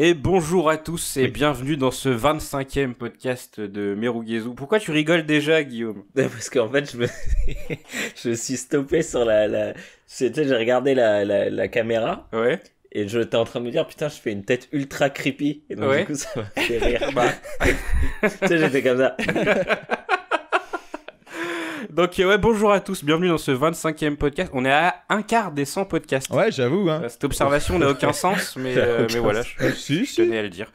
Et bonjour à tous et bienvenue dans ce 25e podcast de Merugezu. Pourquoi tu rigoles déjà, Guillaume Parce qu'en fait, je me... je suis stoppé sur la. la... j'ai regardé la, la, la, caméra. Ouais. Et j'étais en train de me dire, putain, je fais une tête ultra creepy. Et donc, du coup, ça m'a fait rire. Bah. tu sais, j'étais comme ça. Donc euh, ouais, bonjour à tous, bienvenue dans ce 25e podcast. On est à un quart des 100 podcasts. Ouais, j'avoue. Hein. Euh, cette observation n'a aucun sens, mais, euh, voilà, je, si, tenais à le dire.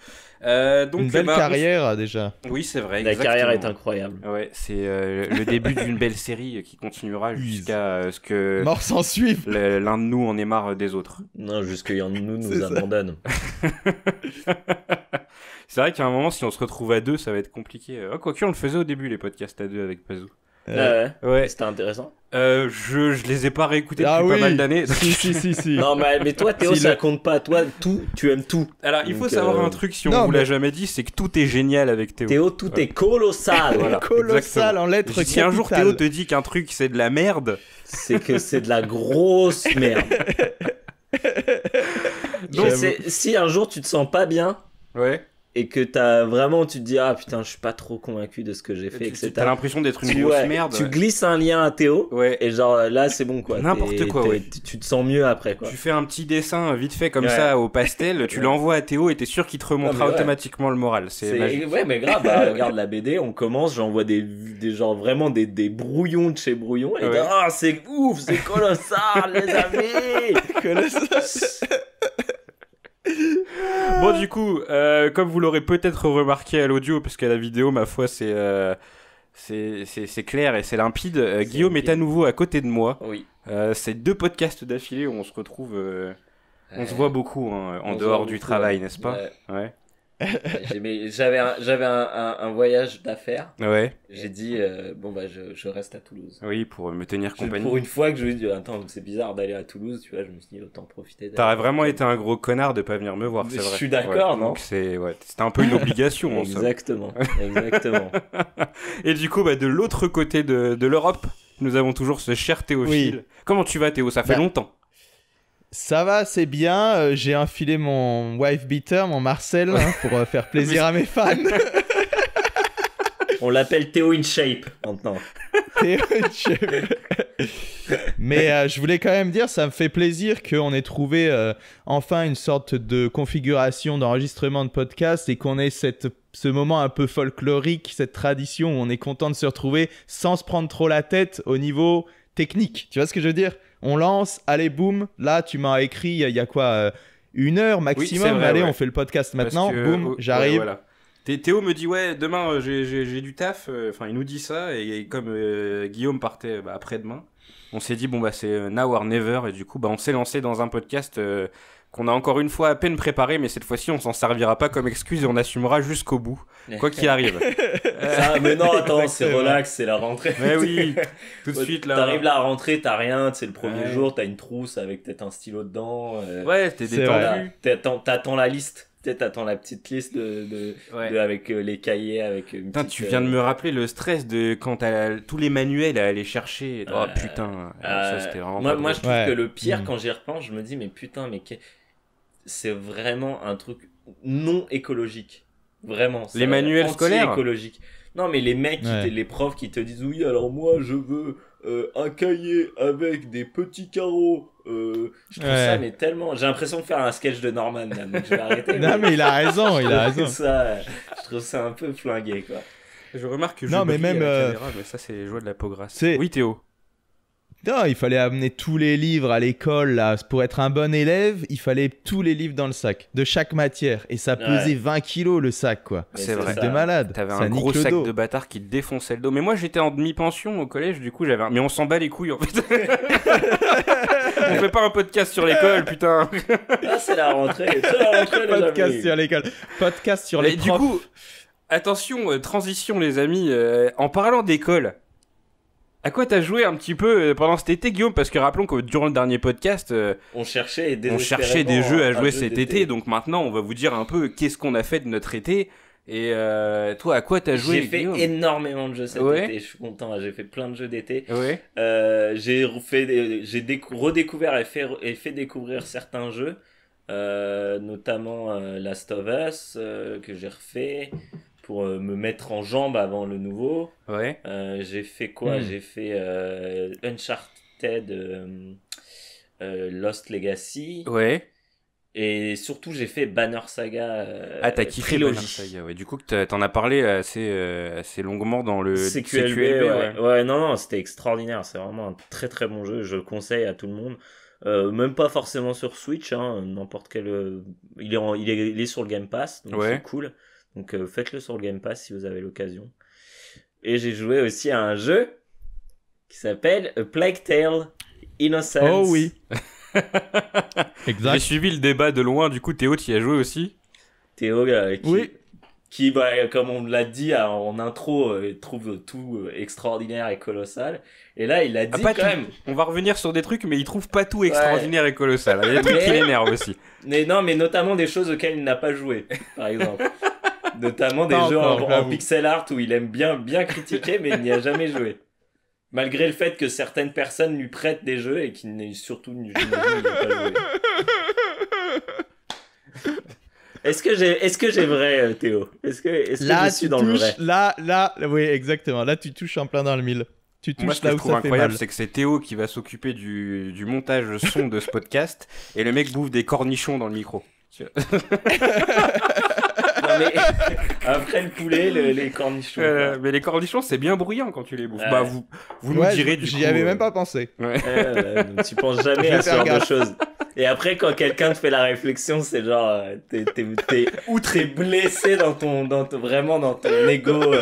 donc, une belle carrière déjà. Oui, c'est vrai. La carrière est incroyable. Ouais, c'est le début d'une belle série qui continuera jusqu'à ce que mort s'en L'un de nous en ait marre des autres. Non, jusqu'à qu'un de nous nous abandonne. c'est vrai qu'à un moment, si on se retrouve à deux, ça va être compliqué. Oh, quoique, on le faisait au début les podcasts à deux avec Pazou. Euh, ouais. C'était intéressant. Euh, je, je les ai pas réécoutés ah depuis pas mal d'années. Si, si, si, non, mais, mais toi, Théo, ça compte pas. Toi, tout, tu aimes tout. Alors, il faut savoir euh, un truc, si on vous l'a jamais dit, c'est que tout est génial avec Théo. Théo, tout est colossal. Colossal en lettres Si un jour Théo te dit qu'un truc, c'est de la merde... C'est que c'est de la grosse merde. Donc, si un jour tu te sens pas bien... Ouais et que t'as vraiment, tu te dis, ah putain, je suis pas trop convaincu de ce que j'ai fait, tu, T'as l'impression d'être une grosse merde. Tu glisses un lien à Théo, ouais. et genre là, c'est bon quoi. N'importe quoi, ouais. Tu te sens mieux après quoi. Tu fais un petit dessin vite fait comme ça au pastel, tu l'envoies à Théo et t'es sûr qu'il te remontera automatiquement le moral. C'est Ouais, mais grave, bah, regarde la BD, on commence, j'envoie des, des genre vraiment des, des brouillons de chez Brouillon, et ah, oh, c'est ouf, c'est colossal, les amis! colossal! bon, du coup, euh, comme vous l'aurez peut-être remarqué à l'audio, parce qu'à la vidéo, ma foi, c'est euh, c'est clair et c'est limpide. Euh, Guillaume est à nouveau à côté de moi. Oui. c'est deux podcasts d'affilée où on se retrouve. on se voit beaucoup hein, en dehors du travail, n'est-ce pas ouais. J'avais un, j'avais un, voyage d'affaires. Ouais. J'ai dit, euh, bon, bah, je, reste à Toulouse. Oui, pour me tenir compagnie. Pour une fois que je ai dit attends, c'est bizarre d'aller à Toulouse, tu vois, je me suis dit, autant profiter. T'aurais vraiment été un gros connard de pas venir me voir, c'est vrai. Je suis d'accord, non C'était un peu une obligation, en Exactement, exactement. Et du coup, bah, de l'autre côté de, de l'Europe, nous avons toujours ce cher Théophile. Comment tu vas, Théo Ça fait bah, longtemps. Ça va, c'est bien. Euh, j'ai infilé mon wife beater, mon Marcel, hein, pour euh, faire plaisir à mes fans. On l'appelle Théo in shape maintenant. Théo in Mais euh, je voulais quand même dire, ça me fait plaisir qu'on ait trouvé enfin une sorte de configuration d'enregistrement de podcast et qu'on ait ce moment un peu folklorique, cette tradition où on est content de se retrouver sans se prendre trop la tête au niveau technique. Tu vois ce que je veux dire on lance, allez, boum, là, tu m'as écrit, il y a quoi, euh, une heure maximum, allez, on fait le podcast maintenant, boum, oh, j'arrive. Théo me dit ouais demain euh, j'ai du taf euh, enfin il nous dit ça et, comme Guillaume partait bah, après-demain on s'est dit bon bah c'est now or never et du coup bah on s'est lancé dans un podcast qu'on a encore une fois à peine préparé, mais cette fois-ci, on s'en servira pas comme excuse et on assumera jusqu'au bout, quoi qu'il arrive. Ça, mais non, attends, c'est relax, c'est la rentrée. Mais oui, tout de suite là. T'arrives la rentrée, t'as rien, c'est le premier jour, t'as une trousse avec peut-être un stylo dedans. Euh, ouais, t'es détendu. T'attends la liste peut-être la petite liste de, avec euh, les cahiers avec une putain, tu viens de me euh, rappeler le stress de quand t'as tous les manuels à aller chercher oh putain ça, moi, moi je trouve que le pire mm. quand j'y repense je me dis mais putain mais c'est vraiment un truc non écologique. Vraiment. Les manuels scolaires écologiques Non, mais les mecs, les profs qui te disent oui, alors moi je veux euh, un cahier avec des petits carreaux. Euh, je trouve ça mais tellement. J'ai l'impression de faire un sketch de Norman. donc je vais non, mais... il a raison, il a raison. je trouve ça un peu flingué quoi. Je remarque que je non, mais même la euh, mais ça c'est les joies de la peau grasse. Oui Théo. Non, il fallait amener tous les livres à l'école Pour être un bon élève, il fallait tous les livres dans le sac, de chaque matière. Et ça pesait 20 kilos le sac, quoi. C'est vrai. de malade. T'avais un gros sac de bâtard qui défonçait le dos. Mais moi, j'étais en demi-pension au collège, du coup, j'avais un... Mais on s'en bat les couilles, en fait. on fait pas un podcast sur l'école, putain. Là, ah, c'est la rentrée. C'est la rentrée, Podcast sur l'école. Podcast sur les du coup, attention, euh, transition, les amis. Euh, en parlant d'école... À quoi t'as joué un petit peu euh, pendant cet été, Guillaume Parce que rappelons que durant le dernier podcast, euh, on cherchait, des jeux à jouer cet été. Donc maintenant, on va vous dire un peu qu'est-ce qu'on a fait de notre été. Et euh, toi, à quoi t'as joué J'ai fait énormément de jeux cet été. Je suis content. Hein, j'ai fait plein de jeux d'été. Euh, j'ai redécouvert et fait, et fait, découvrir certains jeux, notamment Last of Us que j'ai refait pour euh, me mettre en jambe avant le nouveau. Ouais. Euh, j'ai fait quoi hmm. J'ai fait euh, Uncharted Lost Legacy. Ouais. Et surtout, j'ai fait Banner Saga. ah, t'as kiffé Banner Saga, Du coup, t'en as parlé assez, assez longuement dans le CQLB. ouais. non, non, c'était extraordinaire. C'est vraiment un très très bon jeu. Je le conseille à tout le monde. même pas forcément sur Switch, hein. n'importe quel. Il est, il, est, sur le Game Pass, donc c'est cool. Donc euh, faites-le sur le Game Pass si vous avez l'occasion. Et j'ai joué aussi à un jeu qui s'appelle A Plague Tale Innocence. Oh oui. exact. J'ai suivi le débat de loin, du coup Théo, tu y as joué aussi Théo, euh, qui, oui. qui bah, comme on l'a dit euh, en intro, trouve tout extraordinaire et colossal. Et là, il a ah, dit même. On va revenir sur des trucs, mais il trouve pas tout extraordinaire et colossal. Il y a des aussi. Mais non, mais notamment des choses auxquelles il n'a pas joué, par exemple. Notamment des jeux en, pixel art où il aime bien, bien critiquer, mais il n'y a jamais joué. Malgré le fait que certaines personnes lui prêtent des jeux et qu'il n'est surtout n'y pas joué. Est-ce que j'ai, est-ce que j'ai vrai, euh, Théo Est-ce que, là, tu dans le vrai Là, là, oui, exactement. Là, tu touches en plein dans le mille. Tu touches Moi, ce que je trouve incroyable, c'est que c'est Théo qui va s'occuper du, du, montage son de ce podcast et le mec bouffe des cornichons dans le micro. après le poulet, les euh, cornichons. mais les cornichons, c'est bien bruyant quand tu les bouffes. Bah, vous, vous nous direz du J'y avais même euh, pas pensé. tu penses jamais à ce genre de choses. Et après, quand quelqu'un te fait la réflexion, c'est genre, euh, t'es, outré blessé dans ton, vraiment dans ton ego.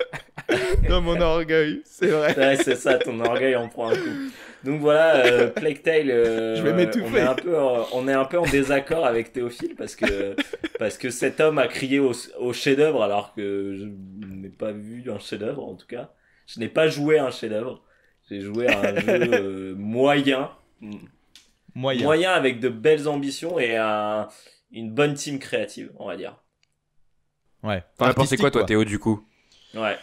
dans mon orgueil, c'est vrai. Ouais, c'est ça, ton orgueil en prend un coup. Donc voilà, euh, Plague Tale. Euh, on, est un peu en désaccord avec Théophile parce que, parce que cet homme a crié au, chef-d'œuvre alors que je n'ai pas vu un chef-d'œuvre en tout cas. Je n'ai pas joué à un chef-d'œuvre. J'ai joué à un jeu euh, moyen. Moyen. Moyen avec de belles ambitions et une bonne team créative, on va dire. Ouais. T'en as quoi, toi, Théo, du coup Ouais.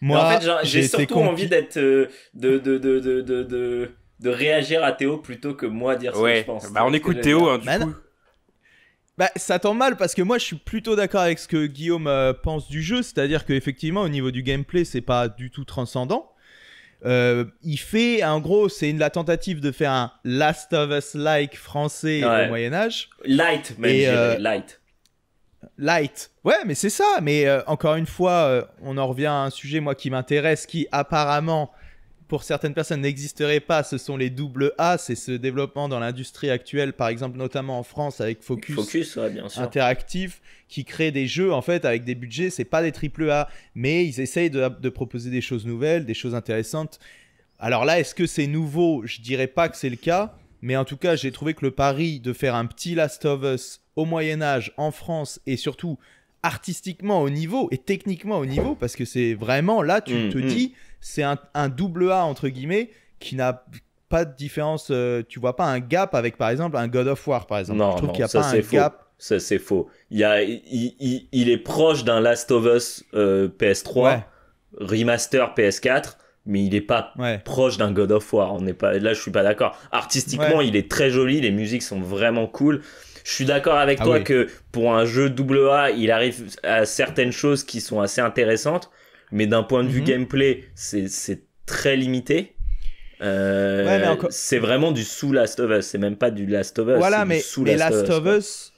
Moi, en fait, j'ai surtout envie d'être. de, de, de, de de réagir à Théo plutôt que moi dire ce ouais. que je pense. Bah, on écoute Théo, hein, du bah, coup. Bah, ça tombe mal parce que moi je suis plutôt d'accord avec ce que Guillaume euh, pense du jeu, c'est-à-dire qu'effectivement au niveau du gameplay c'est pas du tout transcendant. Euh, il fait en gros, c'est la tentative de faire un Last of Us-like français au Moyen-Âge. Light, même, euh, light. Light. Ouais, mais c'est ça. Mais encore une fois, on en revient à un sujet moi qui m'intéresse qui apparemment pour certaines personnes n'existerait pas. Ce sont les double A, c'est ce développement dans l'industrie actuelle, par exemple notamment en France avec Focus, Focus bien sûr. Interactif, qui crée des jeux en fait avec des budgets, c'est pas des triple A, mais ils essayent de, proposer des choses nouvelles, des choses intéressantes. Alors là, est-ce que c'est nouveau Je dirais pas que c'est le cas, mais en tout cas, j'ai trouvé que le pari de faire un petit Last of Us au Moyen Âge en France et surtout artistiquement au niveau et techniquement au niveau, parce que c'est vraiment là, tu mm, te mm. dis c'est un, un, double A entre guillemets qui n'a pas de différence. Euh, tu vois pas un gap avec par exemple un God of War par exemple. Non, ça, faux. c'est faux. Il, il, est proche d'un Last of Us euh, PS3 remaster PS4 mais il est pas proche d'un God of War. On n'est pas là, je suis pas d'accord. Artistiquement, il est très joli, les musiques sont vraiment cool. Je suis d'accord avec ah toi que pour un jeu double A, il arrive à certaines choses qui sont assez intéressantes, mais d'un point de vue mhm. gameplay, c'est très limité. Euh, c'est vraiment du sous Last of Us, c'est même pas du Last of Us. Voilà, mais, sous Last, of, Us.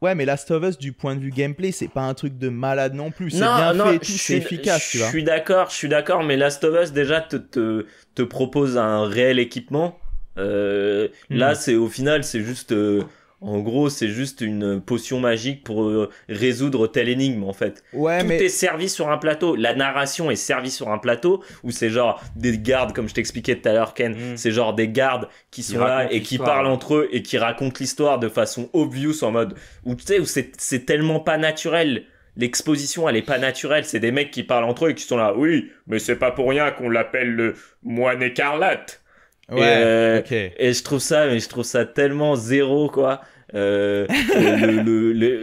Ouais, mais Last of Us, du point de vue gameplay, c'est pas un truc de malade non plus. C'est bien fait efficace, Je suis d'accord, je suis d'accord, mais Last of Us déjà te, te, te propose un réel équipement. Euh, là, hmm. c'est au final, c'est juste. Euh, en gros, c'est juste une potion magique pour euh, résoudre telle énigme, en fait. Ouais, Tout est servi sur un plateau. La narration est servie sur un plateau où c'est genre des gardes, comme je t'expliquais tout à l'heure, Ken. Mm. C'est genre des gardes qui sont là et qui parlent entre eux et qui racontent l'histoire de façon obvious en mode où tu sais où c'est tellement pas naturel. L'exposition, elle est pas naturelle. C'est des mecs qui parlent entre eux et qui sont là. Oui, mais c'est pas pour rien qu'on l'appelle le moine écarlate. Euh, et, je trouve ça, mais je trouve ça tellement zéro, quoi. Euh,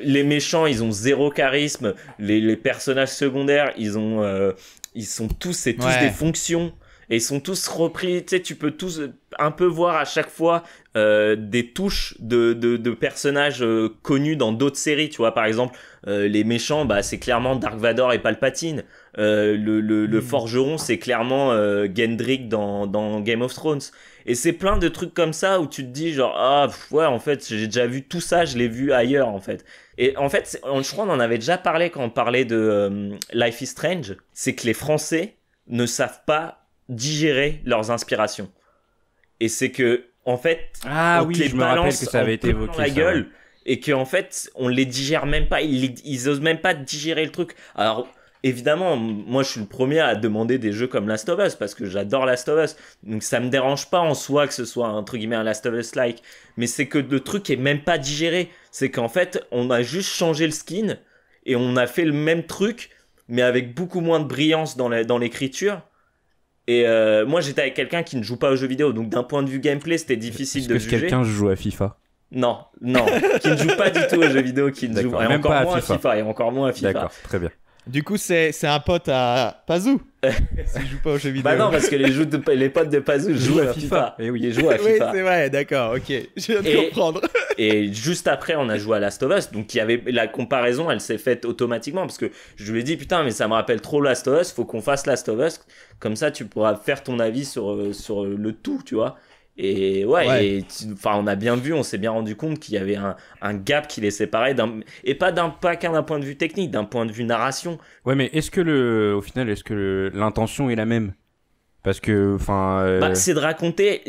les méchants, ils ont zéro charisme. Les, personnages secondaires, ils ont, euh, ils sont tous, c'est tous des fonctions. Et ils sont tous repris. Tu sais, tu peux tous un peu voir à chaque fois des touches de, de personnages connus dans d'autres séries. Tu vois, par exemple, les méchants, bah, c'est clairement Dark Vador et Palpatine. Euh, le, hmm. forgeron, c'est clairement euh, Gendrick dans, Game of Thrones. Et c'est plein de trucs comme ça où tu te dis genre ah ouais en fait j'ai déjà vu tout ça, je l'ai vu ailleurs en fait. Et en fait, je crois on en avait déjà parlé quand on parlait de euh, Life is Strange, c'est que les Français ne savent pas digérer leurs inspirations. Et c'est que en fait, ah, oui, les je balance me que ça avait été évoqué, la gueule et que en fait on les digère même pas, ils, ils osent même pas digérer le truc. Alors évidemment, moi je suis le premier à demander des jeux comme Last of Us parce que j'adore Last of Us. Donc ça me dérange pas en soi que ce soit entre guillemets un Last of Us like, mais c'est que le truc est même pas digéré. C'est qu'en fait, on a juste changé le skin et on a fait le même truc mais avec beaucoup moins de brillance dans l'écriture. Dans et euh, moi j'étais avec quelqu'un qui ne joue pas aux jeux vidéo, donc d'un point de vue gameplay, c'était difficile de que quelqu'un joue à FIFA non, non, qui ne joue pas du tout aux jeux vidéo, qui ne joue et encore à FIFA. et encore moins à FIFA. D'accord, très bien. Du coup, c'est un pote à Pazou. S'il joue pas aux jeux vidéo. Bah non, parce que les, les potes de Pazou jouent à FIFA. Eh oui, ils jouent à FIFA. c'est vrai, d'accord, ok. Je viens de comprendre. et juste après, on a joué à Last of Us. Donc, il y avait, la comparaison, elle s'est faite automatiquement. Parce que je lui ai dit, putain, mais ça me rappelle trop Last of Us. Faut qu'on fasse Last of Us. Comme ça, tu pourras faire ton avis sur, euh, sur le tout, tu vois. Et ouais, on a bien vu, on s'est bien rendu compte qu'il y avait un, gap qui les séparait, et pas d'un pas qu'un point de vue technique, d'un point de vue narration. Ouais, mais est-ce que le, au final, est-ce que l'intention est la même parce que, enfin. Euh, bah, c'est de raconter,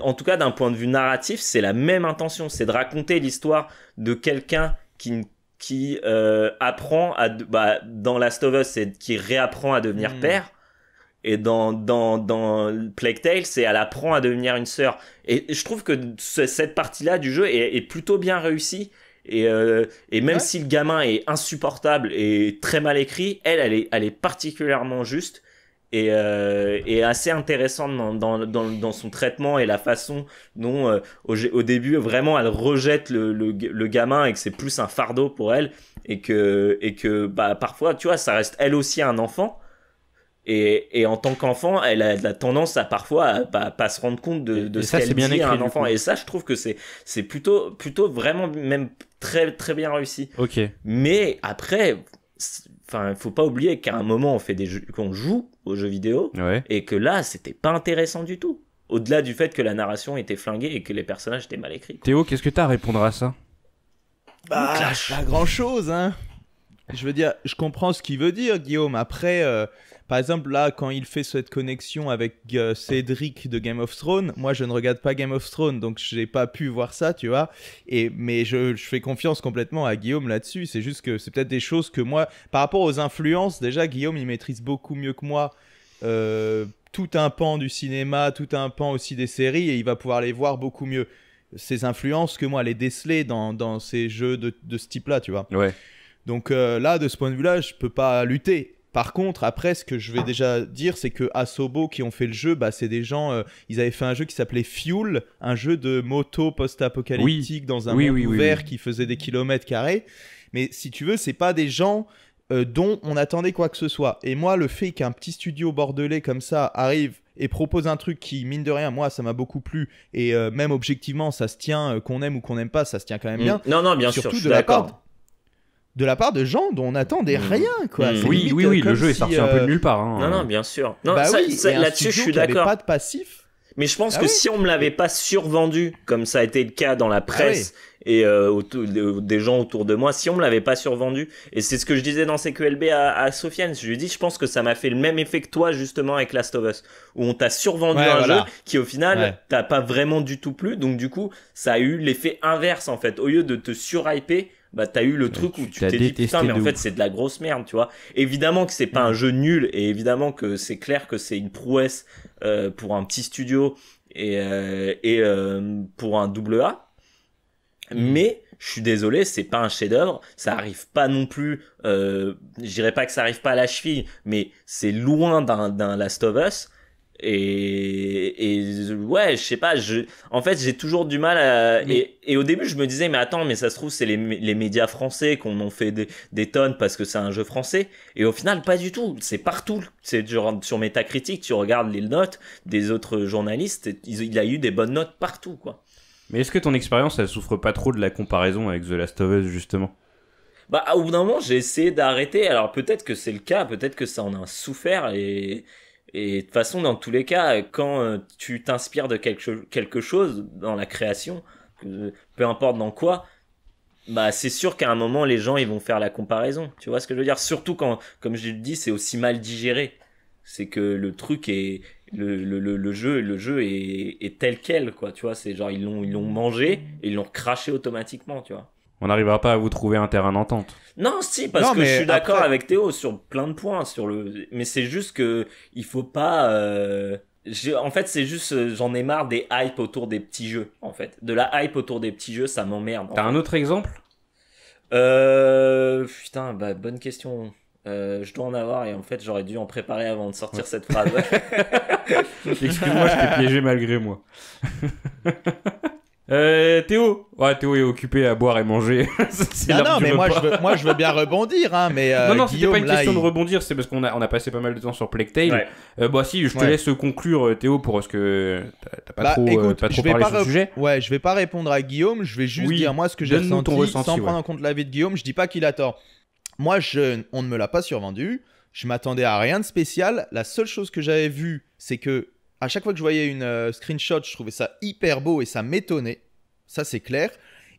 en tout cas d'un point de vue narratif, c'est la même intention. C'est de raconter l'histoire de quelqu'un qui, qui euh, apprend à. Bah, dans Last of Us, qui réapprend à devenir hmm. père. Et dans, dans, dans Plague Tale, c'est elle apprend à devenir une sœur. Et je trouve que cette partie-là du jeu est, plutôt bien réussie. Et, euh, et même si le gamin est insupportable et très mal écrit, elle, elle est, elle est particulièrement juste et, euh, et assez intéressante dans, dans, dans, son traitement et la façon dont euh, au, début vraiment elle rejette le, le, le gamin et que c'est plus un fardeau pour elle et que et que bah parfois tu vois ça reste elle aussi un enfant et, en tant qu'enfant, elle a la tendance à parfois pas, se rendre compte de, de ce qu'elle dit à un enfant. Et ça, je trouve que c'est c'est plutôt plutôt vraiment même très très bien réussi. Ok. Mais après, enfin, faut pas oublier qu'à un moment, on fait des qu'on joue aux jeux vidéo, et que là, c'était pas intéressant du tout. Au-delà du fait que la narration était flinguée et que les personnages étaient mal écrits. Théo, qu'est-ce que t'as à répondre à ça Bah, pas grand chose, hein. Je veux dire, je comprends ce qu'il veut dire, Guillaume. Après. Euh... Par exemple, là, quand il fait cette connexion avec euh, Cédric de Game of Thrones, moi, je ne regarde pas Game of Thrones, donc je n'ai pas pu voir ça, tu vois. Et mais je, fais confiance complètement à Guillaume là-dessus. C'est juste que c'est peut-être des choses que moi, par rapport aux influences, déjà, Guillaume, il maîtrise beaucoup mieux que moi. Euh, tout un pan du cinéma, tout un pan aussi des séries, et il va pouvoir les voir beaucoup mieux. Ces influences que moi, les déceler dans, ces jeux de, ce type-là, tu vois. Ouais. Donc euh, là, de ce point de vue-là, je ne peux pas lutter. Par contre, après, ce que je vais déjà dire, c'est que Asobo, qui ont fait le jeu, bah, c'est des gens. Euh, ils avaient fait un jeu qui s'appelait Fuel, un jeu de moto post-apocalyptique dans un monde ouvert qui faisait des kilomètres carrés. Mais si tu veux, c'est pas des gens euh, dont on attendait quoi que ce soit. Et moi, le fait qu'un petit studio bordelais comme ça arrive et propose un truc qui, mine de rien, moi, ça m'a beaucoup plu. Et euh, même objectivement, ça se tient, qu'on aime ou qu'on n'aime pas, ça se tient quand même mm. bien. Non, non, bien sûr, je suis d'accord de la part de gens dont on n'attendait mm. rien. Quoi. Mm. Oui, oui, oui, le jeu est sorti un peu de euh, nulle part. Hein. Non, non, bien sûr. Non, bah là-dessus, je suis d'accord. pas de passif. Mais je pense ah que si on me l'avait pas survendu, comme ça a été le cas dans la ah presse et euh, des gens autour de moi, si on me l'avait pas survendu, et c'est ce que je disais dans CQLB à, à Sofiane, je lui dis, je pense que ça m'a fait le même effet que toi justement avec Last of Us, où on t'a survendu un jeu qui au final t'as pas vraiment du tout plu, donc du coup ça a eu l'effet inverse en fait, au lieu de te surhyper, bah t'as eu le truc où tu t'es dit putain mais en fait c'est de la grosse merde tu vois évidemment que c'est pas un jeu nul et évidemment que c'est clair que c'est une prouesse euh, pour un petit studio et, euh, et euh, pour un double A mm. mais je suis désolé, c'est pas un chef-d'œuvre, ça arrive pas non plus, euh, je dirais pas que ça arrive pas à la cheville, mais c'est loin d'un Last of Us. Et, ouais, je sais pas, je, en fait, j'ai toujours du mal à. Et, au début, je me disais, mais attends, mais ça se trouve, c'est les, les, médias français qu'on ont fait des, des tonnes parce que c'est un jeu français. Et au final, pas du tout. C'est partout. C'est sur Metacritic, tu regardes les notes des autres journalistes, il, a eu des bonnes notes partout, quoi. Mais est-ce que ton expérience, elle souffre pas trop de la comparaison avec The Last of Us, justement Bah, au bout d'un moment, j'ai essayé d'arrêter. Alors peut-être que c'est le cas, peut-être que ça en a souffert et et de toute façon, dans tous les cas, quand euh, tu t'inspires de quelque, quelque chose dans la création, peu importe dans quoi, bah c'est sûr qu'à un moment les gens ils vont faire la comparaison. Tu vois ce que je veux dire Surtout quand, comme je le dis, c'est aussi mal digéré. C'est que le truc est le, le, le, jeu le jeu est, est, tel quel quoi. Tu vois, c'est genre ils l'ont ils l'ont mangé et ils l'ont craché automatiquement. Tu vois on n'arrivera pas à vous trouver un terrain d'entente. Non, si, parce que je suis d'accord avec Théo sur plein de points. Sur le... Mais c'est juste que il faut pas. Euh, en fait, c'est juste, euh, j'en ai marre des hypes autour des petits jeux. En fait, de la hype autour des petits jeux, ça m'emmerde. T'as un autre exemple euh, Putain, bah, bonne question. je dois en avoir et en fait j'aurais dû en préparer avant de sortir cette phrase. Excuse-moi, je t'ai piégé malgré moi. Euh, Théo Ouais, Théo est occupé à boire et manger. non, mais moi je, veux, moi je, veux, bien rebondir, hein, mais. Euh, non, non, c'était pas une question de rebondir, c'est parce qu'on a, on a passé pas mal de temps sur Plague Ouais. Euh, bah, si, je te laisse conclure, euh, Théo, pour ce que t'as bah, euh, pas, trop, parlé pas sur le sujet. Ouais, je vais pas répondre à Guillaume, je vais juste dire moi ce que j'ai ressenti, sans prendre en compte vie de Guillaume. Je dis pas qu'il a tort. Moi, je, on ne me l'a pas survendu, je m'attendais à rien de spécial. La seule chose que j'avais vue, c'est que à chaque fois que je voyais une euh, screenshot, je trouvais ça hyper beau et ça m'étonnait. Ça, c'est clair.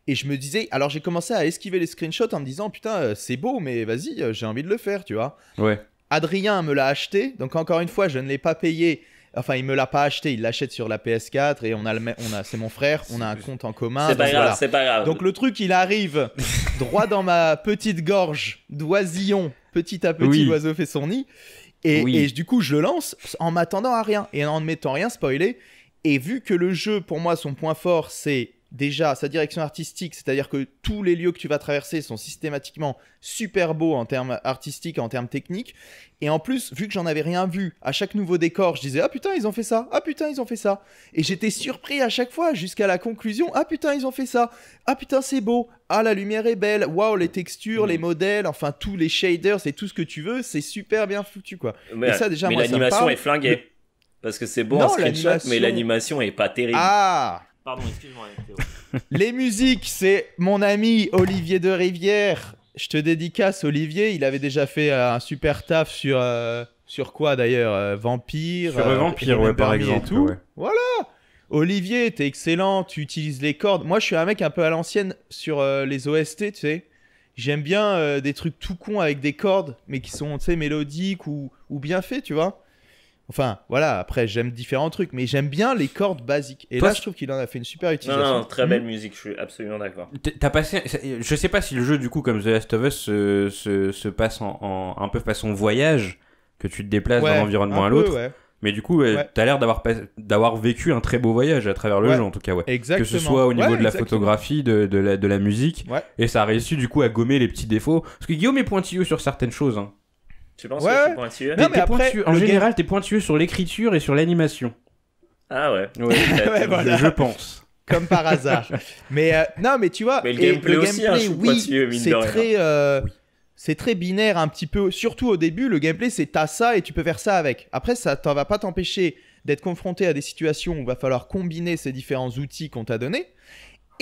Et je me disais, alors j'ai commencé à esquiver les screenshots en me disant, putain, euh, c'est beau, mais vas-y, euh, j'ai envie de le faire, tu vois. Ouais. Adrien me l'a acheté, donc encore une fois, je ne l'ai pas payé. Enfin, il me l'a pas acheté, il l'achète sur la PS4 et on a le on a, c'est mon frère, on a un compte en commun. C'est pas grave, c'est pas grave. Donc le truc, il arrive droit dans ma petite gorge d'oisillon, petit à petit, l'oiseau fait son nid. Et, du coup, je le lance en m'attendant à rien et en ne mettant rien spoilé. Et vu que le jeu, pour moi, son point fort, c'est déjà sa direction artistique, c'est-à-dire que tous les lieux que tu vas traverser sont systématiquement super beaux en termes artistiques, en termes techniques. Et en plus, vu que j'en avais rien vu, à chaque nouveau décor, je disais Ah putain, ils ont fait ça Ah putain, ils ont fait ça Et j'étais surpris à chaque fois, jusqu'à la conclusion Ah putain, ils ont fait ça Ah putain, c'est beau Ah la lumière est belle Waouh, les textures, les mm. modèles, enfin tous les shaders C'est tout ce que tu veux, c'est super bien foutu quoi. Mais, ça, déjà, mais l'animation est flinguée. Parce que c'est beau en screenshot, mais l'animation est pas terrible. Ah Pardon, excuse-moi. les musiques, c'est mon ami Olivier de Rivière. Je te dédicace, Olivier. Il avait déjà fait euh, un super taf sur. Euh, sur quoi d'ailleurs euh, Vampire Sur Vampire, ouais, par exemple. Voilà Olivier, t'es excellent, tu utilises les cordes. Moi, je suis un mec un peu à l'ancienne sur les OST, tu sais. J'aime bien des trucs tout cons avec des cordes, mais qui sont, tu sais, mélodiques ou, ou bien faits, tu vois. Enfin, voilà, après, j'aime différents trucs, mais j'aime bien les cordes basiques. Et là, je trouve qu'il en a fait une super utilisation. très belle hmm. musique, je suis absolument d'accord. passé. Je sais pas si le jeu, du coup, comme The Last of Us, se, passe en, un peu façon voyage, que tu te déplaces d'un environnement à l'autre. Mais du coup, tu euh, t'as l'air d'avoir, vécu un très beau voyage à travers le jeu, en tout cas, ouais. Exactement. Que ce soit au niveau de la photographie, de, la, de la musique. Et ça a réussi, du coup, à gommer les petits défauts. Parce que Guillaume est pointilleux sur certaines choses, hein. Tu penses ouais. que pointueux mais En général, tu t'es pointueux sur l'écriture et sur l'animation. Ah ouais. je, pense. Comme par hasard. mais euh, non, mais tu vois. le gameplay, aussi, hein, oui, c'est très. Euh, très binaire un petit peu, surtout au début, le gameplay c'est t'as ça et tu peux faire ça avec. Après ça ne va pas t'empêcher d'être confronté à des situations où il va falloir combiner ces différents outils qu'on t'a donnés.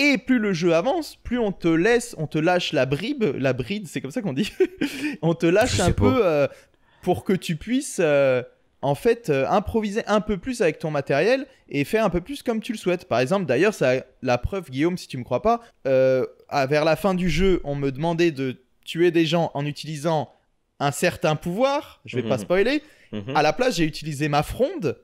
Et plus le jeu avance, plus on te laisse, on te lâche la bribe, la bride, c'est comme ça qu'on dit. on te lâche un peu euh, pour que tu puisses euh, en fait euh, improviser un peu plus avec ton matériel et faire un peu plus comme tu le souhaites. Par exemple, d'ailleurs, ça la preuve, Guillaume, si tu me crois pas, à, vers la fin du jeu, on me demandait de tuer des gens en utilisant un certain pouvoir. Je vais pas mhm. spoiler. Mhm. À la place, j'ai utilisé ma fronde,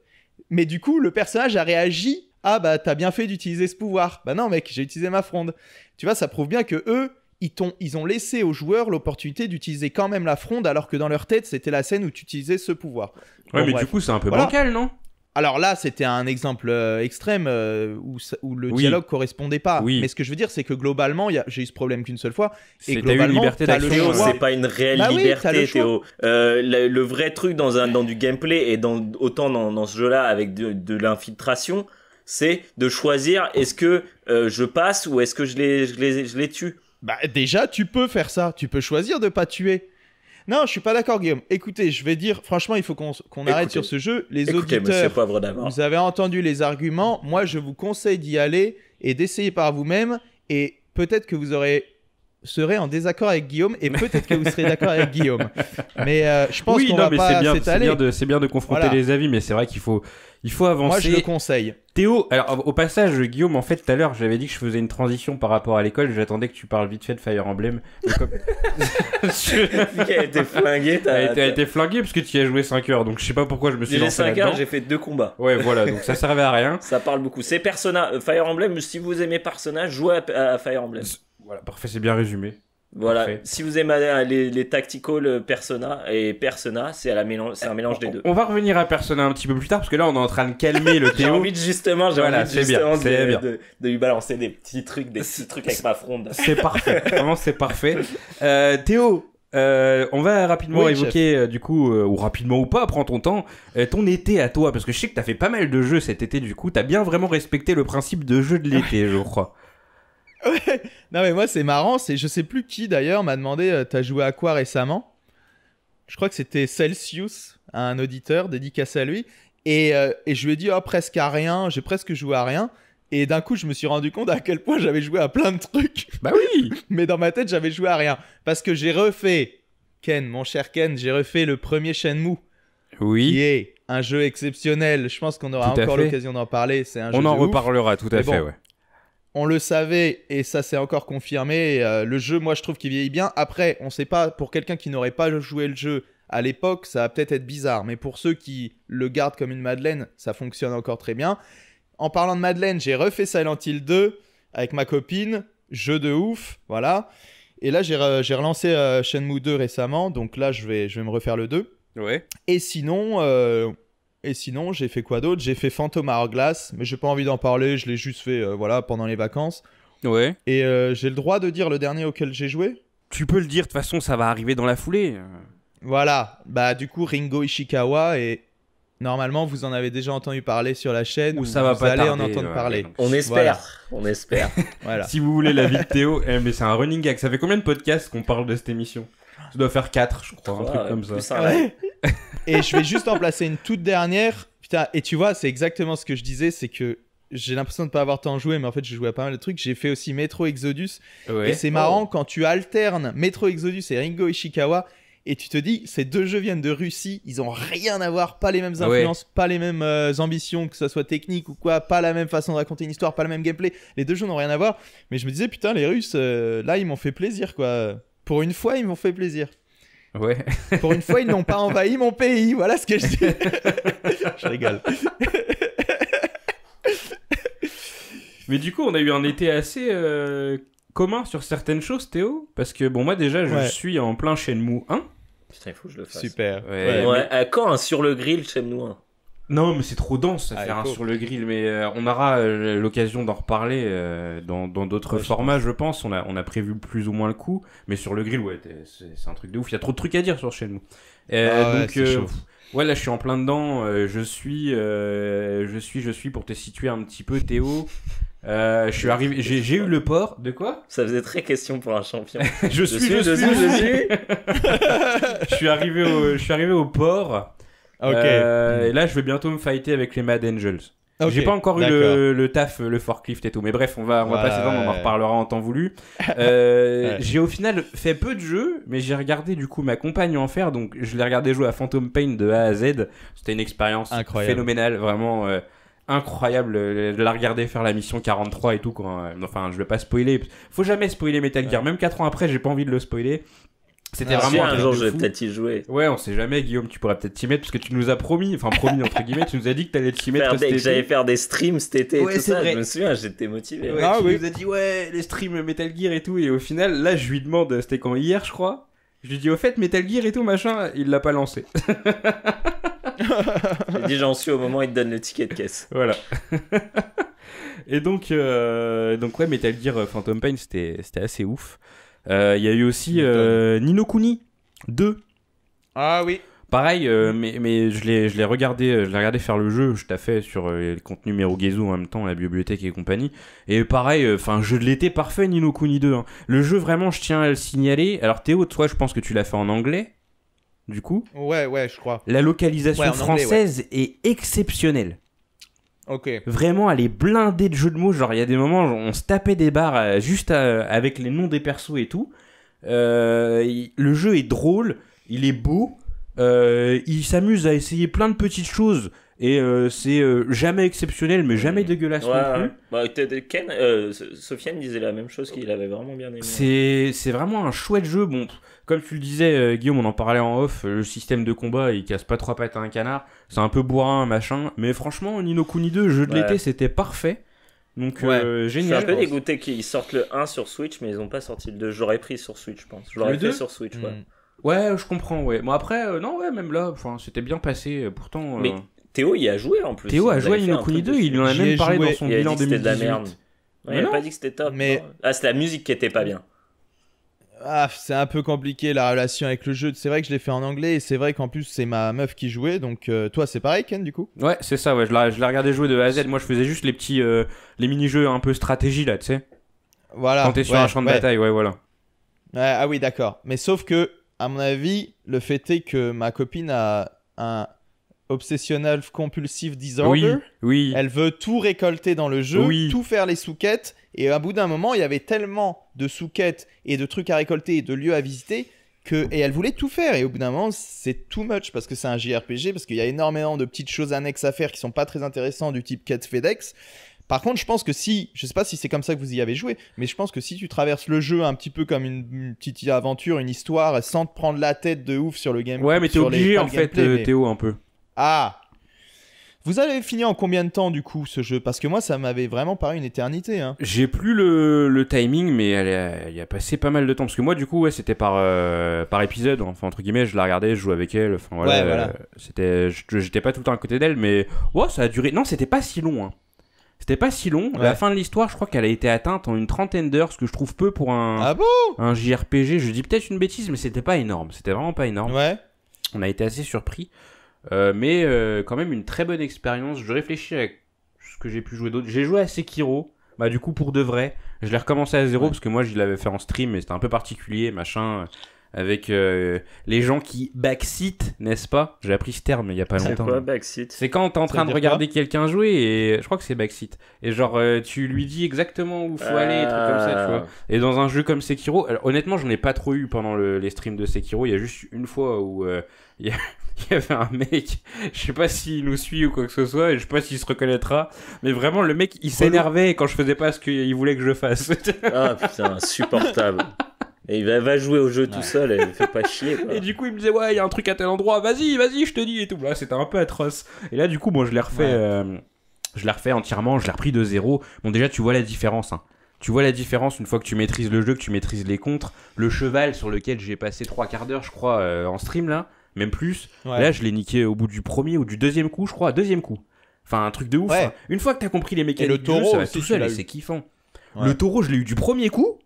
mais du coup, le personnage a réagi ah bah t'as bien fait d'utiliser ce pouvoir. Bah non mec, j'ai utilisé ma fronde. Tu vois, ça prouve bien que eux, ils, ont, ils ont laissé aux joueurs l'opportunité d'utiliser quand même la fronde alors que dans leur tête c'était la scène où tu utilisais ce pouvoir. Ouais mais du coup c'est un peu bancal non alors là, c'était un exemple euh, extrême euh, où, où, le dialogue dialogue correspondait pas. Oui. Mais ce que je veux dire, c'est que globalement, j'ai eu ce problème qu'une seule fois. Et globalement, liberté d'action. C'est pas une réelle bah liberté, Théo. Euh, le, vrai truc dans, un, dans du gameplay et dans, autant dans, ce jeu-là avec de, de l'infiltration, c'est de choisir est-ce que euh, je passe ou est-ce que je les, les, tue. Bah déjà, tu peux faire ça. Tu peux choisir de pas tuer. Non, je suis pas d'accord, Guillaume. Écoutez, je vais dire, franchement, il faut qu'on arrête sur ce jeu. Les auditeurs, vous avez entendu les arguments. Moi, je vous conseille d'y aller et d'essayer par vous-même. Et peut-être que vous aurez serait en désaccord avec Guillaume et peut-être que vous serez d'accord avec Guillaume. Mais euh, je pense qu'on va pas c'est bien, s'étaler. C'est bien, de, confronter les avis, mais c'est vrai qu'il faut, il faut avancer. Moi, je le conseille. Théo, alors au passage, Guillaume, en fait, tout à l'heure, j'avais dit que je faisais une transition par rapport à l'école. J'attendais que tu parles vite fait de Fire Emblem. Tu comme- a été flingué. T'as T'as été flingué parce que tu y as joué 5 heures, donc je sais pas pourquoi je me suis J'ai 5 heures, j'ai fait deux combats. Ouais, voilà, donc ça servait à rien. Ça parle beaucoup. C'est Persona. Euh, Fire Emblem, si vous aimez Persona, jouez à Fire Emblem. Voilà, parfait, c'est bien résumé. Voilà, si vous aimez les, les le euh, Persona et Persona, c'est un euh, mélange des deux. On va revenir à Persona un petit peu plus tard parce que là on est en train de calmer le Théo. j'ai envie justement, de, lui balancer des petits trucs, des petits trucs avec ma fronde. C'est parfait, vraiment c'est parfait. Euh, Théo, on va rapidement évoquer du coup, ou rapidement ou pas, prends ton temps, ton été à toi, parce que je sais que as fait pas mal de jeux cet été du coup, Tu as bien vraiment respecté le principe de jeu de l'été, je crois. ouais. Non, mais moi, c'est marrant. C'est, je sais plus qui d'ailleurs m'a demandé euh, T'as joué à quoi récemment Je crois que c'était Celsius, un auditeur, dédicace à lui. Euh, et, je lui ai dit oh, presque à rien. J'ai presque joué à rien. Et d'un coup, je me suis rendu compte à quel point j'avais joué à plein de trucs. Bah oui Mais dans ma tête, j'avais joué à rien. Parce que j'ai refait, Ken, mon cher Ken, j'ai refait le premier Shenmue. Oui. Qui est un jeu exceptionnel. Je pense qu'on aura encore l'occasion d'en parler. C'est un On en reparlera tout à fait, ouais on le savait et ça s'est encore confirmé. Euh, le jeu, moi, je trouve qu'il vieillit bien. Après, on ne sait pas, pour quelqu'un qui n'aurait pas joué le jeu à l'époque, ça va peut-être être bizarre. Mais pour ceux qui le gardent comme une madeleine, ça fonctionne encore très bien. En parlant de madeleine, j'ai refait Silent Hill 2 avec ma copine. Jeu de ouf, voilà. Et là, j'ai relancé euh, Shenmue 2 récemment. Donc là, je vais, je vais me refaire le 2. Ouais. Et sinon, euh, et sinon, j'ai fait quoi d'autre J'ai fait Phantom Hourglass, mais j'ai pas envie d'en parler, je l'ai juste fait euh, voilà, pendant les vacances. Ouais. Et euh, j'ai le droit de dire le dernier auquel j'ai joué Tu peux le dire, de toute façon, ça va arriver dans la foulée. Euh. Voilà, bah du coup, Ringo Ishikawa et. Normalement, vous en avez déjà entendu parler sur la chaîne. Ou ça va vous pas allez en entendre parler. On espère. On espère. voilà. Si vous voulez la vie de Théo, eh, mais c'est un running gag. Ça fait combien de podcasts qu'on parle de cette émission Ça doit faire 4, je crois, un truc comme ça. Et je vais juste en placer une toute dernière. et tu vois, c'est exactement ce que je disais, c'est que j'ai l'impression de ne pas avoir tant joué, mais en fait, je jouais à pas mal de trucs. J'ai fait aussi Metro Exodus. Et c'est marrant oh. quand tu alternes Metro Exodus et Ringo Ishikawa. Et tu te dis, ces deux jeux viennent de Russie, ils ont rien à voir, pas les mêmes ah influences, pas les mêmes euh, ambitions, que ce soit technique ou quoi, pas la même façon de raconter une histoire, pas le même gameplay. Les deux jeux n'ont rien à voir. Mais je me disais, putain, les Russes, euh, là, ils m'ont fait plaisir, quoi. Pour une fois, ils m'ont fait plaisir. Pour une fois, ils n'ont pas envahi mon pays. Voilà ce que je dis. je rigole. Mais du coup, on a eu un été assez euh, commun sur certaines choses, Théo. Parce que, bon, moi déjà, je suis en plein Shenmue 1. Putain, il faut je le fasse. Super. Ouais, euh, quand hein, sur le grill Shenmue 1 non, mais c'est trop dense à ah, faire un sur le grill. Mais euh, on aura euh, l'occasion d'en reparler euh, dans d'autres formats, je pense. On a, on a prévu plus ou moins le coup. Mais sur le grill, ouais, c'est un truc de ouf. Il y a trop de trucs à dire sur chez nous. Ah donc, ouais, là, je suis en plein dedans. je suis, je suis, je suis pour te situer un petit peu, Théo. Euh, je suis arrivé, j'ai, eu le port. De quoi Ça faisait très question pour un champion. je, suis, je, suis, je suis, je suis. je suis arrivé au, je suis arrivé au port. Euh, et là, je vais bientôt me fighter avec les Mad Angels. J'ai pas encore eu le, taf, le forklift et tout, mais bref, on va, on va passer on en reparlera en temps voulu. Euh, j'ai au final fait peu de jeux, mais j'ai regardé du coup ma compagne en faire, donc je l'ai regardé jouer à Phantom Pain de A à Z. C'était une expérience phénoménale, vraiment euh, incroyable de la regarder faire la mission 43 et tout. Hein. enfin, je vais pas spoiler, faut jamais spoiler Metal Gear, même 4 ans après, j'ai pas envie de le spoiler, c'était ah, Un jour, je vais peut-être y jouer. Ouais, on sait jamais, Guillaume, tu pourrais peut-être t'y mettre parce que tu nous as promis, enfin promis entre guillemets, tu nous as dit que t'allais t'y mettre. Des, que j'allais faire des streams cet été et tout ça. Vrai. Je me souviens, j'étais motivé. Ah tu nous as dit, ouais, les streams Metal Gear et tout. Et au final, là, je lui demande, c'était quand hier, je crois. Je lui dis, au fait, Metal Gear et tout, machin, il l'a pas lancé. J'ai dit, j'en suis au moment il te donne le ticket de caisse. Voilà. et donc, euh, donc ouais, Metal Gear euh, Phantom Pain, c'était assez ouf. Euh, il y a eu aussi euh, Nino 2. Ah oui. Pareil, euh, mais, mais je l'ai regardé, je l'ai regardé faire le jeu, je t'ai fait sur le contenu Merugezu en même temps, la bibliothèque et compagnie. Et pareil, enfin, je l'étais parfait, Nino Kuni 2. Hein. Le jeu, vraiment, je tiens à le signaler. Alors, Théo, toi, je pense que tu l'as fait en anglais, du coup. Ouais, ouais, je crois. La localisation française est exceptionnelle. Vraiment, elle est blindée de jeux de mots. Genre, il y a des moments où on se tapait des barres euh, juste euh, avec les noms des persos et tout. Euh, le jeu est drôle, il est beau. il s'amuse à essayer plein de petites choses et euh, c'est euh, jamais exceptionnel, mais jamais dégueulasse ouais, non plus. Bah, euh, Sofiane disait la même chose qu'il avait vraiment bien aimé. C'est, c'est vraiment un chouette jeu. Bon, comme tu le disais, Guillaume, on en parlait en off, le système de combat, il casse pas trois pattes à un canard. C'est un peu bourrin, machin. Mais franchement, Nino Kuni 2, jeu de l'été, c'était parfait. Donc génial. Je suis un peu dégoûté qu'ils sortent le 1 sur Switch, mais ils ont pas sorti le 2. J'aurais pris sur Switch, je pense. J'aurais pris sur Switch, ouais. Hmm. Ouais, je comprends, ouais. Bon, après, non, ouais, même là, c'était bien passé. Pourtant. Théo y a joué en plus. Théo a joué à Nino Kuni 2, Il il en a même parlé dans son bilan il a dit que c'était De la merde. il n'a pas dit que c'était top. Mais... Ah, c'est la musique qui était pas bien. Ah, c'est un peu compliqué la relation avec le jeu. C'est vrai que je l'ai fait en anglais et c'est vrai qu'en plus c'est ma meuf qui jouait. Donc euh, toi c'est pareil Ken du coup Ouais c'est ça, ouais, je, l'ai je jouer de A à Z. Moi je faisais juste les petits euh, les mini-jeux un peu stratégie là, tu sais. Voilà. Quand t'es sur un champ de bataille, ouais voilà. ah oui d'accord. Mais sauf que à mon avis le fait est que ma copine a un, Obsessional compulsive disorder. Oui, Elle veut tout récolter dans le jeu, tout faire les sous-quêtes. Et à bout d'un moment, il y avait tellement de sous et de trucs à récolter et de lieux à visiter que et elle voulait tout faire. Et au bout d'un moment, c'est too much parce que c'est un JRPG, parce qu'il y a énormément de petites choses annexes à faire qui sont pas très intéressantes du type quête FedEx. Par contre, je pense que si, je sais pas si c'est comme ça que vous y avez joué, mais je pense que si tu traverses le jeu un petit peu comme une, petite aventure, une histoire, sans te prendre la tête de ouf sur le gameplay Ouais, mais t'es obligé en fait, euh, Théo, un peu. Ah vous avez fini en combien de temps du coup ce jeu Parce que moi ça m'avait vraiment paru une éternité. Hein. J'ai plus le, timing mais il y a passé pas mal de temps. Parce que moi du coup ouais, c'était par, euh, par épisode, enfin entre guillemets je la regardais, je jouais avec elle. Enfin, voilà, euh, C'était, j'étais pas tout le temps à côté d'elle mais ouais ça a duré... Non c'était pas si long. Hein. C'était pas si long. La fin de l'histoire je crois qu'elle a été atteinte en une trentaine d'heures ce que je trouve peu pour un, ah un JRPG. Je dis peut-être une bêtise mais c'était pas énorme. C'était vraiment pas énorme. Ouais. On a été assez surpris. Euh, mais euh, quand même une très bonne expérience. Je réfléchis à ce que j'ai pu jouer d'autre. J'ai joué à Sekiro. Bah du coup pour de vrai, je l'ai recommencé à zéro parce que moi je l'avais fait en stream mais c'était un peu particulier, machin, avec euh, les gens qui backseat, n'est-ce pas J'ai appris ce terme il y a pas longtemps. C'est quoi backseat C'est quand t'es en train de regarder quelqu'un jouer et je crois que c'est backseat. Et genre tu lui dis exactement où faut aller, et trucs comme ça, tu ah. vois. Et dans un jeu comme Sekiro, honnêtement j'en ai pas trop eu pendant les streams de Sekiro. Il y a juste une fois où il y a il y avait un mec, je sais pas s'il nous suit ou quoi que ce soit, et je sais pas s'il se reconnaîtra, mais vraiment le mec il s'énervait quand je faisais pas ce qu'il voulait que je fasse. ah putain, insupportable. Et il va, va jouer au jeu tout seul, et fait pas chier. Quoi. Et du coup, il me disait, ouais, il y a un truc à tel endroit, vas-y, vas-y, je te dis, et tout. Là, c'était un peu atroce. Et là, du coup, moi je l'ai refait, euh, je l'ai refait entièrement, je l'ai repris de zéro. Bon, déjà, tu vois la différence, hein. Tu vois la différence une fois que tu maîtrises le jeu, que tu maîtrises les contres. Le cheval sur lequel j'ai passé trois quarts d'heure, je crois, euh, en stream là, même plus. Là, je l'ai niqué au bout du premier ou du deuxième coup, je crois, deuxième coup. Enfin, un truc de ouf. Hein. Une fois que t'as compris les mécaniques taureau ça va tout seul et c'est kiffant. Le taureau, je l'ai eu du premier coup.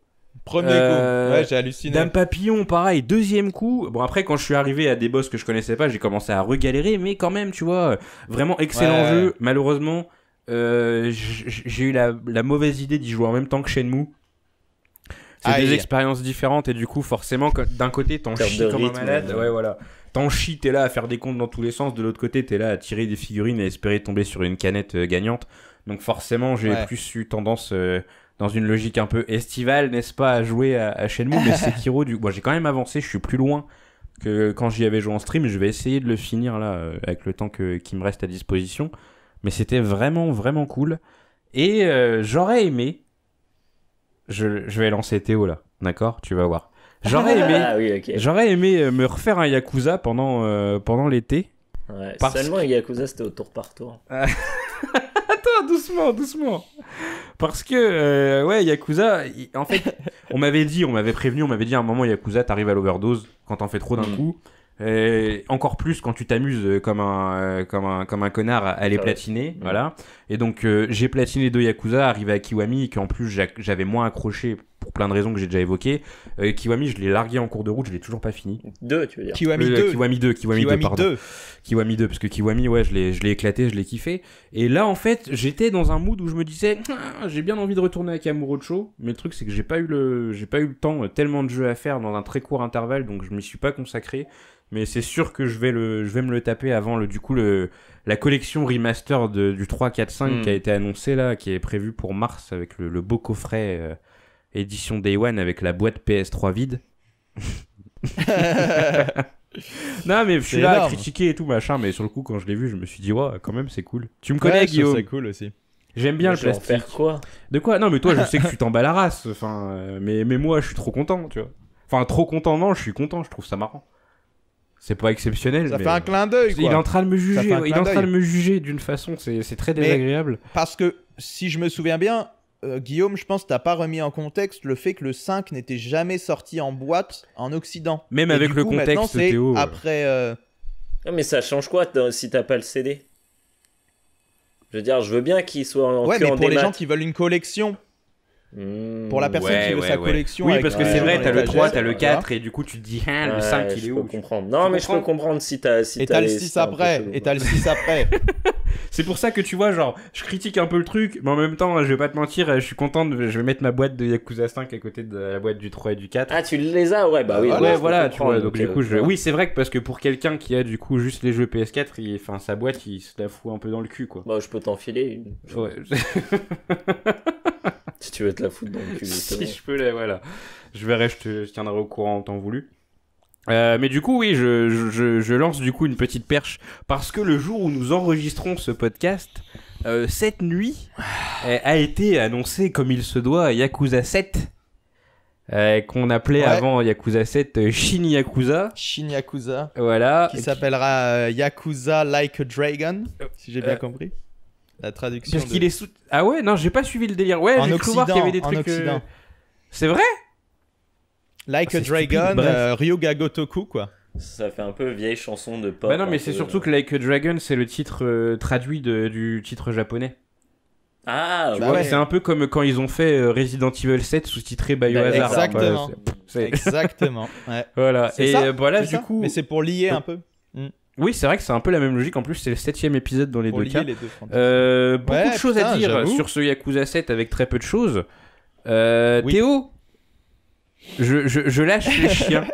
Premier coup, euh, ouais, j'ai halluciné. Dame Papillon, pareil, deuxième coup. Bon, après, quand je suis arrivé à des boss que je connaissais pas, j'ai commencé à regalérer, mais quand même, tu vois, vraiment excellent jeu. Malheureusement, euh, j'ai eu la, mauvaise idée d'y jouer en même temps que Shenmue. C'est des expériences différentes, et du coup, forcément, d'un côté, t'en chies comme un malade. Ouais, voilà. T'en chies, t'es là à faire des comptes dans tous les sens. De l'autre côté, t'es là à tirer des figurines et espérer tomber sur une canette euh, gagnante. Donc forcément, j'ai plus eu tendance euh, dans une logique un peu estivale, n'est-ce pas, à jouer à, Shenmue. mais Sekiro, du... moi j'ai quand même avancé, je suis plus loin que quand j'y avais joué en stream. Je vais essayer de le finir là euh, avec le temps que, qui me reste à disposition. Mais c'était vraiment, vraiment cool. Et j'aurais aimé. Je, je vais lancer Théo là, d'accord Tu vas voir. J'aurais aimé, ah j'aurais aimé euh, me refaire un Yakuza pendant, euh, pendant l'été. Ouais, Seulement, un Yakuza, c'était au tour par tour. Attends, doucement, doucement. Parce que, euh, ouais, Yakuza, en fait, on m'avait dit, on m'avait prévenu, on m'avait dit à un moment, Yakuza, t'arrives à l'overdose quand t'en fais trop d'un mm. coup. Et encore plus quand tu t'amuses comme un, comme, comme un connard à aller platiner. Mm. Voilà. Et donc, j'ai platiné deux Yakuza, arrivé à Kiwami, qu'en plus j'avais moins accroché pour plein de raisons que j'ai déjà évoquées. Euh, Kiwami, je l'ai largué en cours de route, je l'ai toujours pas fini. Deux, tu veux dire Kiwami 2. Euh, Kiwami 2, Kiwami, 2, pardon. Kiwami 2, parce que Kiwami, ouais, je l'ai, je l'ai éclaté, je l'ai kiffé. Et là, en fait, j'étais dans un mood où je me disais, ah, j'ai bien envie de retourner à Kamurocho, mais le truc, c'est que j'ai pas eu le, j'ai pas eu le temps, euh, tellement de jeux à faire dans un très court intervalle, donc je m'y suis pas consacré. Mais c'est sûr que je vais le, je vais me le taper avant le, du coup, le, la collection remaster de, du 3, 4, 5 qui a été annoncée là, qui est prévue pour mars avec le, beau coffret édition Day One avec la boîte PS3 vide. non mais je suis là à critiquer et tout machin mais sur le coup quand je l'ai vu je me suis dit ouais quand même c'est cool tu me connais Guillaume c'est cool aussi j'aime bien le plastique faire quoi de quoi non mais toi je sais que tu t'en bats la race enfin euh, mais mais moi je suis trop content tu vois enfin trop content non je suis content je trouve ça marrant c'est pas exceptionnel. Ça fait un euh, clin d'œil. Il est en train de me juger. Il est en train de me juger d'une façon, c'est très désagréable. parce que si je me souviens bien, euh, Guillaume, je pense que t'as pas remis en contexte le fait que le 5 n'était jamais sorti en boîte en Occident. Même avec le contexte, Théo. Euh. Après. Euh, mais ça change quoi si t'as pas le CD Je veux dire, je veux bien qu'il soit en Ouais, mais pour les gens qui veulent une collection, pour la mmh, personne qui veut sa collection. Oui, parce que c'est vrai, t'as le 3, t'as le 4, et du coup tu te dis, hein, le 5 il est où comprendre. Non, mais je peux comprendre si t'as. Si et t'as le 6 après, et t'as le 6 après. c'est pour ça que tu vois, genre, je critique un peu le truc, mais en même temps, je vais pas te mentir, je suis content, de, je vais mettre ma boîte de Yakuza 5 à côté de la boîte du 3 et du 4. Ah, tu les as Ouais, bah oui. Ouais, voilà, tu donc du euh, coup, oui, c'est vrai que parce que pour quelqu'un qui a du coup juste les jeux PS4, sa boîte, il se la fout un peu dans le cul, quoi. Bah, je peux t'enfiler une. Si tu veux te la foutre dans le cul. si je peux, voilà. Je verrai, je te tiendrai au courant en temps voulu. Euh, mais du coup, oui, je, lance du coup une petite perche parce que le jour où nous enregistrons ce podcast, euh, cette nuit euh, a été annoncé comme il se doit Yakuza 7, qu'on appelait avant Yakuza 7 Shin Yakuza. Shin Yakuza. Voilà. Qui s'appellera Yakuza Like a Dragon, si j'ai bien compris. La traduction. Parce qu'il est Ah ouais, non, j'ai pas suivi le délire. Ouais, j'ai cru voir qu'il y avait des trucs. Euh, c'est vrai Like ah, a Dragon, euh, Ryuga Gotoku, quoi. Ça fait un peu vieille chanson de pop. Bah non, mais c'est surtout euh. que Like a Dragon, c'est le titre traduit du titre japonais. Ah, bah ouais. C'est un peu comme quand ils ont fait Resident Evil 7 sous-titré Biohazard. Bah, exactement. Exactement. Voilà. Et voilà, du coup. Mais c'est pour lier un peu. Hmm. Oui, c'est vrai que c'est un peu la même logique. En plus, c'est le septième épisode dans les deux cas. Euh, beaucoup de choses à dire sur ce Yakuza 7 avec très peu de choses. Euh, Théo, je, lâche les chiens.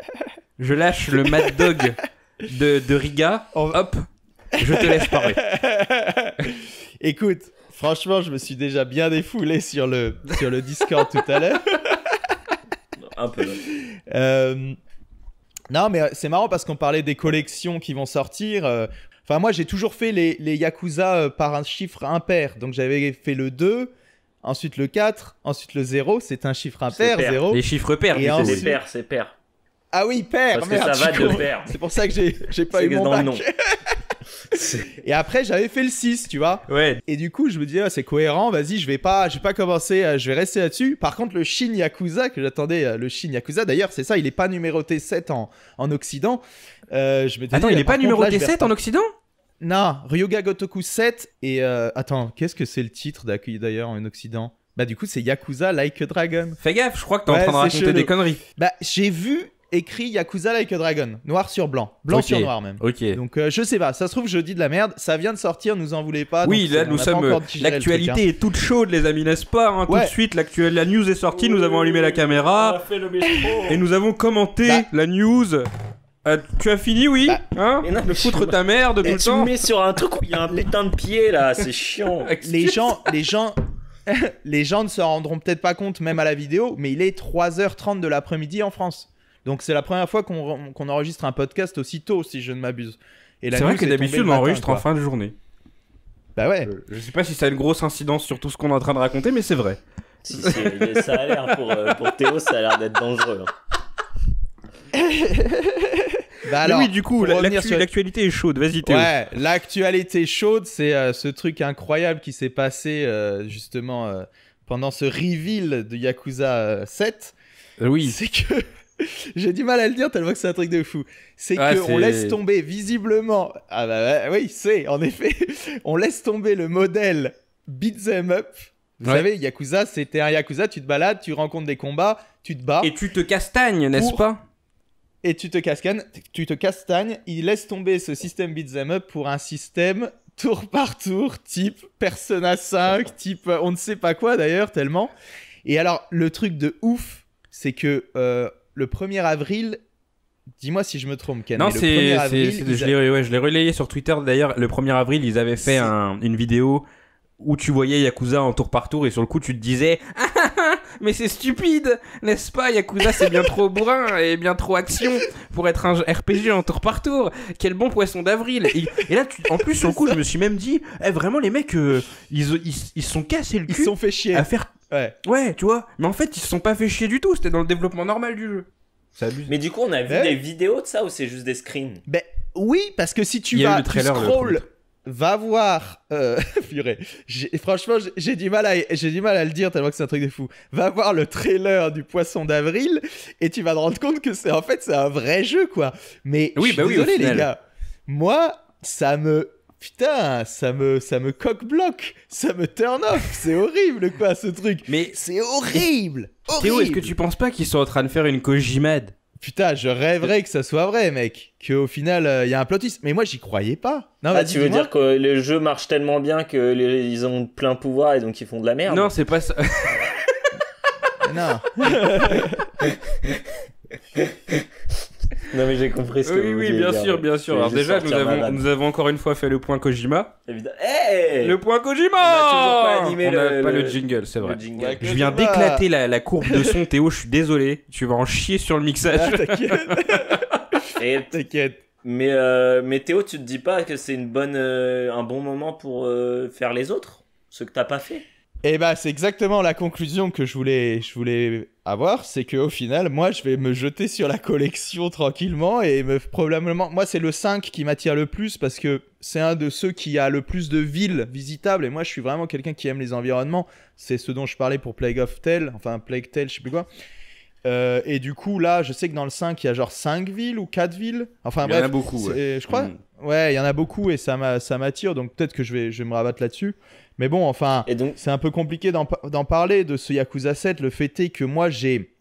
Je lâche le mad dog de, Riga. Hop, je te laisse parler. Écoute, franchement, je me suis déjà bien défoulé sur le, sur le Discord tout à l'heure. Un peu. Euh, non, mais euh, c'est marrant parce qu'on parlait des collections qui vont sortir. Euh, enfin, moi, j'ai toujours fait les, les Yakuza euh, par un chiffre impair. Donc, j'avais fait le 2, ensuite le 4, ensuite le 0. C'est un chiffre impair, 0. Les chiffres pairs, c'est des paires, c'est pairs. Ah oui, père Parce que ça va de paires. C'est pour ça que j'ai pas eu mon bac. Et après, j'avais fait le 6, tu vois. Ouais. Et du coup, je me disais, c'est cohérent, vas-y, je vais pas, je pas commencer, euh, je vais rester là-dessus. Par contre, le Shin Yakuza, que j'attendais, euh, le Shin Yakuza, d'ailleurs, c'est ça, il est pas numéroté 7 en, en Occident. Euh, je Attends, il est pas numéroté 7 en Occident Non, Ryuga Gotoku 7 et... Euh, attends, qu'est-ce que c'est le titre d'accueil d'ailleurs en Occident bah du coup c'est Yakuza Like a Dragon. Fais gaffe, je crois que t'es en train de raconter des conneries. Bah j'ai vu écrit Yakuza Like a Dragon, noir sur blanc, blanc sur noir même. Ok. Donc euh, je sais pas, ça se trouve je dis de la merde, ça vient de sortir, nous en voulez pas. Oui, là nous sommes. L'actualité hein. est toute chaude, les amis, n'est-ce pas hein? Tout de suite, la news est sortie, nous avons allumé la caméra et nous avons commenté bah. la news. Euh, tu as fini, oui bah, Hein foutre ta mère de tout le temps. mets sur un truc où il y a un putain de pied là, c'est chiant. les gens, les gens, les gens ne se rendront peut-être pas compte même à la vidéo, mais il est 3h30 de l'après-midi en France. Donc c'est la première fois qu'on enregistre un podcast aussi tôt, si je ne m'abuse. C'est vrai que d'habitude, on enregistre en fin de journée. Bah ouais. Euh, je sais pas si ça a une grosse incidence sur tout ce qu'on est en train de raconter, mais c'est vrai. Si, ça a l'air, pour, euh, pour, Théo, ça a l'air d'être dangereux. Hein. bah alors, oui, du coup, l'actualité sur... est chaude. Vas-y, Théo. Ouais, l'actualité chaude, c'est euh, ce truc incroyable qui s'est passé justement pendant ce reveal de Yakuza 7. oui. C'est que. J'ai du mal à le dire tellement que c'est un truc de fou. C'est qu'on laisse tomber visiblement. Ah bah, oui, c'est en effet. On laisse tomber le modèle beat up. Vous savez, Yakuza, c'était un Yakuza, tu te balades, tu rencontres des combats, tu te bats. Et tu te castagnes, n'est-ce pas Et tu te castagnes. tu te castagnes. Il laisse tomber ce système beat up pour un système tour par tour, type Persona 5, type euh, on ne sait pas quoi d'ailleurs, tellement. Et alors, le truc de ouf, c'est que euh, le 1er avril, dis-moi si je me trompe, Ken. Non, c'est. Je l'ai relayé sur Twitter d'ailleurs. Le 1er avril, ils avaient fait une vidéo où tu voyais Yakuza en tour par tour et sur le coup tu te disais ah, ah, ah, mais c'est stupide n'est-ce pas Yakuza c'est bien trop brun et bien trop action pour être un RPG en tour par tour quel bon poisson d'avril et, là en plus sur le coup je me suis même dit eh, vraiment les mecs euh, ils, ils, sont cassés le cul ils sont fait chier à faire Ouais. Ouais, tu vois. Mais en fait, ils se sont pas fait chier du tout. C'était dans le développement normal du jeu. Ça abuse. Mais du coup, on a vu des vidéos de ça ou c'est juste des screens Ben oui, parce que si tu vas, trailer, tu va voir. Euh, franchement, j'ai- du mal à, j'ai du mal à le dire tellement que c'est un truc de fou. Va voir le trailer du Poisson d'avril et tu vas te rendre compte que c'est en fait c'est un vrai jeu quoi. Mais Oui, je suis bah oui, les gars. Moi, ça me Putain, ça me, ça me coque-bloque, ça me turn off, c'est horrible quoi ce truc. Mais c'est horrible, Théo, est-ce que tu penses pas qu'ils sont en train de faire une Kojimad Putain, je rêverais que ça soit vrai, mec. Qu'au final, euh, il y a un plotiste, Mais moi, j'y croyais pas. Non, ah, tu veux dire que le jeu marche tellement bien que ils ont plein pouvoir et donc ils font de la merde Non, c'est pas ça. non. Non, mais j'ai compris ce que oui, Oui, bien sûr, bien sûr. Alors, déjà, nous avons, encore une fois fait le point Kojima. Évidemment. le point Kojima On n'a pas animé le, pas le, jingle, c'est vrai. je viens d'éclater la, courbe de son, Théo, je suis désolé. Tu vas en chier sur le mixage. Ah, t'inquiète. T'inquiète. Euh, mais, Théo, tu te dis pas que c'est une bonne, euh, un bon moment pour euh, faire les autres Ce que t'as pas fait et eh bah, ben, c'est exactement la conclusion que je voulais, je voulais avoir, c'est que au final, moi, je vais me jeter sur la collection tranquillement et probablement, moi, c'est le 5 qui m'attire le plus parce que c'est un de ceux qui a le plus de villes visitables et moi, je suis vraiment quelqu'un qui aime les environnements. C'est ce dont je parlais pour Plague of Tel, enfin Plague Tel, je sais plus quoi. Euh, et du coup, là, je sais que dans le 5, il y a genre 5 villes ou 4 villes. Enfin, bref. Il y en a beaucoup. Ouais. Je crois. Mm. Ouais, il y en a beaucoup et ça m'attire. Donc peut-être que je vais, je vais me rabattre là-dessus. Mais bon, enfin, c'est un peu compliqué d'en parler de ce Yakuza 7. Le fait est que moi, j'ai.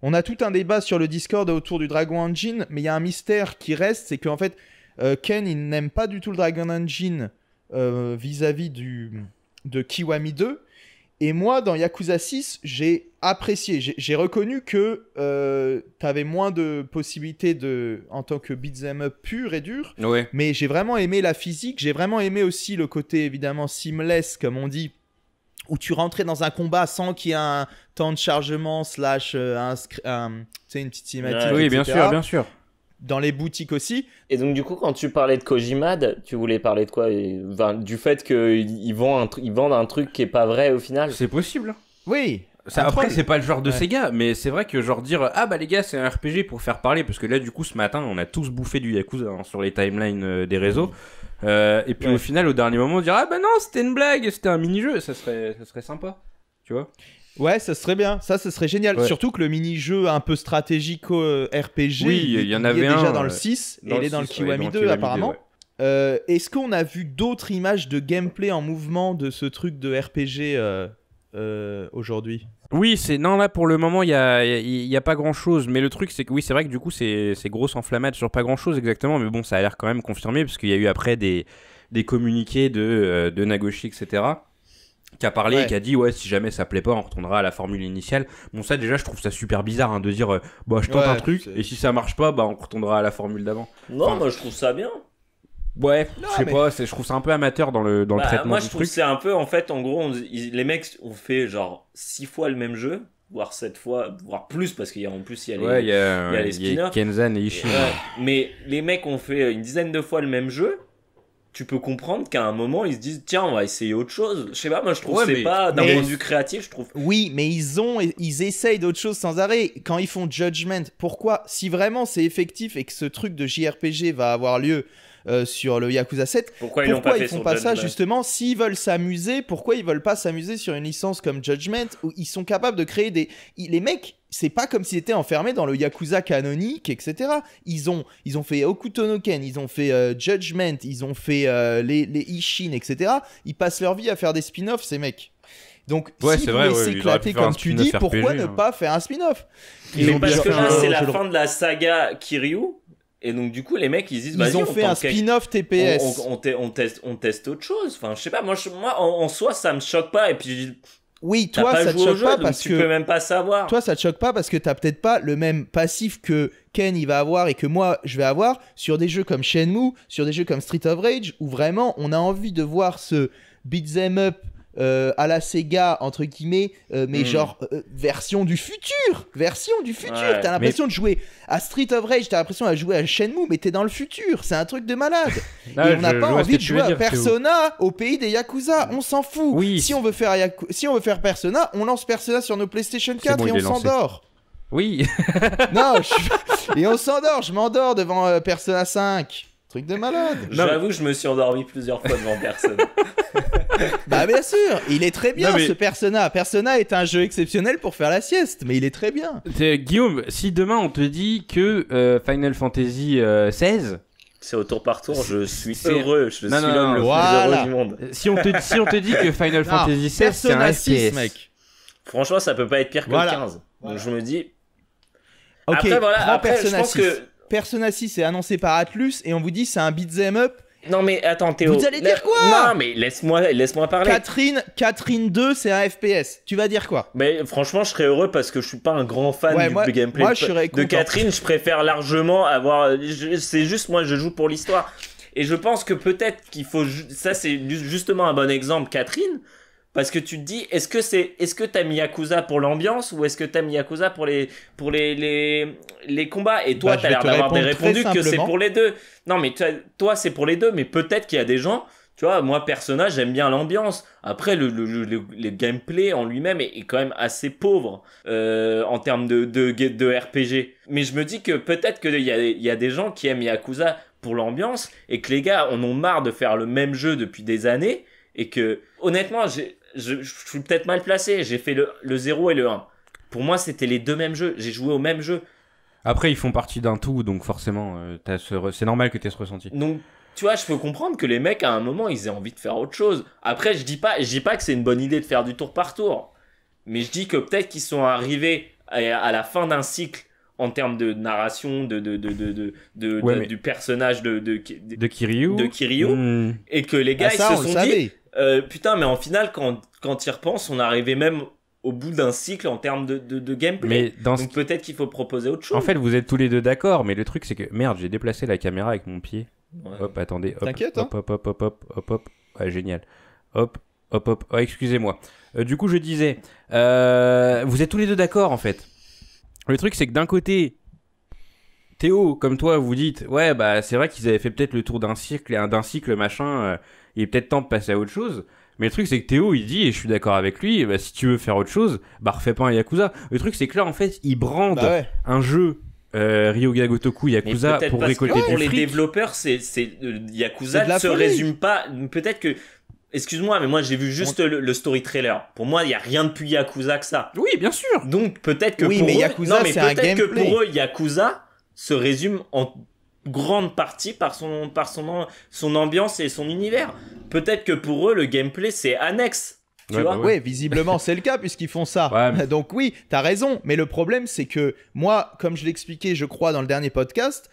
On a tout un débat sur le Discord autour du Dragon Engine, mais il y a un mystère qui reste c'est qu'en fait, euh, Ken, il n'aime pas du tout le Dragon Engine euh, vis-à-vis de Kiwami 2. Et moi, dans Yakuza 6, j'ai apprécié. J'ai reconnu que euh, tu avais moins de possibilités de, en tant que beat'em up pur et dur. Mais j'ai vraiment aimé la physique. J'ai vraiment aimé aussi le côté évidemment seamless, comme on dit, où tu rentrais dans un combat sans qu'il y ait un temps de chargement slash euh, un, sais une petite cinématique. oui, bien sûr, bien sûr. Dans les boutiques aussi. Et donc du coup, quand tu parlais de Kojimad, tu voulais parler de quoi Du fait qu'ils vendent, un, vendent un truc qui est pas vrai au final. C'est possible. Oui, après, c'est pas le genre de Sega, mais c'est vrai que genre dire ah bah les gars, c'est un RPG pour faire parler, parce que là du coup ce matin, on a tous bouffé du Yakuza hein, sur les timelines euh, des réseaux. Euh, et puis au final, au dernier moment, dire ah bah non, c'était une blague, c'était un mini-jeu, ça serait, ça serait sympa, tu vois. Ouais, ça serait bien. Ça, ça serait génial. Surtout que le mini-jeu un peu stratégique euh, RPG, il, y en avait un, déjà dans le 6 et il est dans le Kiwami 2 apparemment. Est-ce qu'on a vu d'autres images de gameplay en mouvement de ce truc de RPG aujourd'hui oui, c'est non là pour le moment il y a, a, pas grand chose, mais le truc c'est que oui c'est vrai que du coup c'est grosse enflammade sur pas grand chose exactement, mais bon ça a l'air quand même confirmé parce qu'il y a eu après des, des communiqués de, euh, de Nagoshi etc qui a parlé et qui a dit ouais si jamais ça plaît pas on retournera à la formule initiale bon ça déjà je trouve ça super bizarre hein, de dire euh, bah je tente un truc et si ça marche pas bah on retournera à la formule d'avant non moi je trouve ça bien Ouais, je sais pas, je trouve ça un peu amateur dans le, dans le bah, traitement. Moi, je trouve que c'est un peu, en fait, en gros, les mecs ont fait genre 6 fois le même jeu, voire 7 fois, voire plus, parce qu'en y en plus, il y a les, y les et mais les mecs ont fait une dizaine de fois le même jeu. Tu peux comprendre qu'à un moment ils se disent tiens on va essayer autre chose. Je sais pas moi je trouve c'est pas d'un point de vue créatif je trouve. Oui mais ils ont ils essayent d'autres choses sans arrêt quand ils font Judgment. Pourquoi si vraiment c'est effectif et que ce truc de JRPG va avoir lieu euh, sur le Yakuza 7. Pourquoi, ils, font pas ça justement S'ils veulent s'amuser, pourquoi ils veulent pas s'amuser sur une licence comme Judgment où ils sont capables de créer des. Les mecs, c'est pas comme s'ils étaient enfermés dans le Yakuza canonique, etc. Ils ont, ils ont fait Okutonoken, ils ont fait euh, Judgment, ils ont fait euh, les, les Ishin, etc. Ils passent leur vie à faire des spin-offs, ces mecs. Donc, ouais, si vrai, s'éclater comme tu dis, pourquoi ne hein. pas faire un spin-off Mais parce que c'est la fin de la saga Kiryu, et donc du coup les mecs ils disent ils ont fait un spin-off TPS. On, on, on, teste on teste autre chose. Enfin je sais pas moi moi en, soi ça me choque pas et puis oui toi ça te choque pas parce que tu peux même pas savoir. Toi ça te choque pas parce que t'as peut-être pas le même passif que Ken il va avoir et que moi je vais avoir sur des jeux comme Shenmue, sur des jeux comme Street of Rage où vraiment on a envie de voir ce beat them up euh, à la Sega, entre guillemets, euh, mais hmm. genre euh, version du futur. Version du futur. t'as l'impression de jouer à Street of Rage, t'as l'impression de jouer à Shenmue, mais t'es dans le futur. C'est un truc de malade. Et on n'a pas envie de jouer à Persona au pays des Yakuza. On s'en fout. Si on, veut faire si on veut faire Persona, on lance Persona sur nos PlayStation 4 et on s'endort. Oui. non, et on s'endort, je m'endors devant Persona 5. Truc de malade. J'avoue, je me suis endormi plusieurs fois devant Persona. bah bien sûr, il est très bien ce Persona. Persona est un jeu exceptionnel pour faire la sieste, mais il est très bien. Guillaume, si demain on te dit que euh, Final Fantasy 16 euh, c'est au tour par tour, je suis heureux, je suis l'homme le plus heureux du monde. Si on te, si on te dit que Final Fantasy 16 c'est un mec. Franchement, ça peut pas être pire que voilà. 15. Donc je me dis, ok après, voilà, après je pense que Persona 6 est annoncé par Atlus et on vous dit c'est un beat'em up. Non mais attends Théo. Vous allez dire quoi Non mais laisse-moi laisse-moi parler. Catherine Catherine 2 c'est un FPS. Tu vas dire quoi Mais franchement je serais heureux parce que je suis pas un grand fan du gameplay de Catherine. Je préfère largement avoir. C'est juste moi je joue pour l'histoire. Et je pense que peut-être qu'il faut. Ça, c'est justement un bon exemple, Catherine. Parce que tu te dis, est-ce que c'est, est-ce que t'aimes Yakuza pour l'ambiance ou est-ce que t'aimes Yakuza pour les, pour les, les, les combats Et toi, bah, t'as l'air d'avoir répondu que c'est pour les deux. Non, mais toi, c'est pour les deux, mais peut-être qu'il y a des gens. Tu vois, moi, personnage, j'aime bien l'ambiance. Après, le, le, gameplay en lui-même est, quand même assez pauvre euh, en termes de, de, de, RPG. Mais je me dis que peut-être qu'il y a, y a des gens qui aiment Yakuza pour l'ambiance et que les gars en ont marre de faire le même jeu depuis des années et que honnêtement j'ai je, suis peut-être mal placé, j'ai fait le, 0 et le 1. Pour moi, c'était les deux mêmes jeux, j'ai joué au même jeu. Après, ils font partie d'un tout, donc forcément, euh, c'est normal que tu aies ce ressenti. Donc, tu vois, je peux comprendre que les mecs, à un moment, ils aient envie de faire autre chose. Après, je dis pas, je dis pas que c'est une bonne idée de faire du tour par tour. Mais je dis que peut-être qu'ils sont arrivés à, la fin d'un cycle en termes de narration, de, de, du personnage de, de, Kiryu, de Kiryu hmm. et que les gars, ah, ils se sont dit, euh, putain, mais en final, quand, quand y repense, on arrivait même au bout d'un cycle en termes de, gameplay. Donc peut-être qu'il faut proposer autre chose. En fait, vous êtes tous les deux d'accord, mais le truc c'est que merde, j'ai déplacé la caméra avec mon pied. Hop, attendez. T'inquiète. Hein. hop, hop, hop, hop, hop, hop. génial. Hop, hop, hop. Oh, excusez-moi. Euh, du coup, je disais, euh, vous êtes tous les deux d'accord en fait. Le truc c'est que d'un côté, Théo, comme toi, vous dites, ouais, bah c'est vrai qu'ils avaient fait peut-être le tour d'un cycle, et un d'un cycle machin il est peut-être temps de passer à autre chose. Mais le truc, c'est que Théo, il dit, et je suis d'accord avec lui, bah, si tu veux faire autre chose, bah, refais pas un Yakuza. Le truc, c'est que là, en fait, il brande bah un jeu euh, Ryoga Gotoku Yakuza pour récolter que oh, pour les développeurs, c'est, c'est euh, Yakuza ne se résume pas. Peut-être que. Excuse-moi, mais moi j'ai vu juste le, story trailer. Pour moi, il y a rien de plus Yakuza que ça. Oui, bien sûr. Donc peut-être que oui, mais mais peut-être que pour eux, Yakuza se résume en grande partie par son par son son ambiance et son univers. Peut-être que pour eux le gameplay c'est annexe. Tu vois bah oui. visiblement c'est le cas puisqu'ils font ça. Donc oui, t'as raison. Mais le problème c'est que moi, comme je l'expliquais, je crois dans le dernier podcast,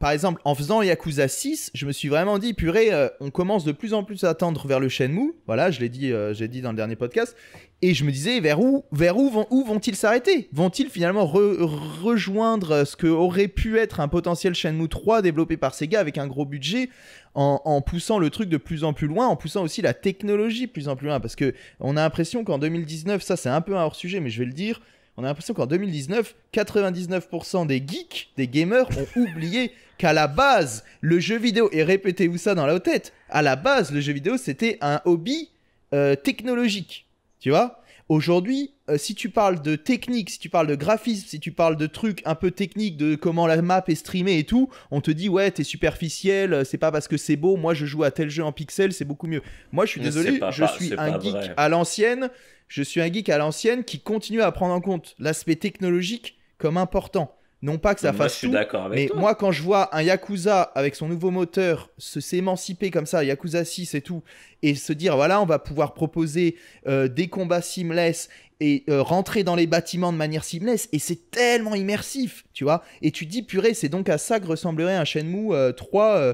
par exemple, en faisant Yakuza 6, je me suis vraiment dit, purée, euh, on commence de plus en plus à tendre vers le Shenmue. Voilà, je l'ai dit, euh, j'ai dit dans le dernier podcast. Et je me disais, vers où, vers où vont, où vont-ils s'arrêter Vont-ils finalement rejoindre euh, ce que aurait pu être un potentiel Shenmue 3 développé par Sega avec un gros budget en, en, poussant le truc de plus en plus loin, en poussant aussi la technologie de plus en plus loin Parce que on a l'impression qu'en 2019, ça c'est un peu un hors sujet, mais je vais le dire on a l'impression qu'en 2019, 99% des geeks, des gamers, ont oublié qu'à la base, le jeu vidéo, et répétez-vous ça dans la tête, à la base, le jeu vidéo, c'était un hobby euh, technologique. Tu vois Aujourd'hui, euh, si tu parles de technique, si tu parles de graphisme, si tu parles de trucs un peu techniques, de comment la map est streamée et tout, on te dit ouais, t'es superficiel, euh, c'est pas parce que c'est beau, moi je joue à tel jeu en pixel, c'est beaucoup mieux. Moi je suis désolé, je, suis un geek à l'ancienne, je suis un geek à l'ancienne qui continue à prendre en compte l'aspect technologique comme important. Non pas que ça fasse suis tout, mais moi quand je vois un Yakuza avec son nouveau moteur se s'émanciper comme ça, Yakuza 6 et tout, et se dire voilà on va pouvoir proposer euh, des combats seamless et euh, rentrer dans les bâtiments de manière seamless, et c'est tellement immersif, tu vois, et tu te dis purée c'est donc à ça que ressemblerait un Shenmue 3... Euh,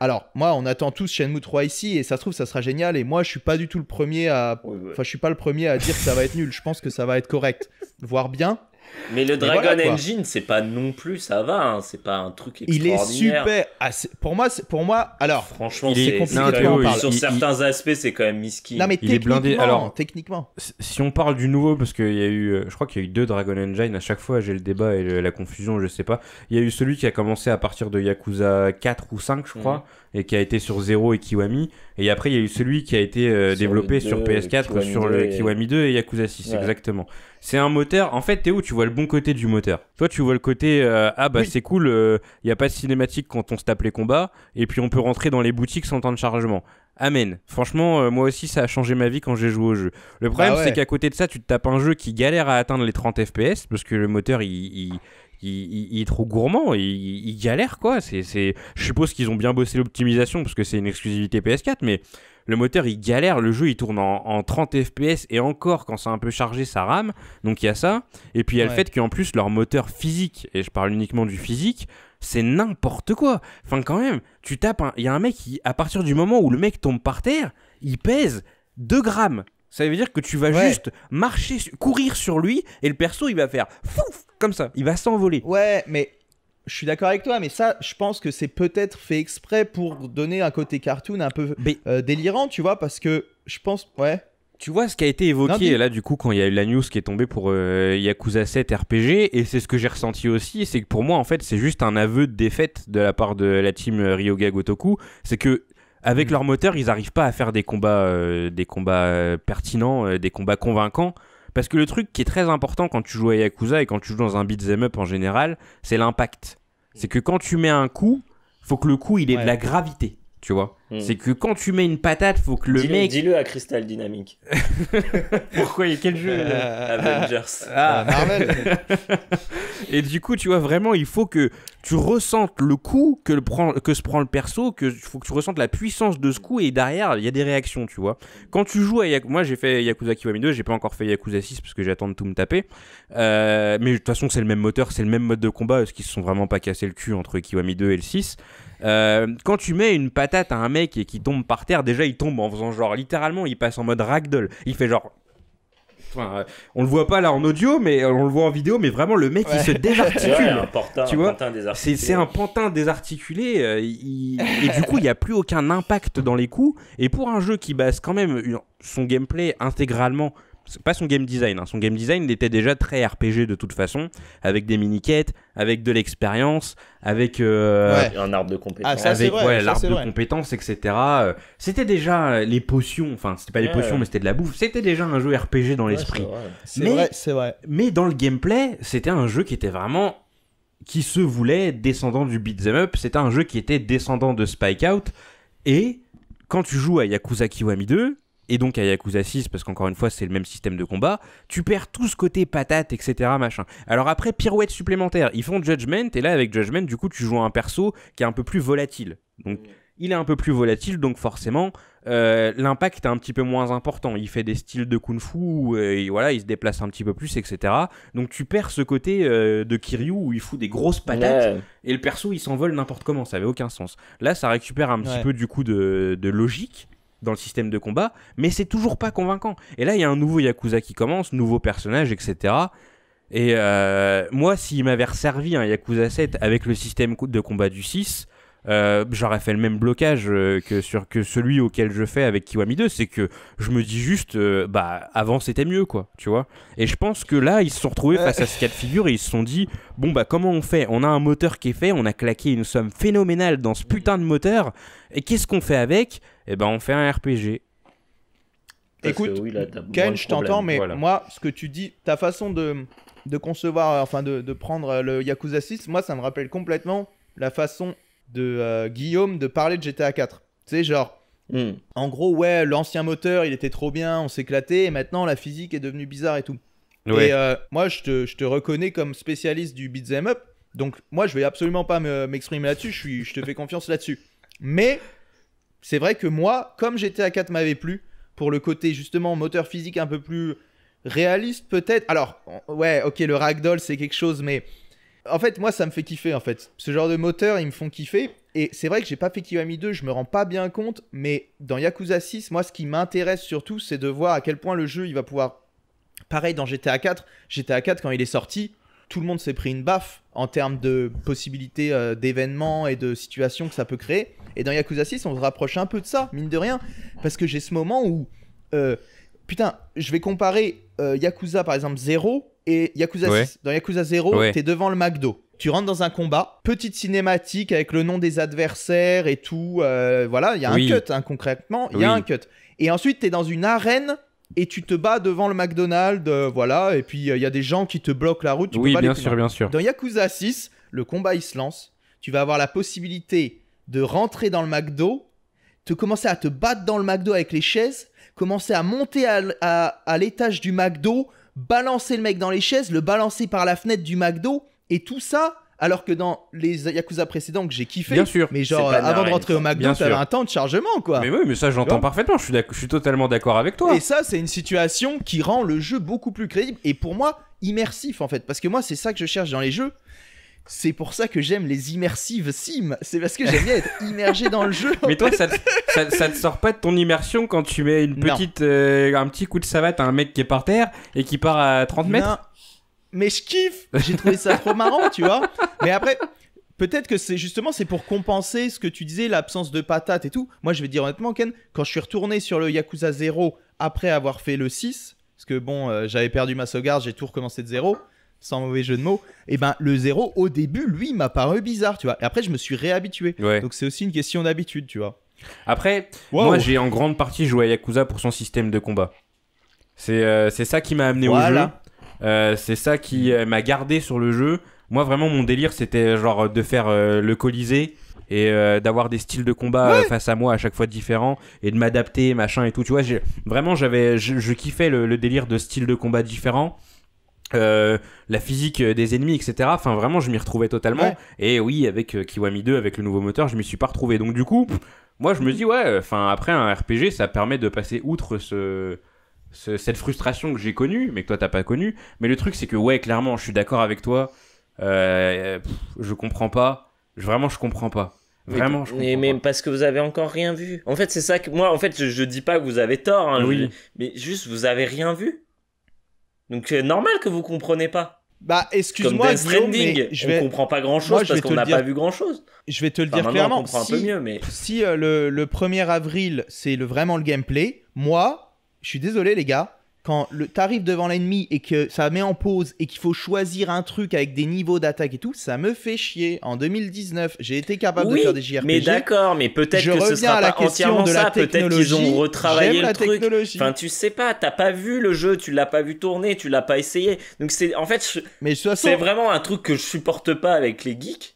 alors, moi, on attend tous Shenmue 3 ici, et ça se trouve, ça sera génial. Et moi, je suis pas du tout le premier à. Enfin, je suis pas le premier à dire que ça va être nul. Je pense que ça va être correct, voire bien. Mais le Dragon Engine, c'est pas non plus, ça va, hein. c'est pas un truc extraordinaire. Il est super. pour moi, pour moi, alors. Franchement, c'est compliqué. Non, sur certains aspects, c'est quand même miskin. Non, mais il est blindé. Alors, techniquement. Si on parle du nouveau, parce qu'il y a eu, euh, je crois qu'il y a eu deux Dragon Engine. À chaque fois, j'ai le débat et la confusion, je sais pas. Il y a eu celui qui a commencé à partir de Yakuza 4 ou 5, je crois, mhm. et qui a été sur Zero et Kiwami. Et après, il y a eu celui qui a été euh, développé sur PS4, sur le Kiwami 2 et Yakuza 6, exactement c'est un moteur. En fait, Théo, tu vois le bon côté du moteur. Toi, tu vois le côté euh, ah bah c'est cool, il euh, n'y a pas de cinématique quand on se tape les combats, et puis on peut rentrer dans les boutiques sans temps de chargement. Amen. Franchement, euh, moi aussi, ça a changé ma vie quand j'ai joué au jeu. Le problème, ah c'est qu'à côté de ça, tu te tapes un jeu qui galère à atteindre les 30 FPS parce que le moteur, il, il il, est trop gourmand, il, galère quoi. C'est, je suppose qu'ils ont bien bossé l'optimisation parce que c'est une exclusivité PS4, mais le moteur il galère, le jeu il tourne en, 30 fps et encore quand c'est un peu chargé ça rame, donc il y a ça, et puis il y a le fait qu'en plus leur moteur physique, et je parle uniquement du physique, c'est n'importe quoi. Enfin quand même, tu tapes, il y a un mec qui, à partir du moment où le mec tombe par terre, il pèse 2 grammes. Ça veut dire que tu vas juste marcher, courir sur lui et le perso il va faire fouf comme ça, il va s'envoler. Ouais, mais je suis d'accord avec toi, mais ça, je pense que c'est peut-être fait exprès pour donner un côté cartoon un peu euh, délirant, tu vois, parce que je pense, ouais. Tu vois ce qui a été évoqué là du coup quand il y a eu la news qui est tombée pour euh, Yakuza 7 RPG et c'est ce que j'ai ressenti aussi c'est que pour moi en fait c'est juste un aveu de défaite de la part de la team euh, Ryoga Gotoku c'est que avec mm. leur moteur ils n'arrivent pas à faire des combats des combats pertinents des combats convaincants parce que le truc qui est très important quand tu joues à Yakuza et quand tu joues dans un beat'em up en général, c'est l'impact. C'est que quand tu mets un coup, faut que le coup il ait de la gravité tu vois. Hmm. C'est que quand tu mets une patate, faut que le mec. Dis-le à Crystal Dynamics. Pourquoi Quel jeu euh, Avengers. Ah, ah Marvel. et du coup, tu vois, vraiment, il faut que tu ressentes le coup que, le prend, que se prend le perso, que faut que tu ressentes la puissance de ce coup, et derrière, il y a des réactions, tu vois. Quand tu joues à moi j'ai fait Yakuza Kiwami 2, j'ai pas encore fait Yakuza 6 parce que j'attends de tout me taper. Euh, mais de toute façon, c'est le même moteur, c'est le même mode de combat, parce qu'ils se sont vraiment pas cassé le cul entre Kiwami 2 et le 6. Euh, quand tu mets une patate à un mec et qu'il tombe par terre, déjà il tombe en faisant genre littéralement, il passe en mode ragdoll. Il fait genre euh, on le voit pas là en audio, mais euh, on le voit en vidéo, mais vraiment le mec il se désarticule. c'est un pantin désarticulé. et du coup, il n'y a plus aucun impact dans les coups. Et pour un jeu qui base quand même son gameplay intégralement pas son game design. Hein. Son game design était déjà très RPG de toute façon, avec des mini-quêtes, avec de l'expérience, avec euh, un arbre de compétences. Ah, etc. Euh, c'était déjà les potions, enfin, c'était pas les potions, mais c'était de la bouffe. C'était déjà un jeu RPG dans l'esprit. mais, vrai. mais dans le gameplay, c'était un jeu qui était vraiment qui se voulait descendant du beat'em up. C'était un jeu qui était descendant de Spike Out. Et quand tu joues à Yakuza Kiwami 2, et donc à Yakuza 6, parce qu'encore une fois, c'est le même système de combat, tu perds tout ce côté patate, etc. Machin. Alors après, pirouette supplémentaire, ils font Judgment, et là, avec Judgment, du coup, tu joues un perso qui est un peu plus volatile. Donc, mm. il est un peu plus volatile, donc forcément, euh, l'impact est un petit peu moins important. Il fait des styles de kung-fu, et voilà, il se déplace un petit peu plus, etc. Donc tu perds ce côté euh, de Kiryu où il fout des grosses patates et le perso il s'envole n'importe comment, ça avait aucun sens. Là, ça récupère un petit peu du coup de logique dans le système de combat, mais c'est toujours pas convaincant. Et là, il y a un nouveau Yakuza qui commence, nouveau personnage, etc. Et euh, moi, s'il m'avait servi un Yakuza 7 avec le système de combat du 6, euh, j'aurais fait le même blocage euh, que, sur, que celui auquel je fais avec Kiwami 2. C'est que je me dis juste, euh, bah, avant c'était mieux, quoi, tu vois. Et je pense que là, ils se sont retrouvés face à ce cas de figure et ils se sont dit, bon, bah, comment on fait On a un moteur qui est fait, on a claqué une somme phénoménale dans ce putain de moteur, et qu'est-ce qu'on fait avec Eh ben, on fait un RPG. Écoute, Ken, je t'entends, mais moi, ce que tu dis, ta façon de, de concevoir, enfin de, de, prendre le Yakuza 6, moi, ça me rappelle complètement la façon de euh, Guillaume de parler de GTA 4. Tu sais, genre, hmm. en gros, ouais, l'ancien moteur, il était trop bien, on s'éclatait, et maintenant la physique est devenue bizarre et tout. Et euh, moi, je te, reconnais comme spécialiste du beat'em up, donc moi, je vais absolument pas m'exprimer là-dessus, je, je te fais confiance là-dessus. Mais c'est vrai que moi, comme GTA 4 m'avait plu, pour le côté justement moteur physique un peu plus réaliste peut-être. Alors, ouais, ok, le ragdoll c'est quelque chose, mais en fait, moi, ça me fait kiffer, en fait. Ce genre de moteur, ils me font kiffer. Et c'est vrai que j'ai pas fait Kiwami 2, je me rends pas bien compte, mais dans Yakuza 6, moi, ce qui m'intéresse surtout, c'est de voir à quel point le jeu, il va pouvoir... Pareil dans GTA 4, GTA 4, quand il est sorti, tout le monde s'est pris une baffe en termes de possibilités euh, d'événements et de situations que ça peut créer. Et dans Yakuza 6, on se rapproche un peu de ça, mine de rien, parce que j'ai ce moment où... Euh, putain, je vais comparer euh, Yakuza, par exemple, 0 et Yakuza Dans Yakuza 0, t'es devant le McDo. Tu rentres dans un combat, petite cinématique avec le nom des adversaires et tout. Euh, voilà, il y a un cut, hein, concrètement, il y a un cut. Et ensuite, tu es dans une arène et tu te bats devant le McDonald's, euh, voilà. Et puis, euh, il y a des gens qui te bloquent la route. oui, bien sûr, bien sûr. Dans Yakuza 6, le combat il se lance. Tu vas avoir la possibilité de rentrer dans le McDo, te commencer à te battre dans le McDo avec les chaises, commencer à monter à l'étage du McDo balancer le mec dans les chaises, le balancer par la fenêtre du McDo, et tout ça alors que dans les Yakuza précédents que j'ai kiffé, mais genre avant de rentrer au McDo, t'avais un temps de chargement quoi. Mais oui, mais ça j'entends parfaitement, je suis totalement d'accord avec toi. Et ça, c'est une situation qui rend le jeu beaucoup plus crédible et pour moi immersif en fait, parce que moi c'est ça que je cherche dans les jeux, c'est pour ça que j'aime les immersives sim. C'est parce que j'aime être immergé dans le jeu. Mais toi, ça, ça, te sort pas de ton immersion quand tu mets une petite, euh, un petit coup de savate à un mec qui est par terre et qui part à 30 mètres Mais je kiffe J'ai trouvé ça trop marrant, tu vois. Mais après, peut-être que c'est justement c'est pour compenser ce que tu disais l'absence de patates et tout. Moi je vais dire honnêtement Ken, quand je suis retourné sur le Yakuza 0 après avoir fait le 6 parce que bon, euh, j'avais perdu ma sauvegarde, j'ai tout recommencé de zéro sans mauvais jeu de mots, et eh ben le zéro au début, lui, m'a paru bizarre, tu vois. Et après, je me suis réhabitué. Donc c'est aussi une question d'habitude, tu vois. Après, moi, j'ai en grande partie joué à Yakuza pour son système de combat. C'est euh, ça qui m'a amené au jeu. Euh, c'est ça qui euh, m'a gardé sur le jeu. Moi, vraiment, mon délire, c'était genre de faire le Colisée et d'avoir des styles de combat face à moi à chaque fois différents et de m'adapter, machin et tout. Tu vois, vraiment, j'avais, je, kiffais le, le, délire de styles de combat différents. Euh, la physique euh, des ennemis, etc. Enfin, vraiment, je m'y retrouvais totalement. Et oui, avec euh, Kiwami 2, avec le nouveau moteur, je m'y suis pas retrouvé. Donc, du coup, moi, je me dis, ouais, enfin, après un RPG, ça permet de passer outre ce, cette frustration que j'ai connue, mais que toi, t'as pas connue. Mais le truc, c'est que, ouais, clairement, je suis d'accord avec toi. je comprends pas. Je, vraiment, je comprends pas. Vraiment, je mais, mais, parce que vous avez encore rien vu. En fait, c'est ça que moi, en fait, je, dis pas que vous avez tort, hein, oui. mais juste vous avez rien vu. Donc c'est euh, normal que vous compreniez pas. Bah excuse-moi, je vais... on comprend pas grand chose parce qu'on n'a pas vu grand chose. Je vais te le dire clairement. si... un peu mais si euh, le, le 1er avril c'est le, vraiment le gameplay, moi je suis désolé les gars, quand le t'arrives devant l'ennemi et que ça met en pause et qu'il faut choisir un truc avec des niveaux d'attaque et tout, ça me fait chier. En 2019, j'ai été capable de faire des JRPG. Mais d'accord, mais peut-être que ce sera la pas entièrement de la ça. Peut-être qu'ils ont retravaillé le truc. Enfin, tu sais pas, t'as pas vu le jeu, tu l'as pas vu tourner, tu l'as pas essayé. Donc c'est en fait, c'est vraiment un truc que je supporte pas avec les geeks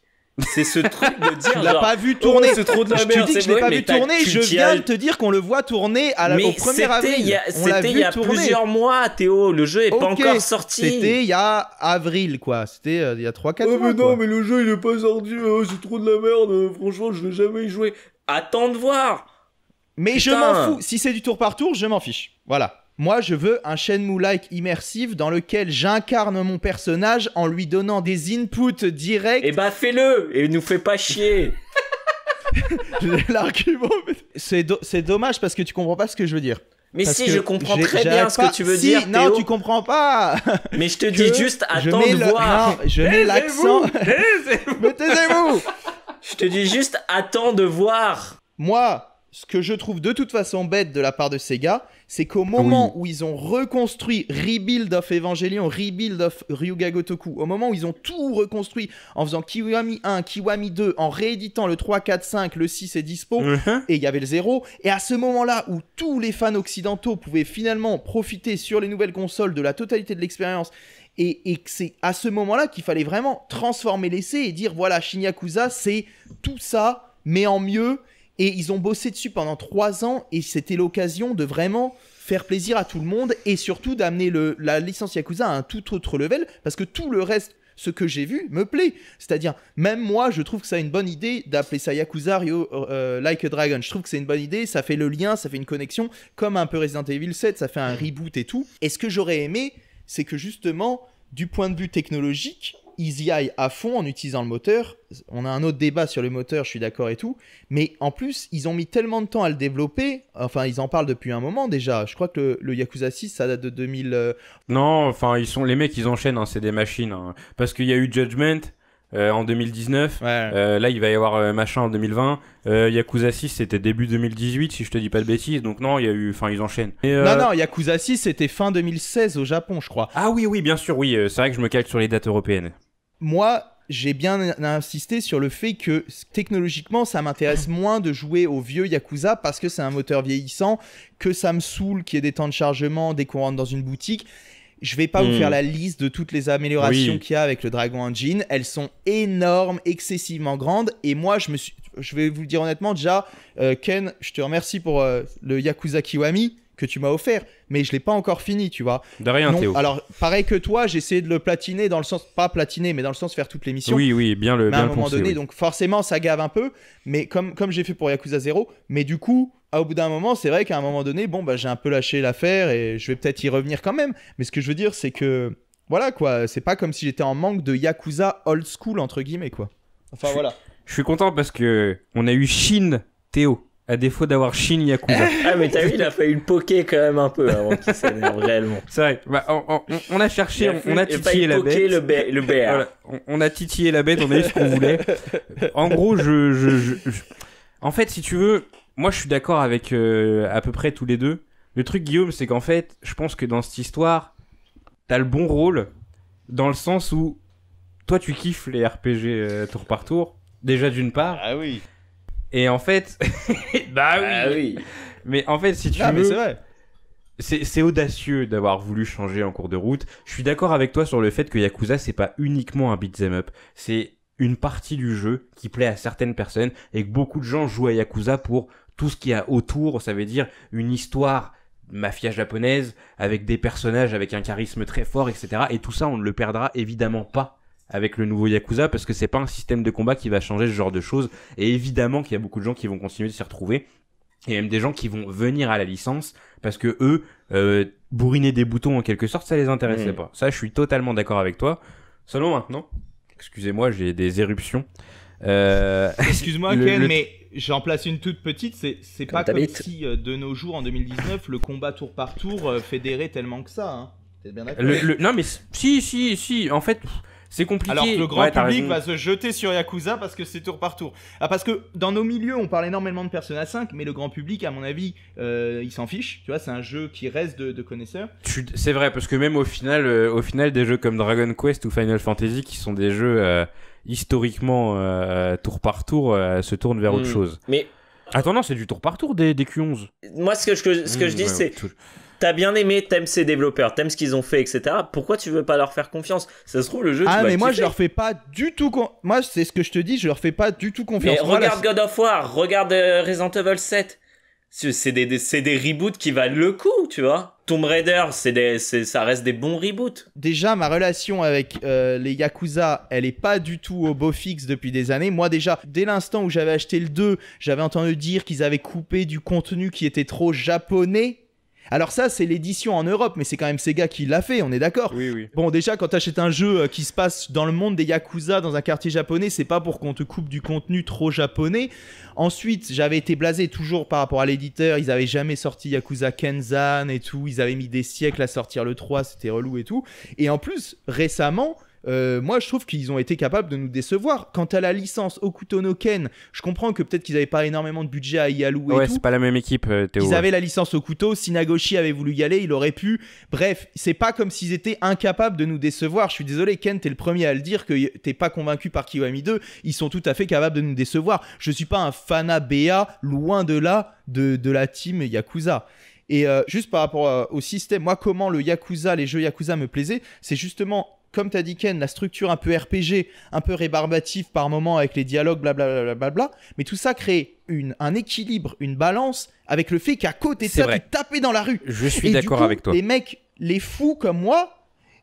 c'est ce truc de dire. Tu l'as pas vu oh, tourner. Je te de la merde. dis que je l'ai pas vu tourner. Je viens de te dire qu'on le voit tourner à la, au 1er avril. C'était il y a plusieurs mois, Théo. Le jeu est pas encore sorti. C'était il y a avril, quoi. C'était euh, il y a 3-4 mois. mais non, mais le jeu il est pas sorti. Oh, c'est trop de la merde. Euh, franchement, je vais jamais y jouer. Attends de voir. Mais je m'en fous. Si c'est du tour par tour, je m'en fiche. Voilà. Moi, je veux un Shenmue-like immersif dans lequel j'incarne mon personnage en lui donnant des inputs directs. et eh bah, ben, fais-le et nous fais pas chier. L'argument, c'est dommage parce que tu comprends pas ce que je veux dire. Mais si, je comprends très bien ce que tu veux dire. Non, tu comprends pas. Mais je te dis juste, attends de voir. je mets l'accent. Mais taisez-vous. je te dis juste, attends de voir. Moi, ce que je trouve de toute façon bête de la part de Sega, c'est qu'au ah moment où ils ont reconstruit Rebuild of Evangelion, Rebuild of Ryuga Gotoku, au moment où ils ont tout reconstruit en faisant Kiwami 1, Kiwami 2, en rééditant le 3, 4, 5, le 6 est dispo, uh-huh. et il y avait le 0, et à ce moment-là où tous les fans occidentaux pouvaient finalement profiter sur les nouvelles consoles de la totalité de l'expérience et, et c'est à ce moment-là qu'il fallait vraiment transformer l'essai et dire voilà, Shin c'est tout ça, mais en mieux, et ils ont bossé dessus pendant trois ans et c'était l'occasion de vraiment faire plaisir à tout le monde et surtout d'amener la licence Yakuza à un tout autre level parce que tout le reste ce que j'ai vu me plaît. C'est-à-dire, même moi, je trouve que ça a une bonne idée d'appeler ça Yakuza euh, Like a Dragon. Je trouve que c'est une bonne idée, ça fait le lien, ça fait une connexion, comme un peu Resident Evil 7, ça fait un reboot et tout. Et ce que j'aurais aimé, c'est que justement, du point de vue technologique, easy y à fond en utilisant le moteur. On a un autre débat sur le moteur, je suis d'accord et tout. Mais en plus, ils ont mis tellement de temps à le développer. Enfin, ils en parlent depuis un moment déjà. Je crois que le, Yakuza 6, ça date de 2000. Euh, non, enfin, ils sont les mecs, ils enchaînent. Hein, c'est des machines. Hein. Parce qu'il y a eu Judgment. Euh, en 2019. Euh, là, il va y avoir euh, machin en 2020. Yakuza 6, c'était début 2018, si je te dis pas de bêtises. Donc non, il y a eu, enfin, ils enchaînent. non, non, Yakuza 6, c'était fin 2016 au Japon, je crois. Ah oui, oui, bien sûr, oui. c'est vrai que je me calque sur les dates européennes. Moi, j'ai bien insisté sur le fait que technologiquement, ça m'intéresse moins de jouer au vieux Yakuza parce que c'est un moteur vieillissant, que ça me saoule qu'il y ait des temps de chargement dès qu'on rentre dans une boutique. Je vais pas vous faire hmm. la liste de toutes les améliorations qu'il y a avec le Dragon Engine. Elles sont énormes, excessivement grandes. Et moi, je me suis, je vais vous le dire honnêtement, déjà, euh, Ken, je te remercie pour euh, le Yakuza Kiwami que tu m'as offert, mais je l'ai pas encore fini, tu vois. De rien, Théo. Alors, pareil que toi, j'ai essayé de le platiner dans le sens, pas platiner, mais dans le sens faire toutes les missions. Oui, oui, bien le. Mais à un moment donné, donc forcément, ça gave un peu, mais comme, comme j'ai fait pour Yakuza 0, mais du coup, ah, au bout d'un moment, c'est vrai qu'à un moment donné, bon, bah, j'ai un peu lâché l'affaire et je vais peut-être y revenir quand même. Mais ce que je veux dire, c'est que voilà quoi, c'est pas comme si j'étais en manque de Yakuza old school entre guillemets quoi. Enfin voilà. je suis content parce que on a eu Shin Théo. À défaut d'avoir Shin Yakuza. ah, mais t'as vu, il a fait le poker quand même un peu avant qu'il s'énerve réellement. C'est vrai, bah, on, a cherché, on, a titillé la bête. Le, ba le BR. on, a titillé la bête, on a eu ce qu'on voulait. En gros, je, je, je... En fait, si tu veux, moi, je suis d'accord avec euh, à peu près tous les deux. Le truc, Guillaume, c'est qu'en fait, je pense que dans cette histoire, t'as le bon rôle dans le sens où toi, tu kiffes les RPG euh, tour par tour, déjà d'une part. Ah oui. Et en fait, bah oui. Ah oui. Mais en fait, si tu ah, veux, c'est vrai. C'est audacieux d'avoir voulu changer en cours de route. Je suis d'accord avec toi sur le fait que Yakuza, c'est pas uniquement un beat'em up. C'est une partie du jeu qui plaît à certaines personnes et que beaucoup de gens jouent à Yakuza pour tout ce qu'il y a autour, ça veut dire une histoire mafia japonaise avec des personnages avec un charisme très fort, etc. Et tout ça, on ne le perdra évidemment pas avec le nouveau Yakuza parce que c'est pas un système de combat qui va changer ce genre de choses. Et évidemment qu'il y a beaucoup de gens qui vont continuer de s'y retrouver et même des gens qui vont venir à la licence parce que eux euh, bourriner des boutons en quelque sorte, ça les intéressait hmm. pas. Ça, je suis totalement d'accord avec toi. Seulement maintenant, excusez-moi, j'ai des éruptions. Euh, Excuse-moi, Ken, mais j'en place une toute petite. C'est, pas comme si euh, de nos jours, en 2019, le combat tour par tour euh, fédérait tellement que ça. Hein. Non, mais si, si, si. En fait. C'est compliqué. Alors le grand public va se jeter sur Yakuza parce que c'est tour par tour. Ah, parce que dans nos milieux, on parle énormément de Persona 5, mais le grand public, à mon avis, il s'en fiche. Tu vois, c'est un jeu qui reste de, connaisseurs. C'est vrai, parce que même au final, au final, des jeux comme Dragon Quest ou Final Fantasy, qui sont des jeux historiquement, euh, tour par tour, euh, se tourne vers autre hmm. chose. Mais. Attends, non, c'est du tour par tour des, des Q11. Moi, ce que je, ce que je hmm, dis, c'est. T'as bien aimé, t'aimes ces développeurs, t'aimes ce qu'ils ont fait, etc. Pourquoi tu veux pas leur faire confiance Ça se trouve, le jeu. Ah, mais moi, je leur fais pas du tout. confiance Moi, c'est ce que je te dis, je leur fais pas du tout confiance. regarde God of War, regarde euh, Resident Evil 7. C'est des, des reboots qui valent le coup, tu vois. Tomb Raider, c'est ça reste des bons reboots. Déjà, ma relation avec euh, les Yakuza, elle est pas du tout au beau fixe depuis des années. Moi, déjà, dès l'instant où j'avais acheté le 2, j'avais entendu dire qu'ils avaient coupé du contenu qui était trop japonais alors ça, c'est l'édition en Europe, mais c'est quand même Sega qui l'a fait, on est d'accord. Oui, oui. Bon, déjà, quand t'achètes un jeu euh, qui se passe dans le monde des Yakuza, dans un quartier japonais, c'est pas pour qu'on te coupe du contenu trop japonais. Ensuite, j'avais été blasé toujours par rapport à l'éditeur, ils avaient jamais sorti Yakuza Kenzan et tout, ils avaient mis des siècles à sortir le 3, c'était relou et tout. Et en plus, récemment, euh, moi je trouve qu'ils ont été capables de nous décevoir. Quant à la licence Okutono Ken, je comprends que peut-être qu'ils n'avaient pas énormément de budget à y allouer. Ouais, c'est pas la même équipe, euh, Théo. Ils avaient la licence Okuto, Nagoshi avait voulu y aller, il aurait pu. Bref, c'est pas comme s'ils étaient incapables de nous décevoir. Je suis désolé, Ken, t'es le premier à le dire que t'es pas convaincu par Kiwami 2. Ils sont tout à fait capables de nous décevoir. Je suis pas un fana BA, loin de là, de, de la team Yakuza. Et euh, juste par rapport au système, moi, comment le Yakuza, les jeux Yakuza me plaisaient, c'est justement comme t'as dit Ken, la structure un peu RPG, un peu rébarbative par moment avec les dialogues, blablabla, bla, bla, bla, mais tout ça crée un équilibre, une balance avec le fait qu'à côté de ça, tu dans la rue. Je suis d'accord avec toi. Les mecs, les fous comme moi,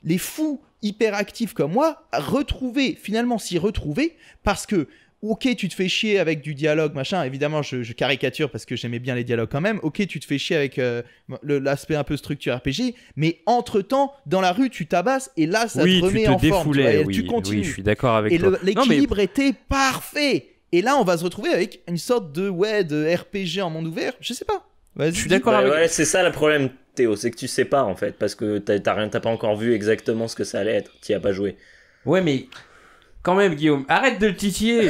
les fous hyperactifs comme moi, retrouver, finalement s'y retrouver, parce que Ok, tu te fais chier avec du dialogue, machin. Évidemment, je, caricature parce que j'aimais bien les dialogues quand même. Ok, tu te fais chier avec euh, l'aspect un peu structure RPG, mais entre temps, dans la rue, tu tabasses et là, ça te remet en forme. oui, tu Oui, je suis d'accord avec et toi. l'équilibre était parfait. Et là, on va se retrouver avec une sorte de ouais de RPG en monde ouvert. Je sais pas. Je suis d'accord bah avec. Ouais, c'est ça le problème, Théo, c'est que tu sais pas en fait, parce que t'as rien, pas encore vu exactement ce que ça allait être. Tu as pas joué. Ouais, mais quand même, Guillaume, arrête de le titiller.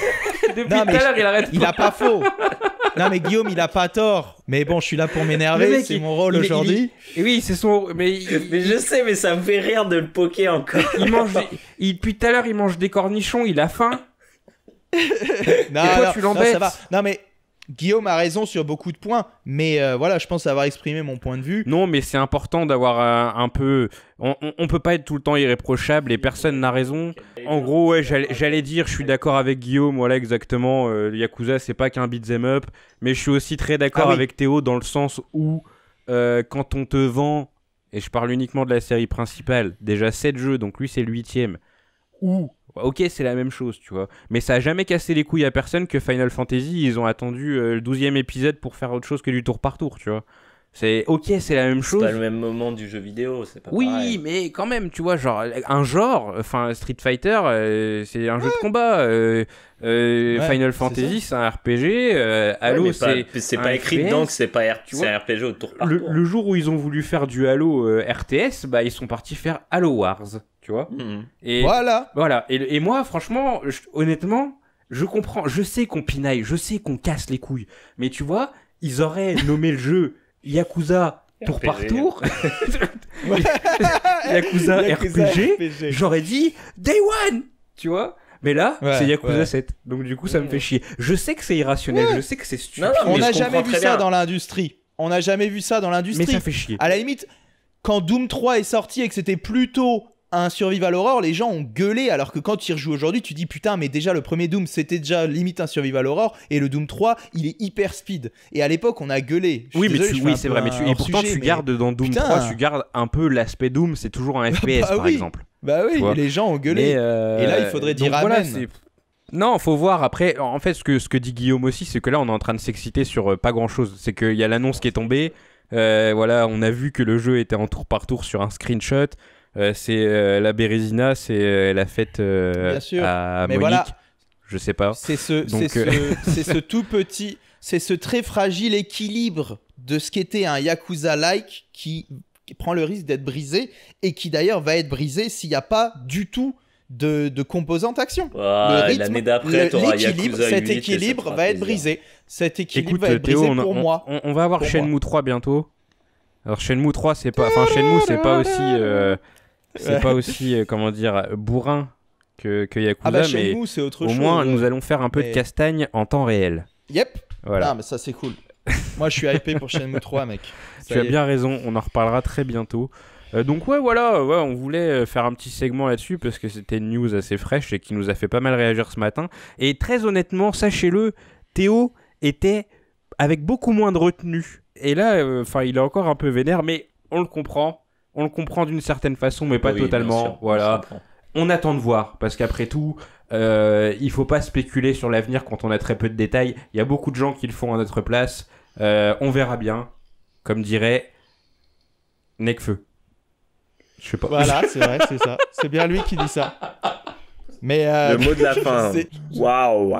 Depuis tout à l'heure, il arrête. Il n'a a pas faux. non, mais Guillaume, il a pas tort. Mais bon, je suis là pour m'énerver. C'est mon rôle aujourd'hui. Oui, c'est son. Mais, mais je sais, mais ça me fait rire de le poker encore. il mange. Il, depuis tout à l'heure, il mange des cornichons. Il a faim. non, tu l'embêtes. non, mais Guillaume a raison sur beaucoup de points, mais euh, voilà, je pense avoir exprimé mon point de vue. Non, mais c'est important d'avoir euh, un, peu. On, ne peut pas être tout le temps irréprochable et personne n'a raison. En gros, ouais, j'allais dire, je suis d'accord avec Guillaume, voilà exactement. Euh, Yakuza, c'est pas qu'un beat'em up, mais je suis aussi très d'accord ah avec Théo dans le sens où quand on te vend, et je parle uniquement de la série principale, déjà 7 jeux, donc lui c'est le 8 ou Ok, c'est la même chose, tu vois. Mais ça a jamais cassé les couilles à personne que Final Fantasy, ils ont attendu euh, le 12 épisode pour faire autre chose que du tour par tour, tu vois. C'est ok, c'est la même chose. C'est pas le même moment du jeu vidéo, c'est pas Oui, mais quand même, tu vois, genre un genre, enfin Street Fighter, euh, c'est un jeu de combat. Euh, euh, Final Fantasy, c'est un RPG. Halo, c'est c'est pas écrit que c'est pas c'est un RPG autour le, jour où ils ont voulu faire du Halo RTS, bah ils sont partis faire Halo Wars, tu vois. Mhm. Et voilà. Et, moi, franchement, honnêtement, je comprends. Je sais qu'on pinaille, je sais qu'on casse les couilles, mais tu vois, ils auraient nommé le jeu Yakuza tour par tour, Yakuza, RPG, j'aurais dit Day One, tu vois mais là, c'est Yakuza 7. Donc du coup, ça me fait chier. Je sais que c'est irrationnel, je sais que c'est stupide. on n'a jamais, vu ça dans l'industrie. On n'a jamais vu ça dans l'industrie. Mais ça fait chier. À la limite, quand Doom 3 est sorti et que c'était plutôt un survival horror, les gens ont gueulé, alors que quand tu y rejoues aujourd'hui, tu dis putain, mais déjà le premier Doom, c'était déjà limite un survival horror, et le Doom 3, il est hyper speed. Et à l'époque, on a gueulé. oui, mais oui, c'est vrai, mais et pourtant, tu gardes dans Doom 3, tu gardes un peu l'aspect Doom, c'est toujours un ah FPS, bah par exemple. Bah oui, les gens ont gueulé. Et là, euh, il faudrait dire amen. non, faut voir après. En fait, ce que, ce que dit Guillaume aussi, c'est que là, on est en train de s'exciter sur euh, pas grand chose. C'est qu'il y a l'annonce qui est tombée. Euh, voilà, on a vu que le jeu était en tour par tour sur un screenshot. Euh, c'est euh, la Bérésina, c'est euh, la fête à Mais Monique. Voilà. Je sais pas. C'est ce, ce tout petit, c'est ce très fragile équilibre de ce qu'était un Yakuza-like qui, prend le risque d'être brisé et qui d'ailleurs va être brisé s'il n'y a pas du tout de, composante action. L'année d'après, l'équilibre, cet équilibre va être brisé. Cet équilibre va être brisé pour moi. On, va avoir Shenmue 3 bientôt. Alors Shenmue 3, c'est pas, enfin Shenmue, c'est pas aussi. C'est pas aussi, euh, comment dire, bourrin que, que Yakuza, ah bah, mais autre au moins nous allons faire un peu de castagne en temps réel. Yep. Voilà. Ah, mais ça c'est cool. Moi je suis hypé pour Shenmue 3, mec. tu as bien raison, on en reparlera très bientôt. Euh, donc ouais voilà, ouais, on voulait euh, faire un petit segment là-dessus parce que c'était une news assez fraîche et qui nous a fait pas mal réagir ce matin. Et très honnêtement, sachez-le, Théo était avec beaucoup moins de retenue. Et là, enfin, il est encore un peu vénère, mais on le comprend on le comprend d'une certaine façon, mais pas totalement. voilà. On attend de voir, parce qu'après tout, euh, il faut pas spéculer sur l'avenir quand on a très peu de détails. Il y a beaucoup de gens qui le font à notre place. Euh, on verra bien, comme dirait Necfeu. Je sais pas. Voilà, c'est vrai, c'est ça. C'est bien lui qui dit ça. Mais euh, le mot de la fin. Waouh.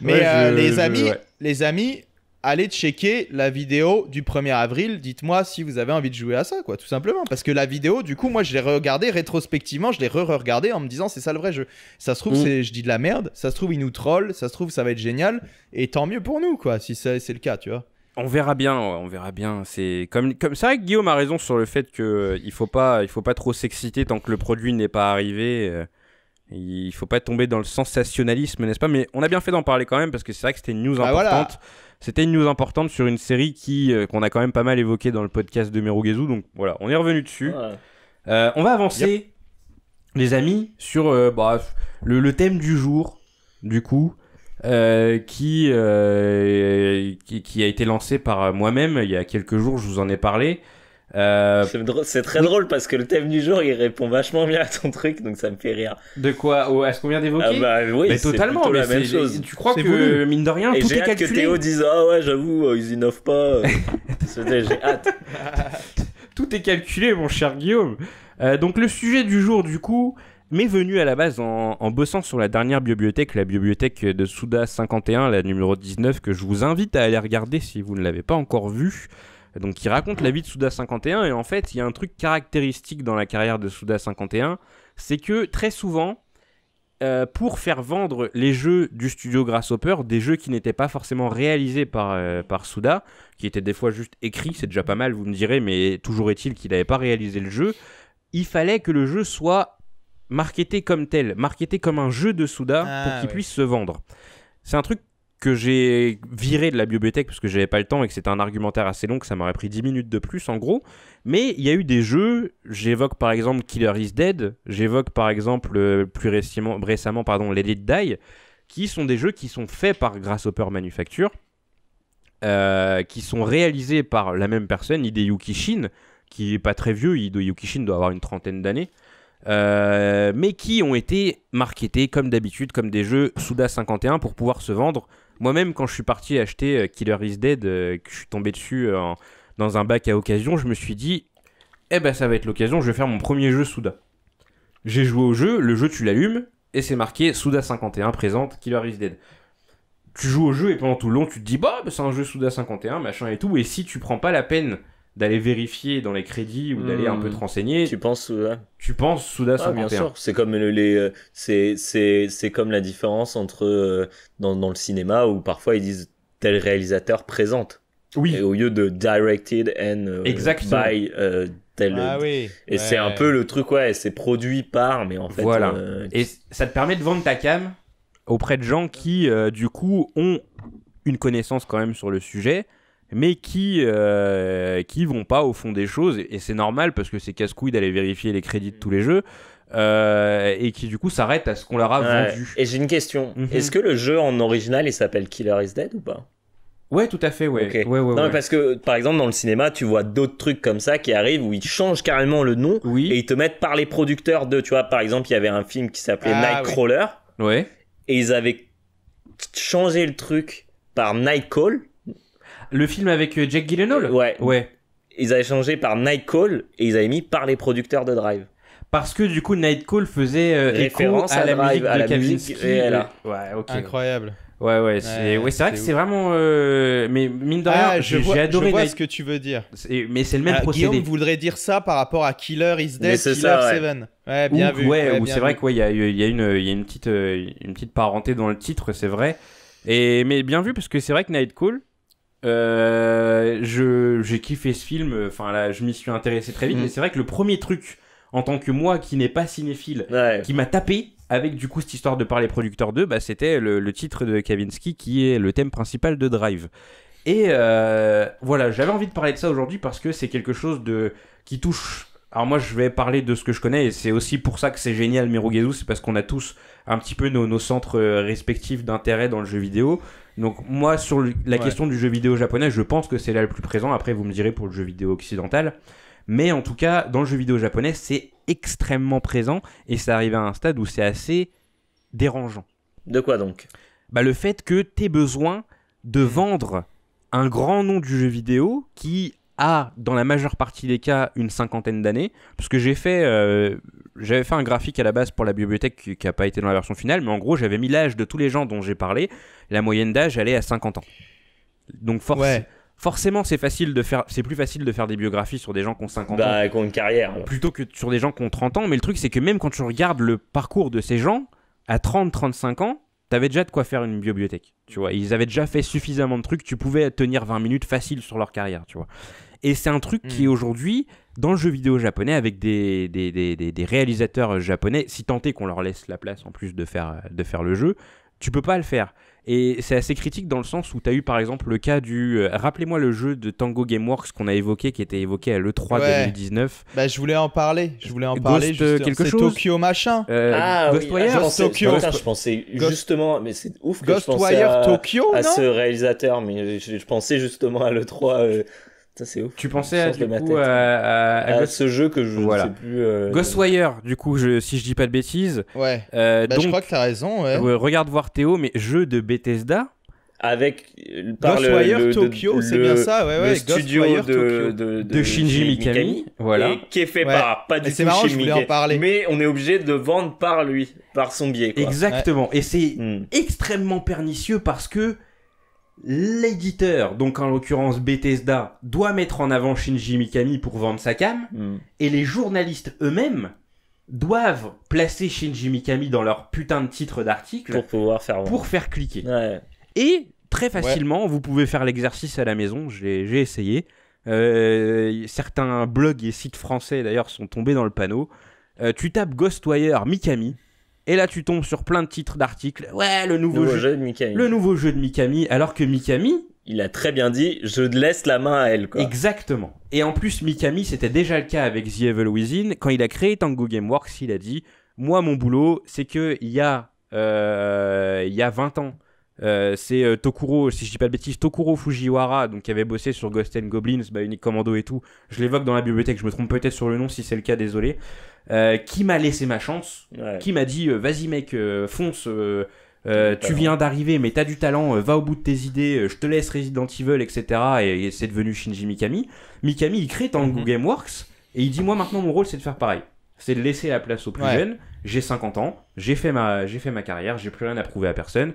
Mais euh, les amis, les amis, allez checker la vidéo du 1er avril. Dites-moi si vous avez envie de jouer à ça, quoi, tout simplement. Parce que la vidéo, du coup, moi, je l'ai regardée rétrospectivement, je l'ai re-regardée en me disant c'est ça le vrai jeu. Ça se trouve, mm. je dis de la merde, ça se trouve, ils nous troll, ça se trouve, ça va être génial. Et tant mieux pour nous, quoi, si c'est le cas, tu vois. On verra bien, on verra bien. C'est comme comme ça. Guillaume a raison sur le fait que euh, il faut pas, il faut pas trop s'exciter tant que le produit n'est pas arrivé. Euh, il faut pas tomber dans le sensationnalisme, n'est-ce pas Mais on a bien fait d'en parler quand même parce que c'est vrai que c'était une news bah importante. C'était une news importante sur une série qui euh, qu'on a quand même pas mal évoquée dans le podcast de Merugezu. Donc voilà, on est revenu dessus. Euh, on va avancer, les amis, sur euh, bah, le, thème du jour, du coup, qui, qui, a été lancé par moi-même il y a quelques jours, je vous en ai parlé. Euh, c'est très drôle parce que le thème du jour il répond vachement bien à ton truc donc ça me fait rire. De quoi est ce qu'on vient d'évoquer ah bah, oui, totalement, mais Tu crois que mine de rien, tout est calculé. que Théo dise Ah ouais, j'avoue, euh, ils innovent pas. Euh. J'ai hâte. tout est calculé, mon cher Guillaume. donc le sujet du jour, du coup, m'est venu à la base en, en, bossant sur la dernière bibliothèque, la bibliothèque de Souda 51, la numéro 19, que je vous invite à aller regarder si vous ne l'avez pas encore vue donc qui raconte la vie de Souda 51 et en fait il y a un truc caractéristique dans la carrière de Souda 51 c'est que très souvent euh, pour faire vendre les jeux du studio Grasshopper, des jeux qui n'étaient pas forcément réalisés par, euh, par Souda, qui étaient des fois juste écrits, c'est déjà pas mal, vous me direz, mais toujours est-il qu'il n'avait pas réalisé le jeu, il fallait que le jeu soit marketé comme tel, marketé comme un jeu de Souda pour ah qu'il puisse se vendre. C'est un truc que j'ai viré de la bibliothèque parce que j'avais pas le temps et que c'était un argumentaire assez long, que ça m'aurait pris 10 minutes de plus en gros. Mais il y a eu des jeux, j'évoque par exemple Killer is Dead, j'évoque par exemple euh, plus récemment, récemment pardon, Let Die, qui sont des jeux qui sont faits par Grasshopper Manufacture, euh, qui sont réalisés par la même personne, Hideyuki Shin, qui est pas très vieux, Hideyuki Shin doit avoir une trentaine d'années. Euh, mais qui ont été marketés comme d'habitude comme des jeux Suda 51 pour pouvoir se vendre moi-même, quand je suis parti acheter euh, Killer is Dead, euh, que je suis tombé dessus euh, dans un bac à occasion, je me suis dit, eh ben ça va être l'occasion, je vais faire mon premier jeu Souda. J'ai joué au jeu, le jeu tu l'allumes, et c'est marqué Souda 51 présente Killer is Dead. Tu joues au jeu et pendant tout le long tu te dis bah, bah c'est un jeu Souda 51 machin et tout et si tu prends pas la peine d'aller vérifier dans les crédits ou d'aller un peu hmm. te renseigner. Tu penses Souda euh, Tu penses Souda ah, bien sûr. C'est comme les euh, c'est c'est comme la différence entre euh, dans, le cinéma où parfois ils disent tel réalisateur présente. Oui. Et au lieu de directed and by tel. Ah et c'est un peu le truc ouais, c'est produit par mais en fait. Voilà. et ça te permet de vendre ta cam auprès de gens qui du coup ont une connaissance quand même sur le sujet mais qui euh, qui vont pas au fond des choses et c'est normal parce que c'est casse-couille d'aller vérifier les crédits de tous les jeux euh, et qui du coup s'arrêtent à ce qu'on leur a vendu. Et j'ai une question. Mhm. Est-ce que le jeu en original il s'appelle Killer is Dead ou pas Ouais, tout à fait, ouais. ouais, ouais non, parce que par exemple dans le cinéma, tu vois d'autres trucs comme ça qui arrivent où ils changent carrément le nom et ils te mettent par les producteurs de, tu vois, par exemple, il y avait un film qui s'appelait ah, Nightcrawler. Et ils avaient changé le truc par Nightcall le film avec euh, Jack Gyllenhaal Ouais. Ouais. Ils avaient changé par Nightcall et ils avaient mis par les producteurs de Drive. Parce que du coup, Nightcall faisait euh, référence à, la musique de hein. Ouais, ok. Incroyable. Ouais, ouais, c'est vrai que c'est vraiment. Euh, mais mine de ah, rien, j'ai adoré. Je vois ce que tu veux dire. Mais c'est le même ah, procédé. Guillaume voudrait dire ça par rapport à Killer is Dead, Killer Seven. Ouais, bien vu. Ouais, c'est vrai qu'il y a, une, petite, une petite parenté dans le titre, c'est vrai. Et, mais bien vu, parce que c'est vrai que Nightcall, euh, je j'ai kiffé ce film. Enfin là, je m'y suis intéressé très vite. Mhm. Mais c'est vrai que le premier truc en tant que moi qui n'est pas cinéphile, qui m'a tapé avec du coup cette histoire de parler producteur 2, bah, c'était le, titre de Kavinsky qui est le thème principal de Drive. Et euh, voilà, j'avais envie de parler de ça aujourd'hui parce que c'est quelque chose de qui touche. Alors moi, je vais parler de ce que je connais et c'est aussi pour ça que c'est génial Mirugezu, c'est parce qu'on a tous un petit peu nos, nos centres euh, respectifs d'intérêt dans le jeu vidéo. Donc moi sur la question du jeu vidéo japonais, je pense que c'est là le plus présent. Après vous me direz pour le jeu vidéo occidental, mais en tout cas dans le jeu vidéo japonais c'est extrêmement présent et ça arrive à un stade où c'est assez dérangeant. De quoi donc Bah le fait que tu aies besoin de vendre un grand nom du jeu vidéo qui a, dans la majeure partie des cas, une cinquantaine d'années. Parce que j'ai fait, euh, j'avais fait un graphique à la base pour la bibliothèque qui n'a pas été dans la version finale, mais en gros, j'avais mis l'âge de tous les gens dont j'ai parlé. La moyenne d'âge, allait à 50 ans. Donc, Forcément, c'est facile de faire, c'est plus facile de faire des biographies sur des gens qui ont 50 ans, bah, ont une carrière, plutôt que sur des gens qui ont 30 ans. Mais le truc, c'est que même quand tu regardes le parcours de ces gens, à 30-35 ans, t'avais déjà de quoi faire une bibliothèque. Tu vois, ils avaient déjà fait suffisamment de trucs, tu pouvais tenir 20 minutes facile sur leur carrière, tu vois. Et c'est un truc qui mm. aujourd'hui dans le jeu vidéo japonais avec des, des, des, des réalisateurs japonais, si tant est qu'on leur laisse la place en plus de faire, de faire le jeu, tu peux pas le faire. Et c'est assez critique dans le sens où tu as eu par exemple le cas du. Euh, rappelez-moi le jeu de Tango Gameworks qu'on a évoqué, qui était évoqué à l'E3 2019. Bah, je voulais en parler. Je voulais en parler. Euh, Juste... quelque chose. Tokyo machin. Euh, ah, ah, Ghostwire Tokyo. je pensais justement. Mais c'est ouf que Tokyo, à ce réalisateur. Mais je, pensais justement à l'E3 tu pensais à, du coup, à, ce jeu que je voilà. sais plus. Euh, Ghostwire, du coup, je, si je dis pas de bêtises. Ouais. Euh, bah, donc, je crois que as raison. regarde voir Théo, mais jeu de Bethesda. Avec euh, Ghostwire Tokyo, c'est bien ça, ouais, ouais. Le studio de, Shinji Mikami, voilà, et qui est fait par pas du tout Shinji Mikami, en parler. mais on est obligé de vendre par lui, par son biais. Exactement, et c'est hmm. extrêmement pernicieux parce que l'éditeur, donc en l'occurrence Bethesda, doit mettre en avant Shinji Mikami pour vendre sa cam, hmm. et les journalistes eux-mêmes doivent placer Shinji Mikami dans leur putain de titre d'article pour pouvoir faire pour faire cliquer. Et très facilement, vous pouvez faire l'exercice à la maison. J'ai essayé. Euh, certains blogs et sites français d'ailleurs sont tombés dans le panneau. Euh, tu tapes Ghostwire Mikami et là, tu tombes sur plein de titres d'articles. Ouais, le nouveau, jeu, de Mikami. Le nouveau jeu de Mikami. Alors que Mikami. Il a très bien dit, je laisse la main à elle, Exactement. Et en plus, Mikami, c'était déjà le cas avec The Evil Within. Quand il a créé Tango Gameworks, il a dit Moi, mon boulot, c'est que il y a. Euh, il y a 20 ans, euh, c'est euh, Tokuro, si je dis pas de bêtises, Tokuro Fujiwara, donc qui avait bossé sur Ghost and Goblins, bah, Unique Commando et tout. Je l'évoque dans la bibliothèque, je me trompe peut-être sur le nom, si c'est le cas, désolé. Euh, qui m'a laissé ma chance, qui m'a dit vas-y mec, fonce, tu viens d'arriver, mais t'as du talent, va au bout de tes idées, je te laisse Resident Evil, etc. Et, c'est devenu Shinji Mikami. Mikami, il crée Tango Google mhm. Gameworks et il dit moi maintenant mon rôle c'est de faire pareil c'est de laisser la place aux plus jeunes. J'ai 50 ans, j'ai fait ma, j'ai fait ma carrière, j'ai plus rien à prouver à personne.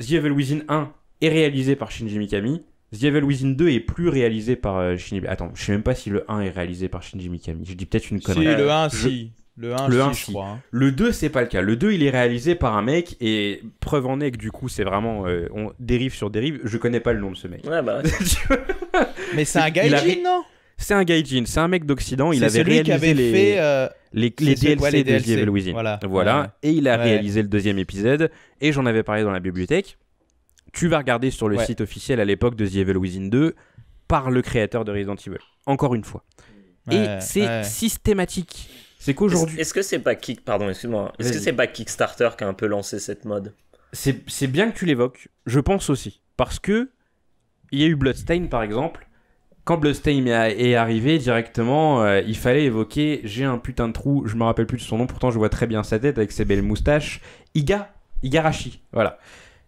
The Evil Within 1 est réalisé par Shinji Mikami. The Evil Within 2 est plus réalisé par euh, Shinji. Attends, je sais même pas si le 1 est réalisé par Shinji Mikami. Je dis peut-être une connerie. Si, le 1, si. Le 1, le si, hein. Le 2, c'est pas le cas. Le 2, il est réalisé par un mec et preuve en est que du coup, c'est vraiment. Euh, on dérive sur dérive. Je connais pas le nom de ce mec. Ouais, bah. mais c'est un gaijin, non c'est un gaijin, c'est un mec d'Occident. Il avait réalisé les, fait, euh, les, DLC de The Evil Voilà. voilà. Et il a réalisé le deuxième épisode. Et j'en avais parlé dans la bibliothèque. Tu vas regarder sur le site officiel à l'époque de The Evil Within 2 par le créateur de Resident Evil. Encore une fois. et c'est systématique. C'est qu'aujourd'hui. Est-ce que c'est pas Est-ce que c'est pas Kickstarter qui a un peu lancé cette mode C'est bien que tu l'évoques. Je pense aussi, parce que il y a eu Bloodstain par exemple quand Steam est arrivé directement, euh, il fallait évoquer j'ai un putain de trou, je me rappelle plus de son nom, pourtant je vois très bien sa tête avec ses belles moustaches. Iga, Igarashi, voilà.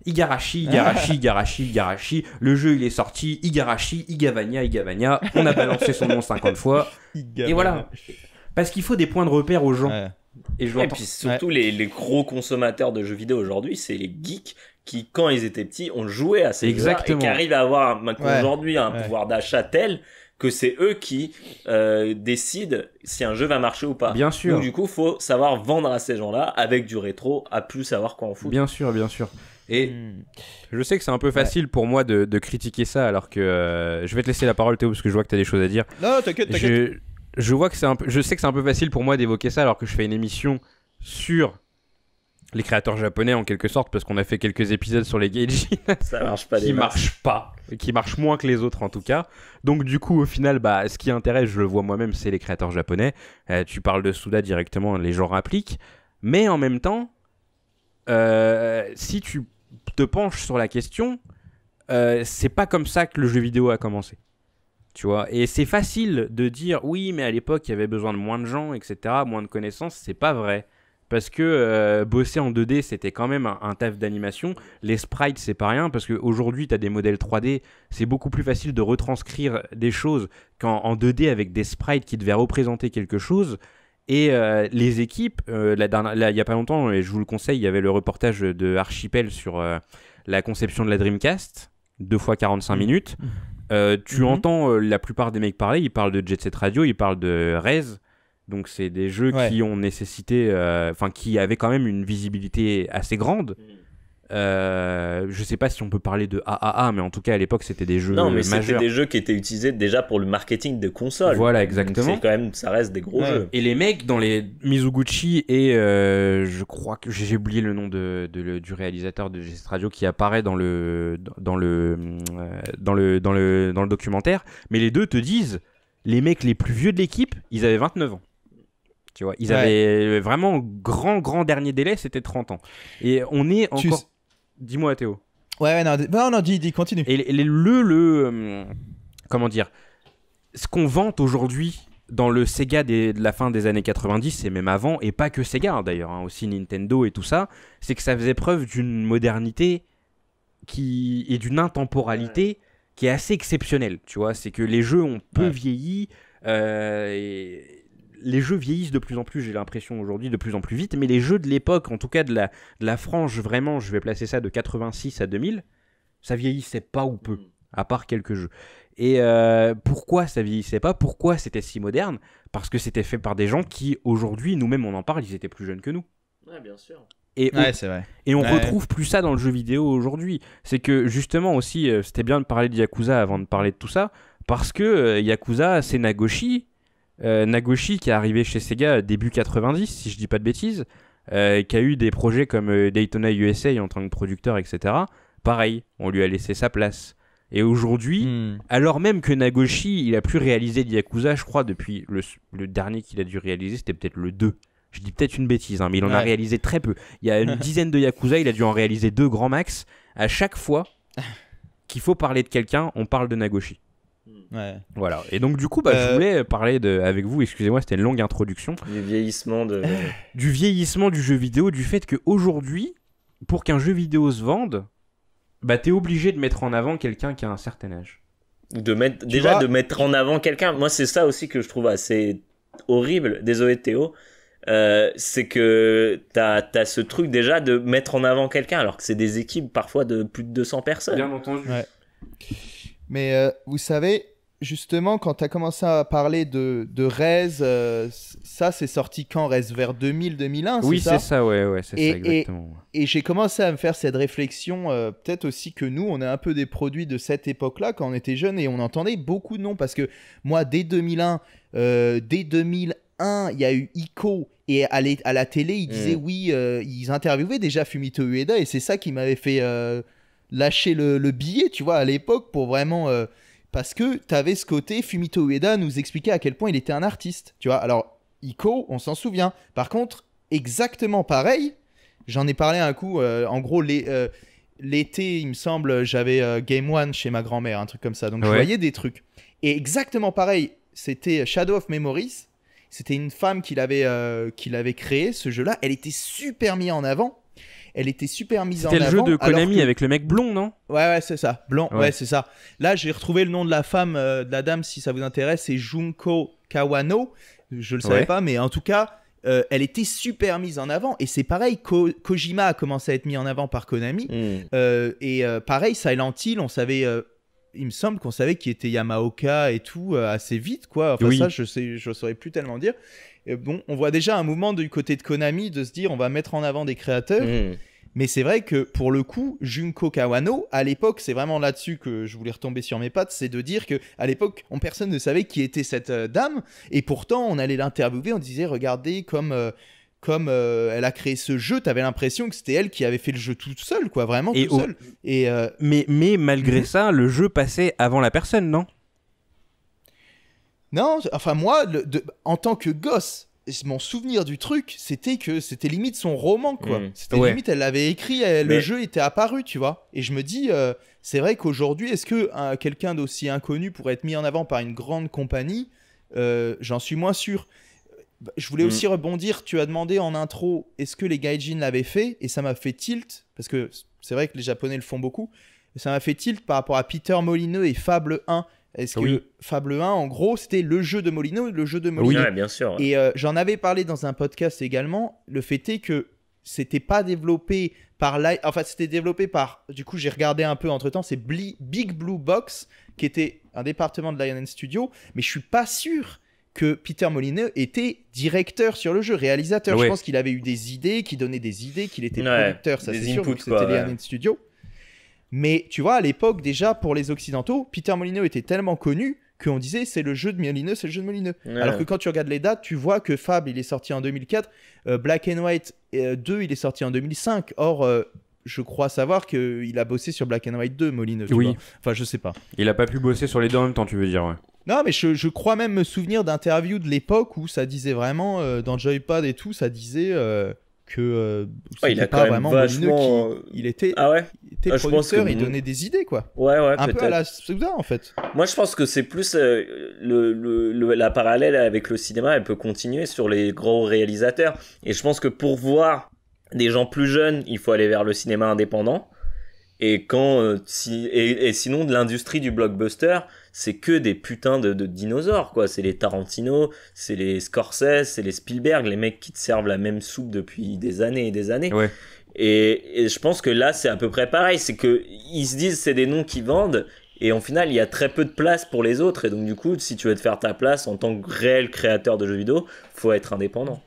Igarashi, Igarashi, Igarashi, Igarashi. Le jeu, il est sorti. Igarashi, Igavania, Igavania. On a balancé son nom 50 fois. Et voilà. Parce qu'il faut des points de repère aux gens. Et, je surtout, les, les, gros consommateurs de jeux vidéo aujourd'hui, c'est les geeks qui, quand ils étaient petits, ont joué à ces jeux et qui arrivent à avoir maintenant aujourd'hui un pouvoir d'achat tel que c'est eux qui euh, décident si un jeu va marcher ou pas. Bien sûr. Donc du coup, faut savoir vendre à ces gens-là avec du rétro, à plus savoir quoi en foutre. Bien sûr, bien sûr. Et hmm. je sais que c'est un peu facile pour moi de, critiquer ça, alors que euh, je vais te laisser la parole Théo parce que je vois que tu as des choses à dire. Non, t'inquiète, t'inquiète. Je, vois que c'est un peu, je sais que c'est un peu facile pour moi d'évoquer ça alors que je fais une émission sur les créateurs japonais en quelque sorte, parce qu'on a fait quelques épisodes sur les Gaijin Ça marche pas. qui marche pas, qui marche moins que les autres en tout cas. Donc du coup, au final, bah, ce qui intéresse, je le vois moi-même, c'est les créateurs japonais. Euh, tu parles de Suda directement, les gens appliquent. Mais en même temps, euh, si tu te penches sur la question, euh, c'est pas comme ça que le jeu vidéo a commencé. Tu vois, et c'est facile de dire oui, mais à l'époque il y avait besoin de moins de gens, etc., moins de connaissances, c'est pas vrai parce que euh, bosser en 2D, c'était quand même un, taf d'animation. Les sprites, c'est pas rien, parce qu'aujourd'hui, tu as des modèles 3D, c'est beaucoup plus facile de retranscrire des choses qu'en 2D avec des sprites qui devaient représenter quelque chose. Et euh, les équipes, euh, il n'y a pas longtemps, et je vous le conseille, il y avait le reportage de Archipel sur la conception de la Dreamcast, 2 fois 45 mmh. minutes. Mmh. tu mmh. entends la plupart des mecs parler, ils parlent de Jet Set Radio, ils parlent de Rez, donc c'est des jeux qui ont nécessité, euh, enfin qui avaient quand même une visibilité assez grande. Mm. Euh, je sais pas si on peut parler de AAA, mais en tout cas à l'époque c'était des jeux. Non, mais c'était des jeux qui étaient utilisés déjà pour le marketing de consoles. Voilà, exactement. quand même, ça reste des gros jeux. Et les mecs dans les Mizuguchi et euh, je crois que j'ai oublié le nom de, du réalisateur de Gest Radio qui apparaît dans le dans le euh, dans le dans le dans le documentaire. Mais les deux te disent, les mecs les plus vieux de l'équipe, ils avaient 29 ans. Tu vois, ils avaient euh, vraiment grand, grand dernier délai, c'était 30 ans. Et on est encore. Dis-moi, Théo. Ouais, non, non, dis, dis, continue. Et le, le, euh, comment dire, ce qu'on vante aujourd'hui dans le Sega de la fin des années 90 et même avant, et pas que Sega hein, d'ailleurs, hein, aussi Nintendo et tout ça, c'est que ça faisait preuve d'une modernité qui et d'une intemporalité qui est assez exceptionnelle. Tu vois, c'est que les jeux ont peu vieilli. Euh, et, les jeux vieillissent de plus en plus, j'ai l'impression aujourd'hui, de plus en plus vite, mais les jeux de l'époque, en tout cas de la, frange, vraiment, je vais placer ça de 86 à 2000, ça vieillissait pas ou peu, à part quelques jeux. Et euh, pourquoi ça vieillissait pas Pourquoi c'était si moderne Parce que c'était fait par des gens qui, aujourd'hui, nous-mêmes on en parle, ils étaient plus jeunes que nous. Ouais, bien sûr. Et on, Et on retrouve plus ça dans le jeu vidéo aujourd'hui. C'est que justement aussi, euh, c'était bien de parler de Yakuza avant de parler de tout ça, parce que euh, Yakuza, c'est Nagoshi, euh, Nagoshi, qui est arrivé chez Sega début 90, si je dis pas de bêtises, euh, qui a eu des projets comme euh, Daytona USA en tant que producteur, etc. Pareil, on lui a laissé sa place. Et aujourd'hui, hmm. alors même que Nagoshi, il a plus réalisé de Yakuza, je crois, depuis le, dernier qu'il a dû réaliser, c'était peut-être le 2. Je dis peut-être une bêtise, hein, mais il en a réalisé très peu. Il y a une dizaine de Yakuza, il a dû en réaliser deux grands max. À chaque fois qu'il faut parler de quelqu'un, on parle de Nagoshi. Hmm. Voilà. Et donc du coup, bah, je euh, voulais parler de, avec vous. Excusez-moi, c'était une longue introduction. Du vieillissement de. du vieillissement du jeu vidéo, du fait que aujourd'hui, pour qu'un jeu vidéo se vende, bah t'es obligé de mettre en avant quelqu'un qui a un certain âge. De mettre déjà de mettre en avant quelqu'un. Moi, c'est ça aussi que je trouve assez horrible. Désolé Théo. Euh, c'est que t'as as ce truc déjà de mettre en avant quelqu'un alors que c'est des équipes parfois de plus de 200 personnes. Bien entendu. Ouais. Mais euh, vous savez, justement, quand tu as commencé à parler de, de Rez, euh, ça c'est sorti quand Rez Vers 2000, 2001 Oui, c'est ça, ouais, c'est ça, exactement. Et, j'ai commencé à me faire cette réflexion, euh, peut-être aussi que nous, on est un peu des produits de cette époque-là, quand on était jeunes, et on entendait beaucoup de noms, parce que moi, dès 2001, dès 2001, il y a eu ICO, et à, la télé, ils mm. disaient oui, ils interviewaient déjà Fumito Ueda, et c'est ça qui m'avait fait lâcher le, billet, tu vois, à l'époque, pour vraiment. Euh, parce que tu avais ce côté, Fumito Ueda nous expliquait à quel point il était un artiste, tu vois. Alors, Iko, on s'en souvient. Par contre, exactement pareil, j'en ai parlé un coup, euh, en gros, euh, l'été, il me semble, j'avais Game One chez ma grand-mère, un truc comme ça. Donc je voyais des trucs. Et exactement pareil, c'était Shadow of Memories. C'était une femme qui l'avait avait créé, ce jeu-là. Elle était super mise en avant. Elle était super mise en avant. C'était le jeu de Konami avec le mec blond, non Ouais, ouais, c'est ça. blond. ouais, c'est ça. Là, j'ai retrouvé le nom de la femme, euh, de la dame, si ça vous intéresse, c'est Junko Kawano. Je le savais pas, mais en tout cas, euh, elle était super mise en avant. Et c'est pareil, Kojima a commencé à être mis en avant par Konami. Hmm. Euh, et pareil, Silent Hill, on savait. il me semble qu'on savait qu'il était Yamaoka et tout assez vite, quoi. Enfin, ça, je sais, je saurais plus tellement dire bon, on voit déjà un mouvement du côté de Konami de se dire on va mettre en avant des créateurs. Mm. Mais c'est vrai que pour le coup, Junko Kawano, à l'époque, c'est vraiment là-dessus que je voulais retomber sur mes pattes, c'est de dire que à l'époque, personne ne savait qui était cette euh, dame, et pourtant on allait l'interviewer, on disait regardez comme euh, comme euh, elle a créé ce jeu, t'avais l'impression que c'était elle qui avait fait le jeu toute seule, quoi, vraiment et seule. mais malgré ça, le jeu passait avant la personne, non non, enfin moi, en tant que gosse, mon souvenir du truc, c'était que c'était limite son roman, quoi. Hmm, c'était limite, elle l'avait écrit, le jeu était apparu, tu vois. Et je me dis, euh, c'est vrai qu'aujourd'hui, est-ce que euh, quelqu'un d'aussi inconnu pourrait être mis en avant par une grande compagnie euh, J'en suis moins sûr. Bah, je voulais hmm. aussi rebondir, tu as demandé en intro, est-ce que les gaijin l'avaient fait Et ça m'a fait tilt, parce que c'est vrai que les Japonais le font beaucoup. Ça m'a fait tilt par rapport à Peter Molineux et Fable 1 est-ce que Fable 1, en gros, c'était le jeu de Molino, le jeu de Molino. Oui, bien sûr. Et euh, j'en avais parlé dans un podcast également. Le fait est que c'était pas développé par Enfin, c'était développé par. Du coup, j'ai regardé un peu entre temps. C'est Big Blue Box, qui était un département de Lion Studio. Mais je suis pas sûr que Peter Molineux était directeur sur le jeu, réalisateur. Je pense qu'il avait eu des idées, qu'il donnait des idées, qu'il était producteur, ça c'est sûr, c'était Lion Studio. Mais tu vois, à l'époque, déjà, pour les Occidentaux, Peter Molineux était tellement connu qu'on disait c'est le jeu de Molineux, c'est le jeu de Molineux. Alors que quand tu regardes les dates, tu vois que Fab, il est sorti en 2004, euh, Black and White 2, euh, il est sorti en 2005. Or, euh, je crois savoir qu'il a bossé sur Black and White 2, Molineux. oui. enfin, je sais pas. Il a pas pu bosser sur les deux en même temps, tu veux dire, Non, mais je, je crois même me souvenir d'interviews de l'époque où ça disait vraiment, dans Joypad et tout, ça disait que euh, il a pas vraiment vachement... Euh, il était ah ouais ah, il producteur il donnait des idées quoi ouais ouais un peu à la en fait moi je pense que c'est plus euh, le, la parallèle avec le cinéma elle peut continuer sur les gros réalisateurs et je pense que pour voir des gens plus jeunes il faut aller vers le cinéma indépendant et quand si, et, et sinon de l'industrie du blockbuster c'est que des putains de, dinosaures, quoi. C'est les Tarantino, c'est les Scorsese, c'est les Spielberg, les mecs qui te servent la même soupe depuis des années et des années. Et, je pense que là, c'est à peu près pareil. C'est que ils se disent c'est des noms qui vendent et en final, il y a très peu de place pour les autres. Et donc, du coup, si tu veux te faire ta place en tant que réel créateur de jeux vidéo, faut être indépendant.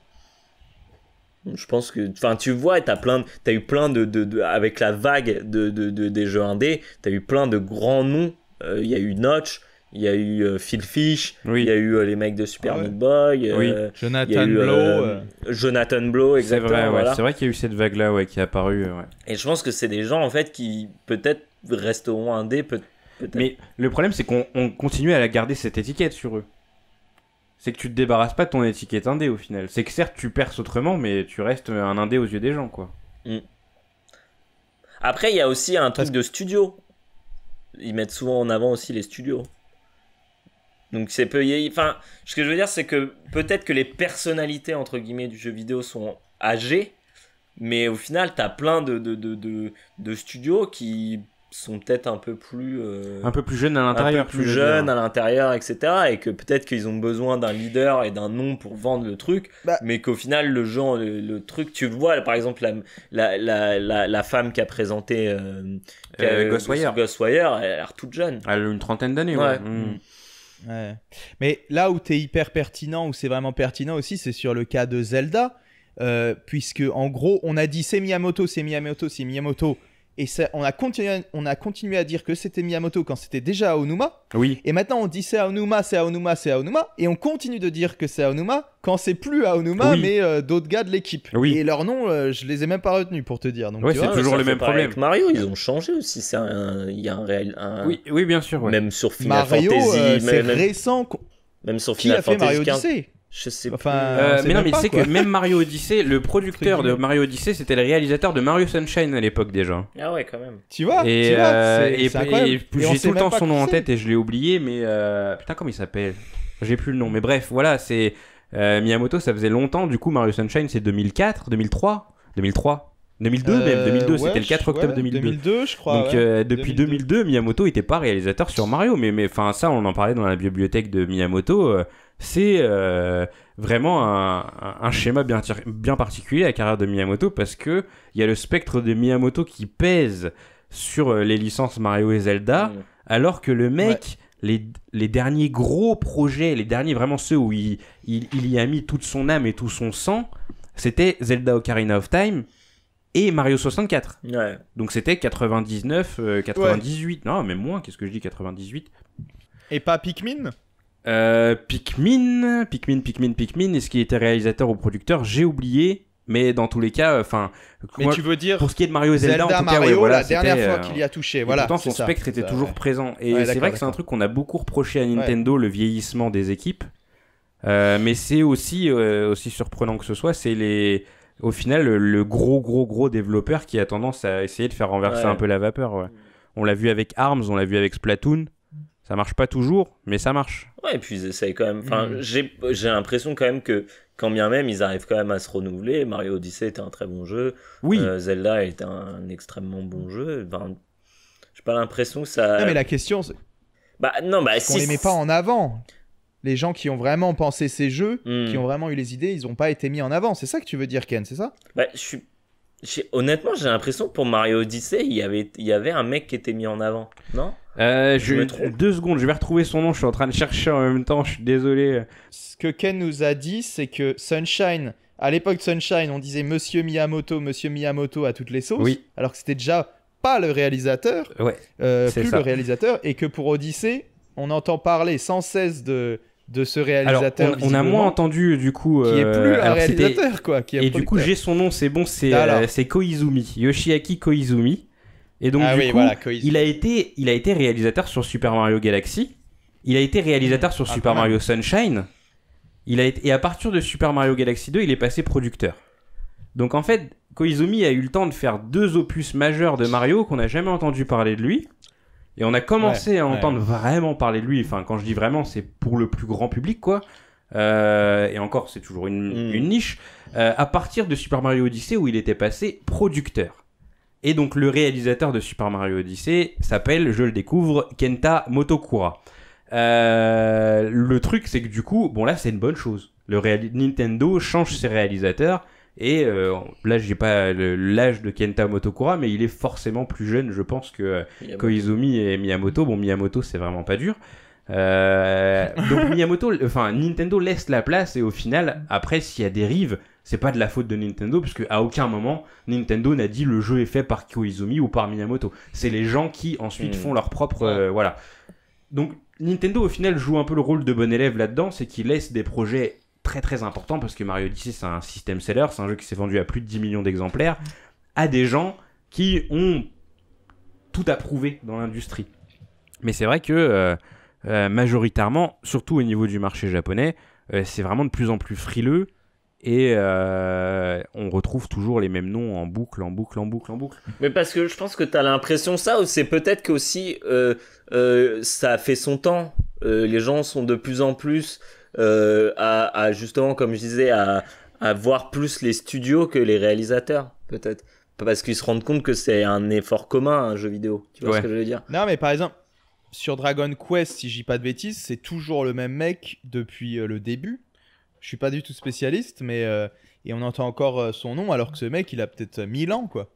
Je pense que, enfin, tu vois, t'as plein, as eu plein de, de, avec la vague de, de des jeux indés, t'as eu plein de grands noms euh, il y a eu Notch, il y a eu euh, Phil Fish, il y a eu euh, les mecs de Super ah Meat Boy, Jonathan Blow. Jonathan Blow, exactement. C'est vrai, qu'il y a eu cette vague-là qui est apparue. Et je pense que c'est des gens en fait qui peut-être resteront indés. Peut Mais le problème, c'est qu'on continue à garder cette étiquette sur eux. C'est que tu te débarrasses pas de ton étiquette indé au final. C'est que certes, tu perces autrement, mais tu restes un indé aux yeux des gens, quoi. Mm. Après, il y a aussi un truc de studio ils mettent souvent en avant aussi les studios. Donc c'est peu. Enfin, ce que je veux dire, c'est que peut-être que les personnalités entre guillemets du jeu vidéo sont âgées, mais au final, t'as plein de de, de, de, de, studios qui sont peut-être un peu plus euh, un peu plus jeunes à l'intérieur, plus, plus jeunes à l'intérieur, etc. Et que peut-être qu'ils ont besoin d'un leader et d'un nom pour vendre le truc, bah. mais qu'au final le genre, le, truc, tu le vois, par exemple la femme qui a présenté euh, euh elle a l'air toute jeune. Elle a une trentaine d'années, mm. Mais là où t'es hyper pertinent, où c'est vraiment pertinent aussi, c'est sur le cas de Zelda, euh, puisque en gros on a dit c'est Miyamoto, c'est Miyamoto, c'est Miyamoto et on, a continué, on a continué à dire que c'était Miyamoto quand c'était déjà Aonuma. Oui. Et maintenant, on dit c'est Aonuma, c'est Aonuma, c'est Aonuma. Et on continue de dire que c'est Aonuma quand c'est plus Aonuma, mais euh, d'autres gars de l'équipe. Oui. Et leurs noms, euh, je les ai même pas retenus pour te dire. Donc, ouais c'est toujours le même problème. Avec Mario, ils ont changé aussi. Il y a un réel. Oui, oui, bien sûr. Même sur Final Mario, Fantasy. Euh, c'est même... récent. Même sur Qui a fait Mario je sais pas euh, mais non, mais tu sais que même Mario Odyssey, le producteur de Mario Odyssey, c'était le réalisateur de Mario Sunshine à l'époque déjà. Ah ouais, quand même. Tu vois Et, euh, et, j'ai tout le temps son nom en tête et je l'ai oublié, mais euh, putain, comment il s'appelle J'ai plus le nom, mais bref, voilà, c'est euh, Miyamoto, ça faisait longtemps. Du coup, Mario Sunshine, c'est 2004, 2003, 2003. 2002 même, 2002, c'était le 4 octobre 2002. je crois. Donc depuis 2002. Miyamoto était pas réalisateur sur Mario, mais enfin ça on en parlait dans la bibliothèque de Miyamoto, c'est euh, vraiment un, schéma bien, particulier à la carrière de Miyamoto parce que il y a le spectre de Miyamoto qui pèse sur euh, les licences Mario et Zelda, alors que le mec, les, derniers gros projets, les derniers vraiment ceux où il, y a mis toute son âme et tout son sang, c'était Zelda Ocarina of Time et Mario 64. Donc c'était 99, 98, euh, non mais moins, qu'est-ce que je dis, 98 Et pas Pikmin euh, Pikmin, Pikmin, Pikmin, Pikmin, est-ce qu'il était réalisateur ou producteur J'ai oublié, mais dans tous les cas, euh, enfin. pour ce qui est de Mario Zelda, en tout cas, voilà, la dernière fois euh, qu'il y a touché, voilà. Pourtant, son spectre était toujours présent, et c'est vrai que c'est un truc qu'on a beaucoup reproché à Nintendo, le vieillissement des équipes. mais c'est aussi aussi surprenant que ce soit, c'est les au final le gros gros gros développeur qui a tendance à essayer de faire renverser un peu la vapeur. On l'a vu avec Arms, on l'a vu avec Splatoon. Ça marche pas toujours, mais ça marche. Ouais, et puis ils quand même. Enfin, mm. j'ai l'impression quand même que, quand bien même, ils arrivent quand même à se renouveler. Mario Odyssey est un très bon jeu. Oui. Euh, Zelda est un, extrêmement bon mm. jeu. Je j'ai pas l'impression que ça. Non, mais la question. Bah, non, bah, On les met pas en avant les gens qui ont vraiment pensé ces jeux, mm. qui ont vraiment eu les idées, ils n'ont pas été mis en avant. C'est ça que tu veux dire, Ken, c'est ça bah, Je suis Honnêtement, j'ai l'impression que pour Mario Odyssey, il y, avait, il y avait un mec qui était mis en avant, non euh, je, Deux secondes, je vais retrouver son nom, je suis en train de chercher en même temps, je suis désolé. Ce que Ken nous a dit, c'est que Sunshine, à l'époque de Sunshine, on disait Monsieur Miyamoto, Monsieur Miyamoto à toutes les sauces, alors que c'était déjà pas le réalisateur, ouais, euh, plus le réalisateur, et que pour Odyssey, on entend parler sans cesse de de ce réalisateur. on, a moins entendu du coup. qui est plus euh, réalisateur quoi. et du coup j'ai son nom, c'est bon, c'est euh, Koizumi, Yoshiaki Koizumi. Et donc ah du coup, il a été réalisateur sur Super Mario Galaxy. Il a été réalisateur sur ah, Super Mario Sunshine. Il a été, et à partir de Super Mario Galaxy 2, il est passé producteur. Donc en fait, Koizumi a eu le temps de faire deux opus majeurs de Mario qu'on n'a jamais entendu parler de lui. Et on a commencé à entendre vraiment parler de lui. Enfin, quand je dis vraiment, c'est pour le plus grand public, quoi. Euh, et encore, c'est toujours une, mm. niche. Euh, à partir de Super Mario Odyssey, où il était passé producteur. Et donc, le réalisateur de Super Mario Odyssey s'appelle, je le découvre, Kenta Motokura. Euh, le truc, c'est que du coup, bon, là, c'est une bonne chose. Le Nintendo change ses réalisateurs et là, euh, là, j'ai pas l'âge de Kenta Motokura, mais il est forcément plus jeune, je pense, que Koizumi et Miyamoto. Bon, Miyamoto, c'est vraiment pas dur. Euh, donc Miyamoto, enfin Nintendo laisse la place et au final, après s'il y a des rives, c'est pas de la faute de Nintendo puisque à aucun moment Nintendo n'a dit le jeu est fait par Koizumi ou par Miyamoto. C'est les gens qui ensuite hmm. font leur propre euh, voilà. Donc Nintendo au final joue un peu le rôle de bon élève là-dedans, c'est qu'il laisse des projets très très important parce que Mario Odyssey c'est un système seller, c'est un jeu qui s'est vendu à plus de 10 millions d'exemplaires à des gens qui ont tout approuvé dans l'industrie. Mais c'est vrai que euh, euh, majoritairement, surtout au niveau du marché japonais, euh, c'est vraiment de plus en plus frileux et on retrouve toujours les mêmes noms en boucle, en boucle, en boucle, en boucle. Mais parce que je pense que tu as l'impression ça, c'est peut-être que aussi ça fait son temps. les gens sont de plus en plus euh, à, justement, comme je disais, à, voir plus les studios que les réalisateurs, peut-être. Parce qu'ils se rendent compte que c'est un effort commun, un jeu vidéo. Tu vois ce que je veux dire Non, mais par exemple, sur Dragon Quest, si j'y pas de bêtises, c'est toujours le même mec depuis euh, le début. Je suis pas du tout spécialiste, mais euh, et on entend encore son nom alors que ce mec, il a peut-être 1000 ans, quoi.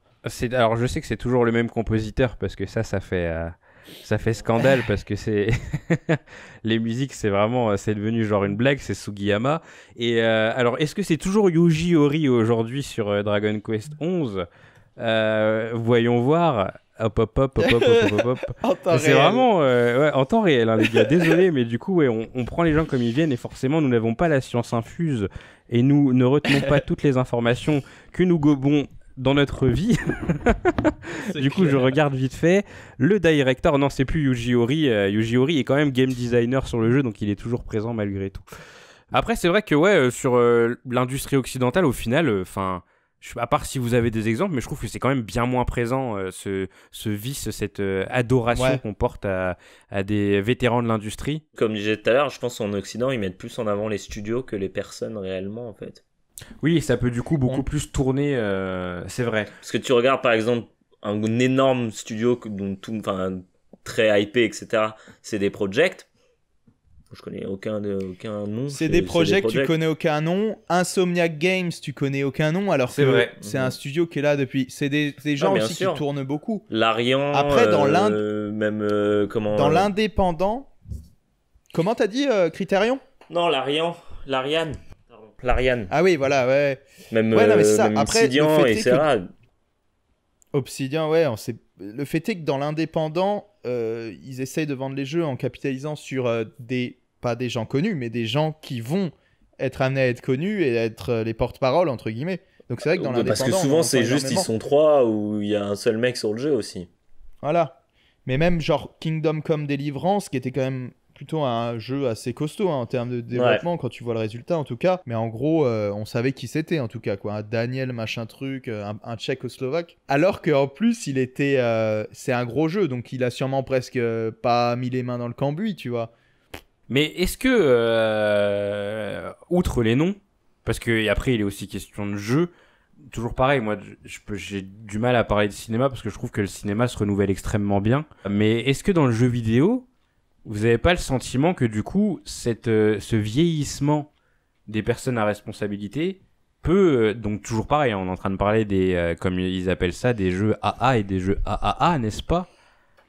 Alors je sais que c'est toujours le même compositeur parce que ça, ça fait ça fait scandale parce que c'est les musiques c'est vraiment euh, c'est devenu genre une blague c'est Sugiyama et euh, alors est-ce que c'est toujours Yuji Ori aujourd'hui sur euh, Dragon Quest 11 voyons voir hop hop hop hop hop hop hop, réel c'est vraiment en temps réel hein, les gars désolé mais du coup on, on, prend les gens comme ils viennent et forcément nous n'avons pas la science infuse et nous ne retenons pas toutes les informations que nous gobons dans notre vie. du coup, je regarde vite fait. Le director, non, c'est plus Yuji Ori. Euh, Yuji Ori est quand même game designer sur le jeu, donc il est toujours présent malgré tout. Après, c'est vrai que, ouais, euh, sur euh, l'industrie occidentale, au final, enfin. à part si vous avez des exemples, mais je trouve que c'est quand même bien moins présent ce, vice, cette adoration qu'on porte à, à, des vétérans de l'industrie. Comme je disais tout à l'heure, je pense qu'en Occident, ils mettent plus en avant les studios que les personnes réellement, en fait. Oui, ça peut du coup beaucoup plus tourner, euh, c'est vrai. Parce que tu regardes par exemple un, énorme studio dont tout, très hypé, etc. C'est des projects. Je connais aucun, aucun nom. C'est des, projects projets tu connais aucun nom. Insomniac Games, tu connais aucun nom. Alors c'est vrai. C'est un studio qui est là depuis. C'est des, ah, gens aussi qui tournent beaucoup. L'Arian. Après, dans euh, Même euh, comment. Dans l'indépendant. Comment t'as dit Criterion Non, l'Arian. L'Ariane l'Ariane. Ah oui, voilà, ouais. Même, euh, ça. Après, Obsidian, et Obsidian, ouais, on sait... le fait est que dans l'indépendant, euh, ils essayent de vendre les jeux en capitalisant sur euh, des, pas des gens connus, mais des gens qui vont être amenés à être connus et être les porte-parole, entre guillemets. Donc c'est vrai que dans l'indépendant... Bah, parce que souvent, c'est juste, ils sont trois ou il y a un seul mec sur le jeu aussi. Voilà. Mais même genre Kingdom Come Deliverance, qui était quand même plutôt un jeu assez costaud hein, en termes de développement quand tu vois le résultat en tout cas. Mais en gros, euh, on savait qui c'était en tout cas quoi. Daniel machin truc, euh, un, un Slovaque. Alors qu'en plus, il était, euh, c'est un gros jeu, donc il a sûrement presque pas mis les mains dans le cambouis, tu vois. Mais est-ce que, outre les noms, parce que après il est aussi question de jeu, toujours pareil, moi j'ai du mal à parler de cinéma parce que je trouve que le cinéma se renouvelle extrêmement bien. Mais est-ce que dans le jeu vidéo, vous n'avez pas le sentiment que du coup, cette, euh, ce vieillissement des personnes à responsabilité peut, euh, donc toujours pareil, hein, on est en train de parler des, euh, comme ils appellent ça, des jeux AA et des jeux AAA, n'est-ce pas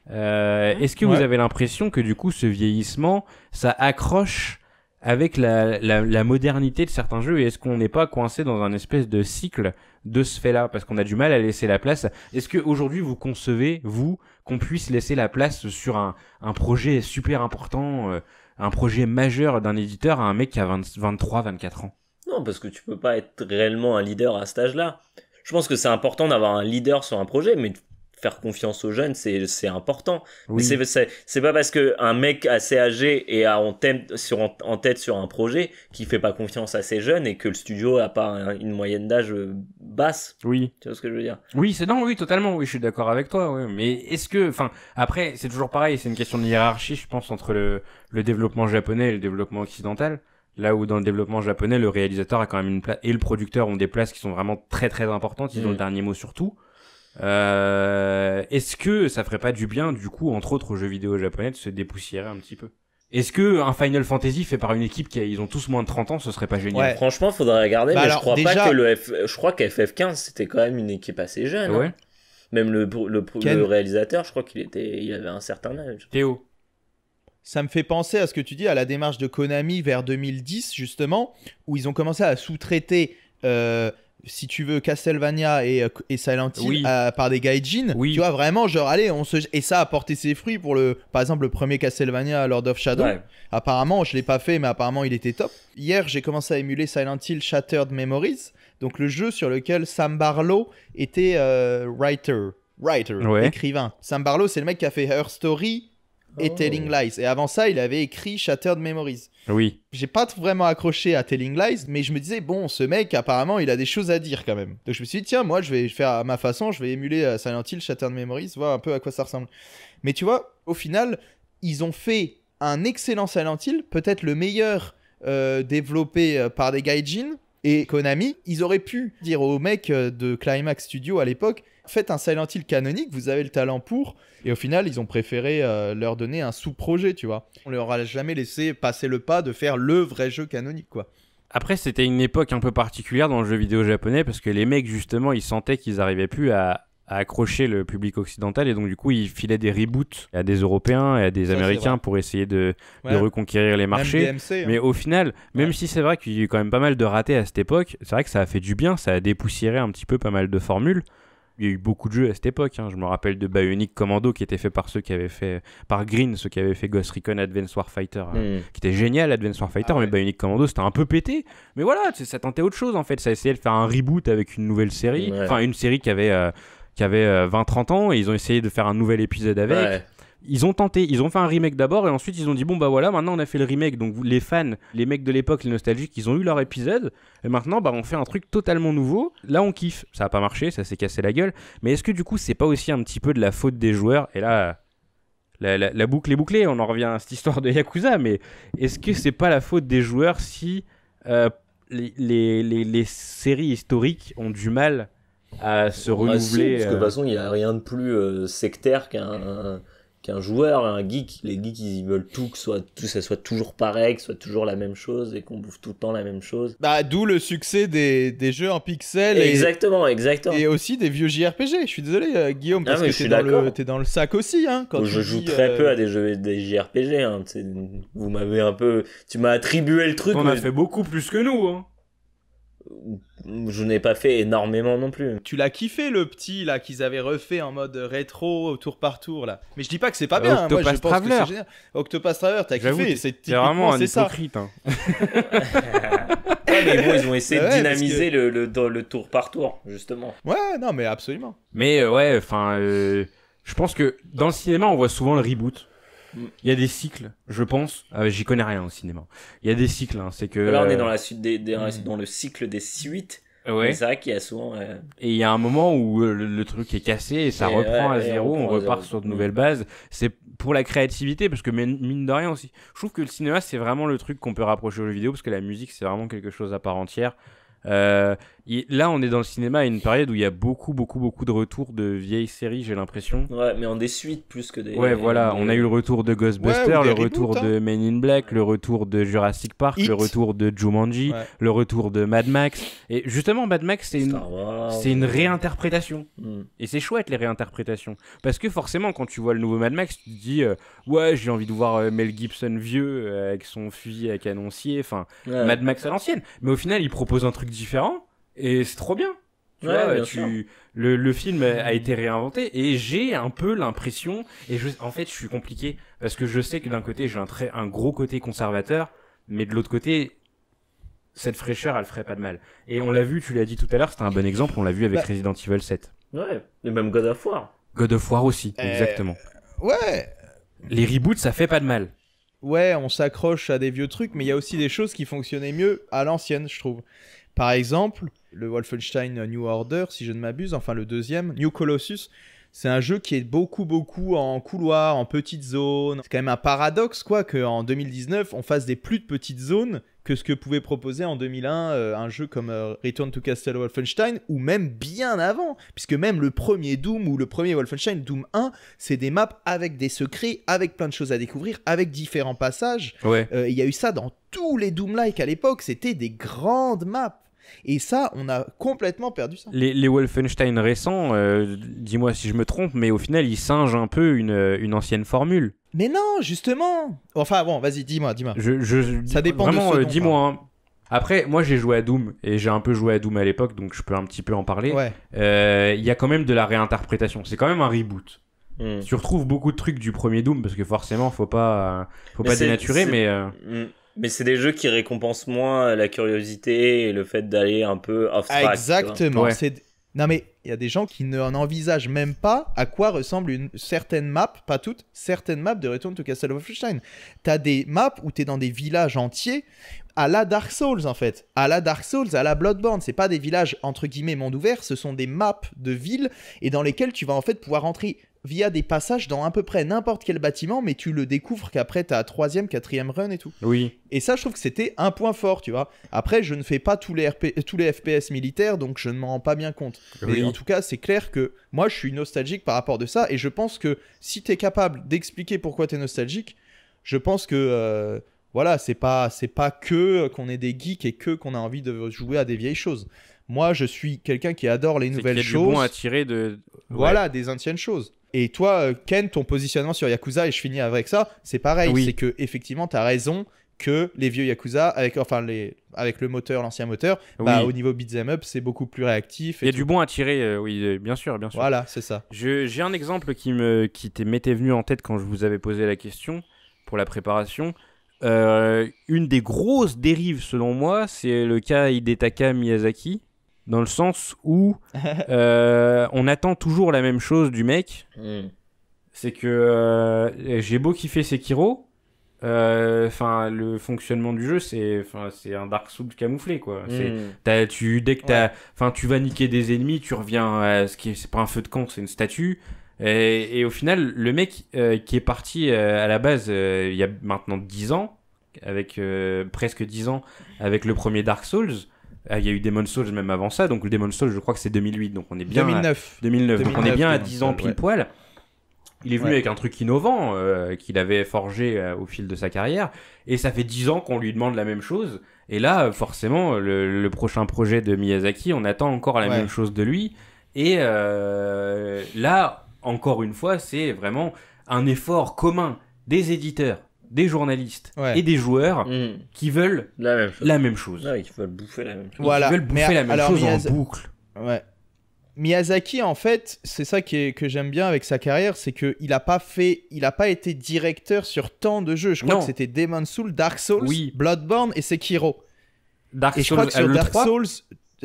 Est-ce que vous avez l'impression que du coup, ce vieillissement, ça accroche avec la, la, la modernité de certains jeux et est-ce qu'on n'est pas coincé dans un espèce de cycle de ce fait-là parce qu'on a du mal à laisser la place Est-ce que aujourd'hui vous concevez, vous, qu'on puisse laisser la place sur un, projet super important, euh, un projet majeur d'un éditeur à un mec qui a 23, 24 ans. Non, parce que tu peux pas être réellement un leader à cet âge-là. Je pense que c'est important d'avoir un leader sur un projet, mais faire confiance aux jeunes, c'est important. Mais c'est pas parce qu'un mec assez âgé et a en, tête sur, en tête sur un projet qui fait pas confiance à ses jeunes et que le studio a pas une moyenne d'âge euh, basse. Oui. Tu vois ce que je veux dire Oui, c'est non, oui, totalement. Oui, je suis d'accord avec toi. Oui. Mais est-ce que, enfin, après, c'est toujours pareil. C'est une question de hiérarchie, je pense, entre le, le développement japonais et le développement occidental. Là où dans le développement japonais, le réalisateur a quand même une place et le producteur ont des places qui sont vraiment très très importantes. Ils ont le mm. dernier mot sur tout. Euh, est-ce que ça ferait pas du bien, du coup, entre autres aux jeux vidéo japonais, de se dépoussiérer un petit peu Est-ce que un Final Fantasy fait par une équipe qui a, ils ont tous moins de 30 ans, ce serait pas génial Franchement, faudrait regarder, bah mais je crois pas que le je crois qu'FF15 c'était quand même une équipe assez jeune. Hein. Même le, réalisateur, je crois qu'il était, il avait un certain âge. Théo. Ça me fait penser à ce que tu dis, à la démarche de Konami vers 2010 justement, où ils ont commencé à sous-traiter. Euh, si tu veux, Castlevania et, euh, Silent Hill euh, par des gaijin. Oui. Tu vois, vraiment, genre, allez, on se. Et ça a porté ses fruits pour le. Par exemple, le premier Castlevania, Lord of Shadow. Apparemment, je l'ai pas fait, mais apparemment, il était top. Hier, j'ai commencé à émuler Silent Hill Shattered Memories. Donc, le jeu sur lequel Sam Barlow était euh, writer. Writer, écrivain. Sam Barlow, c'est le mec qui a fait Her Story, et oh. Telling Lies. Et avant ça, il avait écrit Shattered Memories. Oui. J'ai pas vraiment accroché à Telling Lies, mais je me disais, bon, ce mec, apparemment, il a des choses à dire quand même. Donc je me suis dit, tiens, moi, je vais faire à ma façon, je vais émuler euh, Silent Hill, Shattered Memories, voir un peu à quoi ça ressemble. Mais tu vois, au final, ils ont fait un excellent Silent Hill, peut-être le meilleur euh, développé euh, par des jean, Et Konami, ils auraient pu dire au mecs de Climax Studio à l'époque, Faites un Silent Hill canonique, vous avez le talent pour. Et au final, ils ont préféré euh, leur donner un sous-projet, tu vois. On leur a jamais laissé passer le pas de faire le vrai jeu canonique, quoi. Après, c'était une époque un peu particulière dans le jeu vidéo japonais parce que les mecs, justement, ils sentaient qu'ils n'arrivaient plus à, accrocher le public occidental et donc du coup ils filaient des reboots à des Européens et à des Américains pour essayer de, reconquérir les marchés. Hein. Mais au final, même si c'est vrai qu'il y a eu quand même pas mal de ratés à cette époque, c'est vrai que ça a fait du bien, ça a dépoussiéré un petit peu pas mal de formules il y a eu beaucoup de jeux à cette époque. Hein. Je me rappelle de Bionic Commando qui était fait par ceux qui avaient fait par Green, ceux qui avaient fait Ghost Recon Advanced Warfighter, hein, hmm. qui était génial Advanced Warfighter, ah mais ouais. Bionic Commando c'était un peu pété. Mais voilà, ça tentait autre chose en fait. Ça essayait de faire un reboot avec une nouvelle série, enfin une série qui avait euh, qui avait 20-30 euh, ans et ils ont essayé de faire un nouvel épisode avec. Ils ont tenté, ils ont fait un remake d'abord et ensuite ils ont dit bon bah voilà, maintenant on a fait le remake. Donc les fans, les mecs de l'époque, les nostalgiques, ils ont eu leur épisode et maintenant bah on fait un truc totalement nouveau. Là on kiffe. Ça a pas marché, ça s'est cassé la gueule. Mais est-ce que du coup c'est pas aussi un petit peu de la faute des joueurs Et là la, boucle est bouclée, on en revient à cette histoire de Yakuza, mais est-ce que c'est pas la faute des joueurs si euh, les, séries historiques ont du mal à se bah, renouveler Parce que de euh toute façon, il n'y a rien de plus euh, sectaire qu'un qu'un joueur, un geek. Les geeks, ils veulent tout que, soit, ça soit toujours pareil, que ce soit toujours la même chose et qu'on bouffe tout le temps la même chose. Bah, d'où le succès des, jeux en pixels. exactement, exactement. Et aussi des vieux JRPG. Je suis désolé, euh, Guillaume, ah, parce que t'es dans, le, es dans le sac aussi. Hein, je joue très euh, peu à des jeux des JRPG. Hein. vous m'avez un peu. Tu m'as attribué le truc. On a fait beaucoup plus que nous. Hein je n'ai pas fait énormément non plus. Tu l'as kiffé le petit là qu'ils avaient refait en mode rétro tour par tour là. Mais je dis pas que c'est pas bien. Octopus hein, moi, je Traveler. Pense que Octopus Traveler, t'as kiffé. C'est vraiment un hypocrite. Hein. mais bon, ils ont essayé de dynamiser le, le, tour par tour justement. Ouais, non mais absolument. Mais euh, ouais, enfin, euh, je pense que dans le cinéma on voit souvent le reboot. Il y a des cycles, je pense. Ah j'y connais rien au cinéma. Il y a des cycles, hein, c'est que. Là, on est dans euh, la suite des, mm. dans le cycle des suites. Euh, ouais. C'est vrai qu'il y a souvent. Euh, et il y a un moment où le, truc est cassé et ça reprend à zéro, on, repart sur de mm. nouvelles bases. C'est pour la créativité, parce que mine de rien aussi. Je trouve que le cinéma, c'est vraiment le truc qu'on peut rapprocher aux jeu vidéo, parce que la musique, c'est vraiment quelque chose à part entière. Euh, là, on est dans le cinéma à une période où il y a beaucoup, beaucoup, beaucoup de retours de vieilles séries, j'ai l'impression. Ouais, mais en des suites plus que des. Ouais, voilà. On a eu le retour de Ghostbusters, le retour hein. de Men in Black, le retour de Jurassic Park, le retour de Jumanji, le retour de Mad Max. Et justement, Mad Max, c'est une, c'est une euh, réinterprétation. Hmm. Et c'est chouette les réinterprétations, parce que forcément, quand tu vois le nouveau Mad Max, tu te dis, euh, ouais, j'ai envie de voir Mel Gibson vieux avec son fusil à canoncier, enfin, Mad Max à l'ancienne. Mais au final, il propose un truc différent et c'est trop bien. le, film a mm. été réinventé et j'ai un peu l'impression, et en fait, je suis compliqué parce que je sais que d'un côté, j'ai un très, un gros côté conservateur, mais de l'autre côté, cette fraîcheur, elle ferait pas de mal. Et on l'a vu, tu l'as dit tout à l'heure, c'était un bon exemple, on l'a vu avec bah. Resident Evil 7. Ouais, et même God of War. God of War aussi, eh, exactement. Ouais. Les reboots, ça fait pas de mal. Ouais, on s'accroche à des vieux trucs, mais il y a aussi des choses qui fonctionnaient mieux à l'ancienne, je trouve. Par exemple, le Wolfenstein New Order, si je ne m'abuse, enfin le deuxième, New Colossus, c'est un jeu qui est beaucoup, beaucoup en couloir, en petites zones. C'est quand même un paradoxe, quoi, qu'en 2019, on fasse des plus de petites zones que ce que pouvait proposer en 2001 euh, un jeu comme euh, Return to Castle Wolfenstein, ou même bien avant, puisque même le premier Doom ou le premier Wolfenstein, Doom 1, c'est des maps avec des secrets, avec plein de choses à découvrir, avec différents passages. Euh, il y a eu ça dans tous les Doom-like à l'époque, c'était des grandes maps. Et ça, on a complètement perdu ça. Les, Wolfenstein récents, euh, dis-moi si je me trompe, mais au final, ils singent un peu une, euh, ancienne formule. Mais non, justement. Enfin bon, vas-y, dis-moi, dis-moi. Je, ça dépend de ce Vraiment, euh, dis-moi. Hein. Après, moi j'ai joué à Doom et j'ai un peu joué à Doom à l'époque, donc je peux un petit peu en parler. Il y a quand même de la réinterprétation. C'est quand même un reboot. Hmm. Tu retrouves beaucoup de trucs du premier Doom parce que forcément, faut pas, faut pas dénaturer, mais. Hmm. Mais c'est des jeux qui récompensent moins la curiosité et le fait d'aller un peu off ah, track. Exactement. C'est non mais il y a des gens qui envisagent même pas à quoi ressemble une certaine map, pas toutes, certaines maps de Return to Castle of tu T'as des maps où es dans des villages entiers, à la Dark Souls en fait, à la Dark Souls, à la Bloodborne. C'est pas des villages entre guillemets monde ouvert, ce sont des maps de villes et dans lesquelles tu vas en fait pouvoir entrer via des passages dans à peu près n'importe quel bâtiment, mais tu le découvres qu'après ta troisième, quatrième run et tout. Oui. Et ça, je trouve que c'était un point fort, tu vois. Après, je ne fais pas tous les, FPS militaires, donc je ne m'en rends pas bien compte. Mais en tout cas, c'est clair que moi, je suis nostalgique par rapport de ça, et je pense que si tu es capable d'expliquer pourquoi tu es nostalgique, je pense que... Euh, voilà, c'est pas c'est pas que qu'on est des geeks et que qu'on a envie de jouer à des vieilles choses. Moi, je suis quelqu'un qui adore les nouvelles choses. bon à tirer de voilà des anciennes choses. Et toi, euh, Ken, ton positionnement sur Yakuza, et je finis avec ça, c'est pareil. C'est que, effectivement, tu as raison que les vieux Yakuza, avec, enfin, les, avec le moteur, l'ancien moteur, bah, au niveau beat'em up, c'est beaucoup plus réactif. Il y a du bon à tirer, euh, oui, euh, bien sûr, bien sûr. Voilà, c'est ça. J'ai un exemple qui m'était qui venu en tête quand je vous avais posé la question pour la préparation. une des grosses dérives, selon moi, c'est le cas Hidetaka Miyazaki, dans le sens où euh, on attend toujours la même chose du mec. Hmm. C'est que euh, j'ai beau kiffer Sekiro, euh, enfin le fonctionnement du jeu c'est c'est un Dark Souls camouflé quoi. Hmm. tu dès que enfin tu vas niquer des ennemis, tu reviens à ce qui c'est pas un feu de camp, c'est une statue. Et, au final, le mec qui est parti à la base il y a maintenant 10 ans, avec presque 10 ans, avec le premier Dark Souls, ah, il y a eu Demon Souls même avant ça, donc le Demon Souls, je crois que c'est 2008, donc on est bien 2009. À... 2009. on est bien à 10 ans pile poil. Il est venu avec un truc innovant euh, qu'il avait forgé euh, au fil de sa carrière, et ça fait 10 ans qu'on lui demande la même chose. Et là, euh, forcément, le, prochain projet de Miyazaki, on attend encore la même chose de lui. Et là, encore une fois, c'est vraiment un effort commun des éditeurs, des journalistes et des joueurs mmh. qui veulent la même chose. La veulent bouffer la même chose. Ils veulent bouffer la même chose en boucle. Miyazaki, en fait, c'est ça qui est, que j'aime bien avec sa carrière, c'est qu'il n'a pas fait, il a pas été directeur sur tant de jeux. Je crois que c'était Demon's Souls, Dark Souls, Bloodborne et Sekiro. Dark Souls, je sur Dark Souls,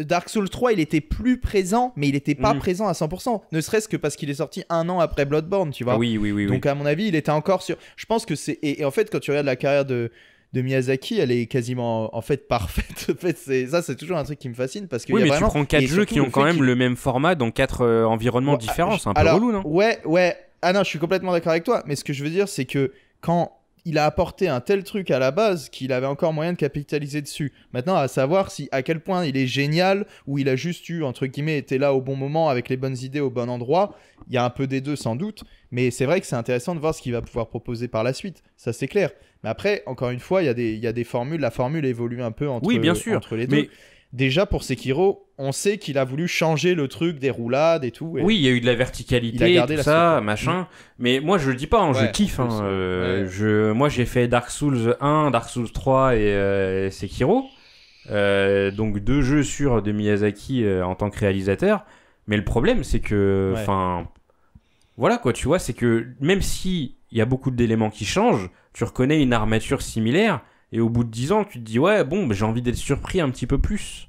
Dark Souls 3, il était plus présent, mais il n'était pas mm. présent à 100%, ne serait-ce que parce qu'il est sorti un an après Bloodborne, tu vois. Oui, oui, oui. Donc, à mon avis, il était encore sur. Je pense que c'est. Et, en fait, quand tu regardes la carrière de, de Miyazaki, elle est quasiment en fait parfaite. En fait, c'est ça, c'est toujours un truc qui me fascine parce que y a mais tu prends quatre jeux qui ont quand même le même format dans quatre euh, environnements différents, c'est un peu relou, non Ouais, ouais. Ah non, je suis complètement d'accord avec toi, mais ce que je veux dire, c'est que quand il a apporté un tel truc à la base qu'il avait encore moyen de capitaliser dessus. Maintenant, à savoir si à quel point il est génial ou il a juste eu entre guillemets été là au bon moment avec les bonnes idées au bon endroit. Il y a un peu des deux sans doute, mais c'est vrai que c'est intéressant de voir ce qu'il va pouvoir proposer par la suite. Ça c'est clair. Mais après, encore une fois, il y, a des, y a des formules. La formule évolue un peu entre, oui, bien sûr. les deux déjà pour Sekiro, on sait qu'il a voulu changer le truc des roulades et tout. oui, il y a eu de la verticalité, et tout ça, machin. Mais moi, je le dis pas, hein, je kiffe. Hein, euh, je, moi, j'ai fait Dark Souls 1, Dark Souls 3 et euh, Sekiro. Euh, donc deux jeux sur de Miyazaki en tant que réalisateur. Mais le problème, c'est que, enfin, voilà quoi, tu vois, c'est que même si il y a beaucoup d'éléments qui changent, tu reconnais une armature similaire et au bout de 10 ans, tu te dis, ouais, bon, mais j'ai envie d'être surpris un petit peu plus.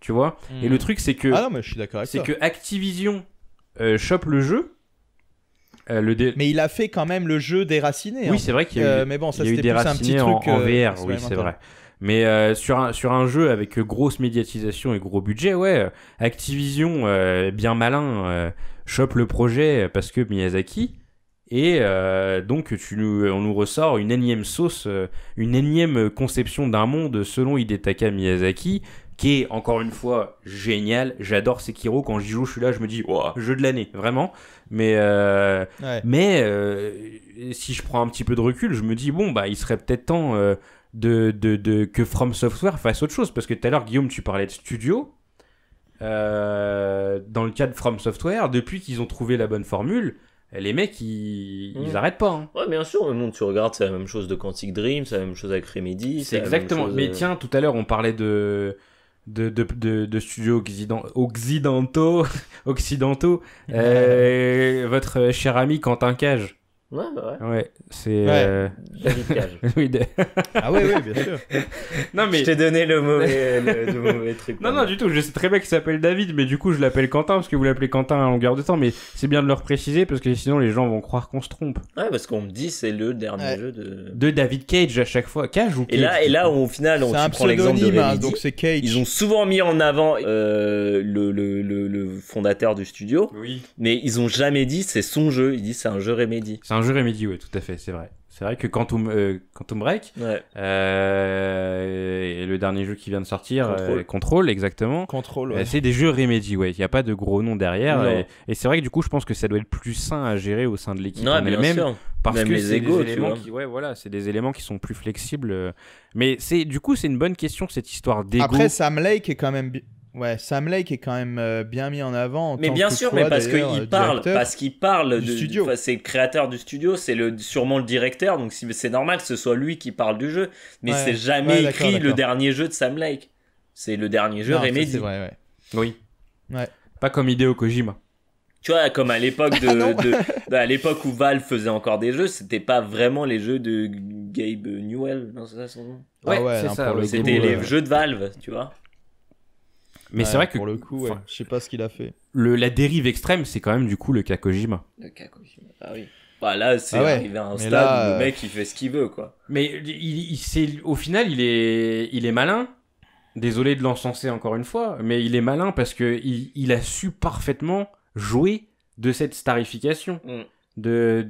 Tu vois Et le hmm. truc, c'est que. Ah mais je suis d'accord C'est que Activision euh, chope le jeu. Euh, le Mais il a fait quand même le jeu déraciné. Oui, hein. c'est vrai qu'il y a eu, euh, mais bon, ça, un petit en, truc, en VR, oui, c'est vrai. Mais sur, un, sur un jeu avec grosse médiatisation et gros budget, ouais, Activision, bien malin, chope le projet parce que Miyazaki, et euh, donc, euh, on nous ressort une énième sauce, euh, une énième conception d'un monde selon Hidetaka Miyazaki, qui est encore une fois génial. J'adore Sekiro. Quand j'y joue, je suis là, je me dis, wow, jeu de l'année, vraiment. Mais, si je prends un petit peu de recul, je me dis, bon, bah, il serait peut-être temps de, que From Software fasse autre chose. Parce que tout à l'heure, Guillaume, tu parlais de studio. dans le cas de From Software, depuis qu'ils ont trouvé la bonne formule, les mecs, ils, mm. arrêtent pas. Hein. Ouais, bien sûr, le monde tu regardes, c'est la même chose de Quantic Dream, c'est la même chose avec Remedy. C'est exactement. Mais euh, tiens, tout à l'heure, on parlait de de, studios occidentaux, euh, votre cher ami Quentin Cage, Ouais, bah ouais. Ouais, c'est. Euh, David Cage ah oui, oui, bien sûr. non, mais... Je t'ai donné le mauvais, le, mauvais truc. Non, non, du tout. Je sais très bien qu'il s'appelle David, mais du coup, je l'appelle Quentin parce que vous l'appelez Quentin à longueur de temps. Mais c'est bien de le repréciser parce que sinon, les gens vont croire qu'on se trompe. Ouais, parce qu'on me dit c'est le dernier jeu de. De David Cage à chaque fois. Cage ou Cage Et là, et là au final, on prend l'exemple de hein, Remedy. donc c'est Cage. Ils ont souvent mis en avant euh, le, le, le, fondateur du studio. Oui. Mais ils ont jamais dit c'est son jeu. Ils disent c'est un jeu Remedy. C'est un un Remedy Remedy, oui, tout à fait, c'est vrai. C'est vrai que Quantum, euh, Break, euh, et le dernier jeu qui vient de sortir, euh, Control, exactement. Control, c'est des jeux Remedy, ouais. Il n'y a pas de gros nom derrière. Et, c'est vrai que du coup, je pense que ça doit être plus sain à gérer au sein de l'équipe elle-même. Parce que c'est des, éléments qui, ouais, voilà, des éléments qui sont plus flexibles. Mais du coup, c'est une bonne question, cette histoire d'ego. Après, Sam Lake est quand même Ouais, Sam Lake est quand même euh, bien mis en avant. mais bien sûr, mais parce qu'il parle, parce qu'il parle du de, studio. C'est le créateur du studio, c'est le sûrement le directeur, donc c'est normal que ce soit lui qui parle du jeu. Mais c'est jamais écrit le dernier jeu de Sam Lake. C'est le dernier jeu Remedy. vrai, ouais. Oui. Ouais. Pas comme Hideo Kojima. Tu vois, comme à l'époque de, bah, à l'époque où Valve faisait encore des jeux, c'était pas vraiment les jeux de Gabe Newell, c'est ça Ouais, ah ouais c'était les euh, jeux de Valve, tu vois. Mais c'est vrai que. Pour le coup, ouais, je sais pas ce qu'il a fait. Le, la dérive extrême, c'est quand même du coup le Kakojima. Le Kakojima, ah oui. Bah, là, c'est ah arrivé à un stade où le euh, mec il fait ce qu'il veut quoi. Mais il, au final, il est, il est malin. Désolé de l'encenser encore une fois, mais il est malin parce qu'il a su parfaitement jouer de cette starification. Mm de,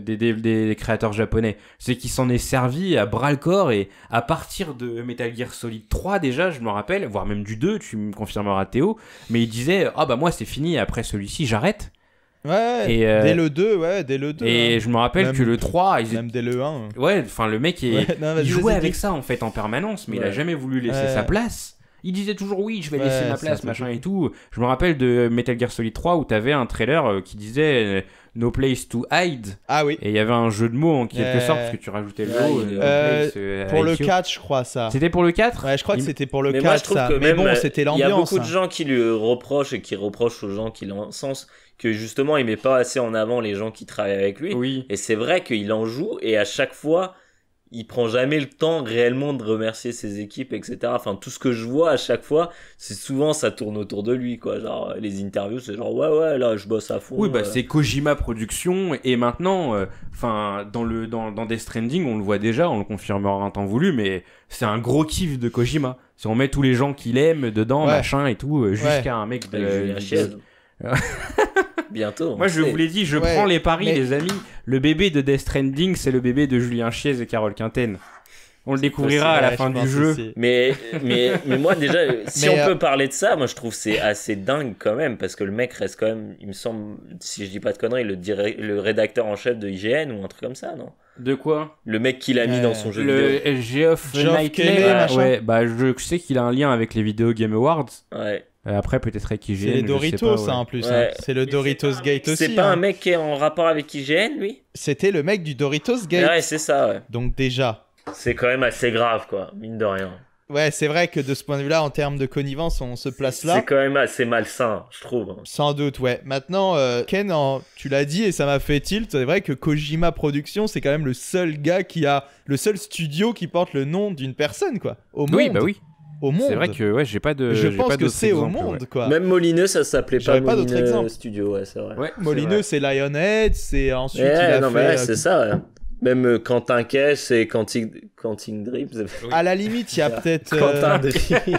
des, créateurs japonais. C'est qu'il s'en est servi à bras le corps et à partir de Metal Gear Solid 3 déjà, je me rappelle, voire même du 2, tu me confirmeras Théo, mais il disait ah bah moi c'est fini après celui-ci j'arrête. Ouais, dès euh, le 2, ouais, dès le 2. Et hein. je me rappelle que le 3, ils même dès le 1. Ouais, enfin le mec est, il jouait avec ça en fait en permanence, mais il a jamais voulu laisser sa place il disait toujours oui, je vais laisser ma place, machin et tout. Je me rappelle de Metal Gear Solid 3 où t'avais un trailer euh, qui disait euh, No Place to Hide. Ah oui. Et il y avait un jeu de mots en quelque sorte, parce que tu rajoutais le mot. Euh, pour le 4, je crois, ça. C'était pour le 4 Ouais, je crois que c'était pour le 4. ça. mais bon, c'était l'ambiance. Il y a beaucoup de hein. gens qui lui reprochent et qui reprochent aux gens qui sens que justement, il met pas assez en avant les gens qui travaillent avec lui. Oui. Et c'est vrai qu'il en joue et à chaque fois il prend jamais le temps réellement de remercier ses équipes, etc. Enfin, tout ce que je vois à chaque fois, c'est souvent ça tourne autour de lui, quoi. Genre, euh, les interviews, c'est genre, ouais, ouais, là, je bosse à fond. Oui, bah, euh. c'est Kojima Productions, et maintenant, euh, enfin, dans le, dans, dans Death Stranding, on le voit déjà, on le confirmera un temps voulu, mais c'est un gros kiff de Kojima. Si on met tous les gens qu'il aime dedans, machin et tout, jusqu'à un mec de. la chaise. Bientôt. Moi, je vous l'ai dit, je prends les paris, les amis. Le bébé de Death Stranding, c'est le bébé de Julien Chiez et Carole Quintaine On le découvrira à la fin du jeu. Mais, mais, mais moi, déjà, euh, si on euh, peut parler de ça, moi, je trouve c'est assez dingue quand même, parce que le mec reste quand même, il me semble, si je dis pas de conneries, le, le rédacteur en chef de IGN ou un truc comme ça, non de quoi Le mec qui a mis dans son euh, jeu le vidéo. Geoff Knightley. Ouais, bah je sais qu'il a un lien avec les vidéos Game Awards. Ouais. Euh, après, peut-être avec IGN. C'est les Doritos, ça, hein, en plus. Hein. C'est le Doritos Gate aussi. C'est pas hein. un mec qui est en rapport avec IGN, lui C'était le mec du Doritos Gate. Ouais, c'est ça, ouais. Donc, déjà. C'est quand même assez grave, quoi, mine de rien. Ouais, c'est vrai que de ce point de vue-là, en termes de connivence, on se place là. C'est quand même assez malsain, je trouve. Sans doute, ouais. Maintenant, euh, Ken, tu l'as dit et ça m'a fait tilt. C'est vrai que Kojima Productions, c'est quand même le seul gars qui a. le seul studio qui porte le nom d'une personne, quoi. Au monde. Oui, bah oui au monde. C'est vrai que ouais, j'ai pas de. Je pense pas que c'est au monde quoi. Même Molineux, ça s'appelait pas, pas Molineux Studio, ouais, c'est vrai. Molineux, c'est Lionhead, c'est ensuite. non, mais euh, c'est ça, ouais. Même euh, Quentin Cash et Quentin, Quentin À la limite, il y a peut-être. Quentin euh, Dreams.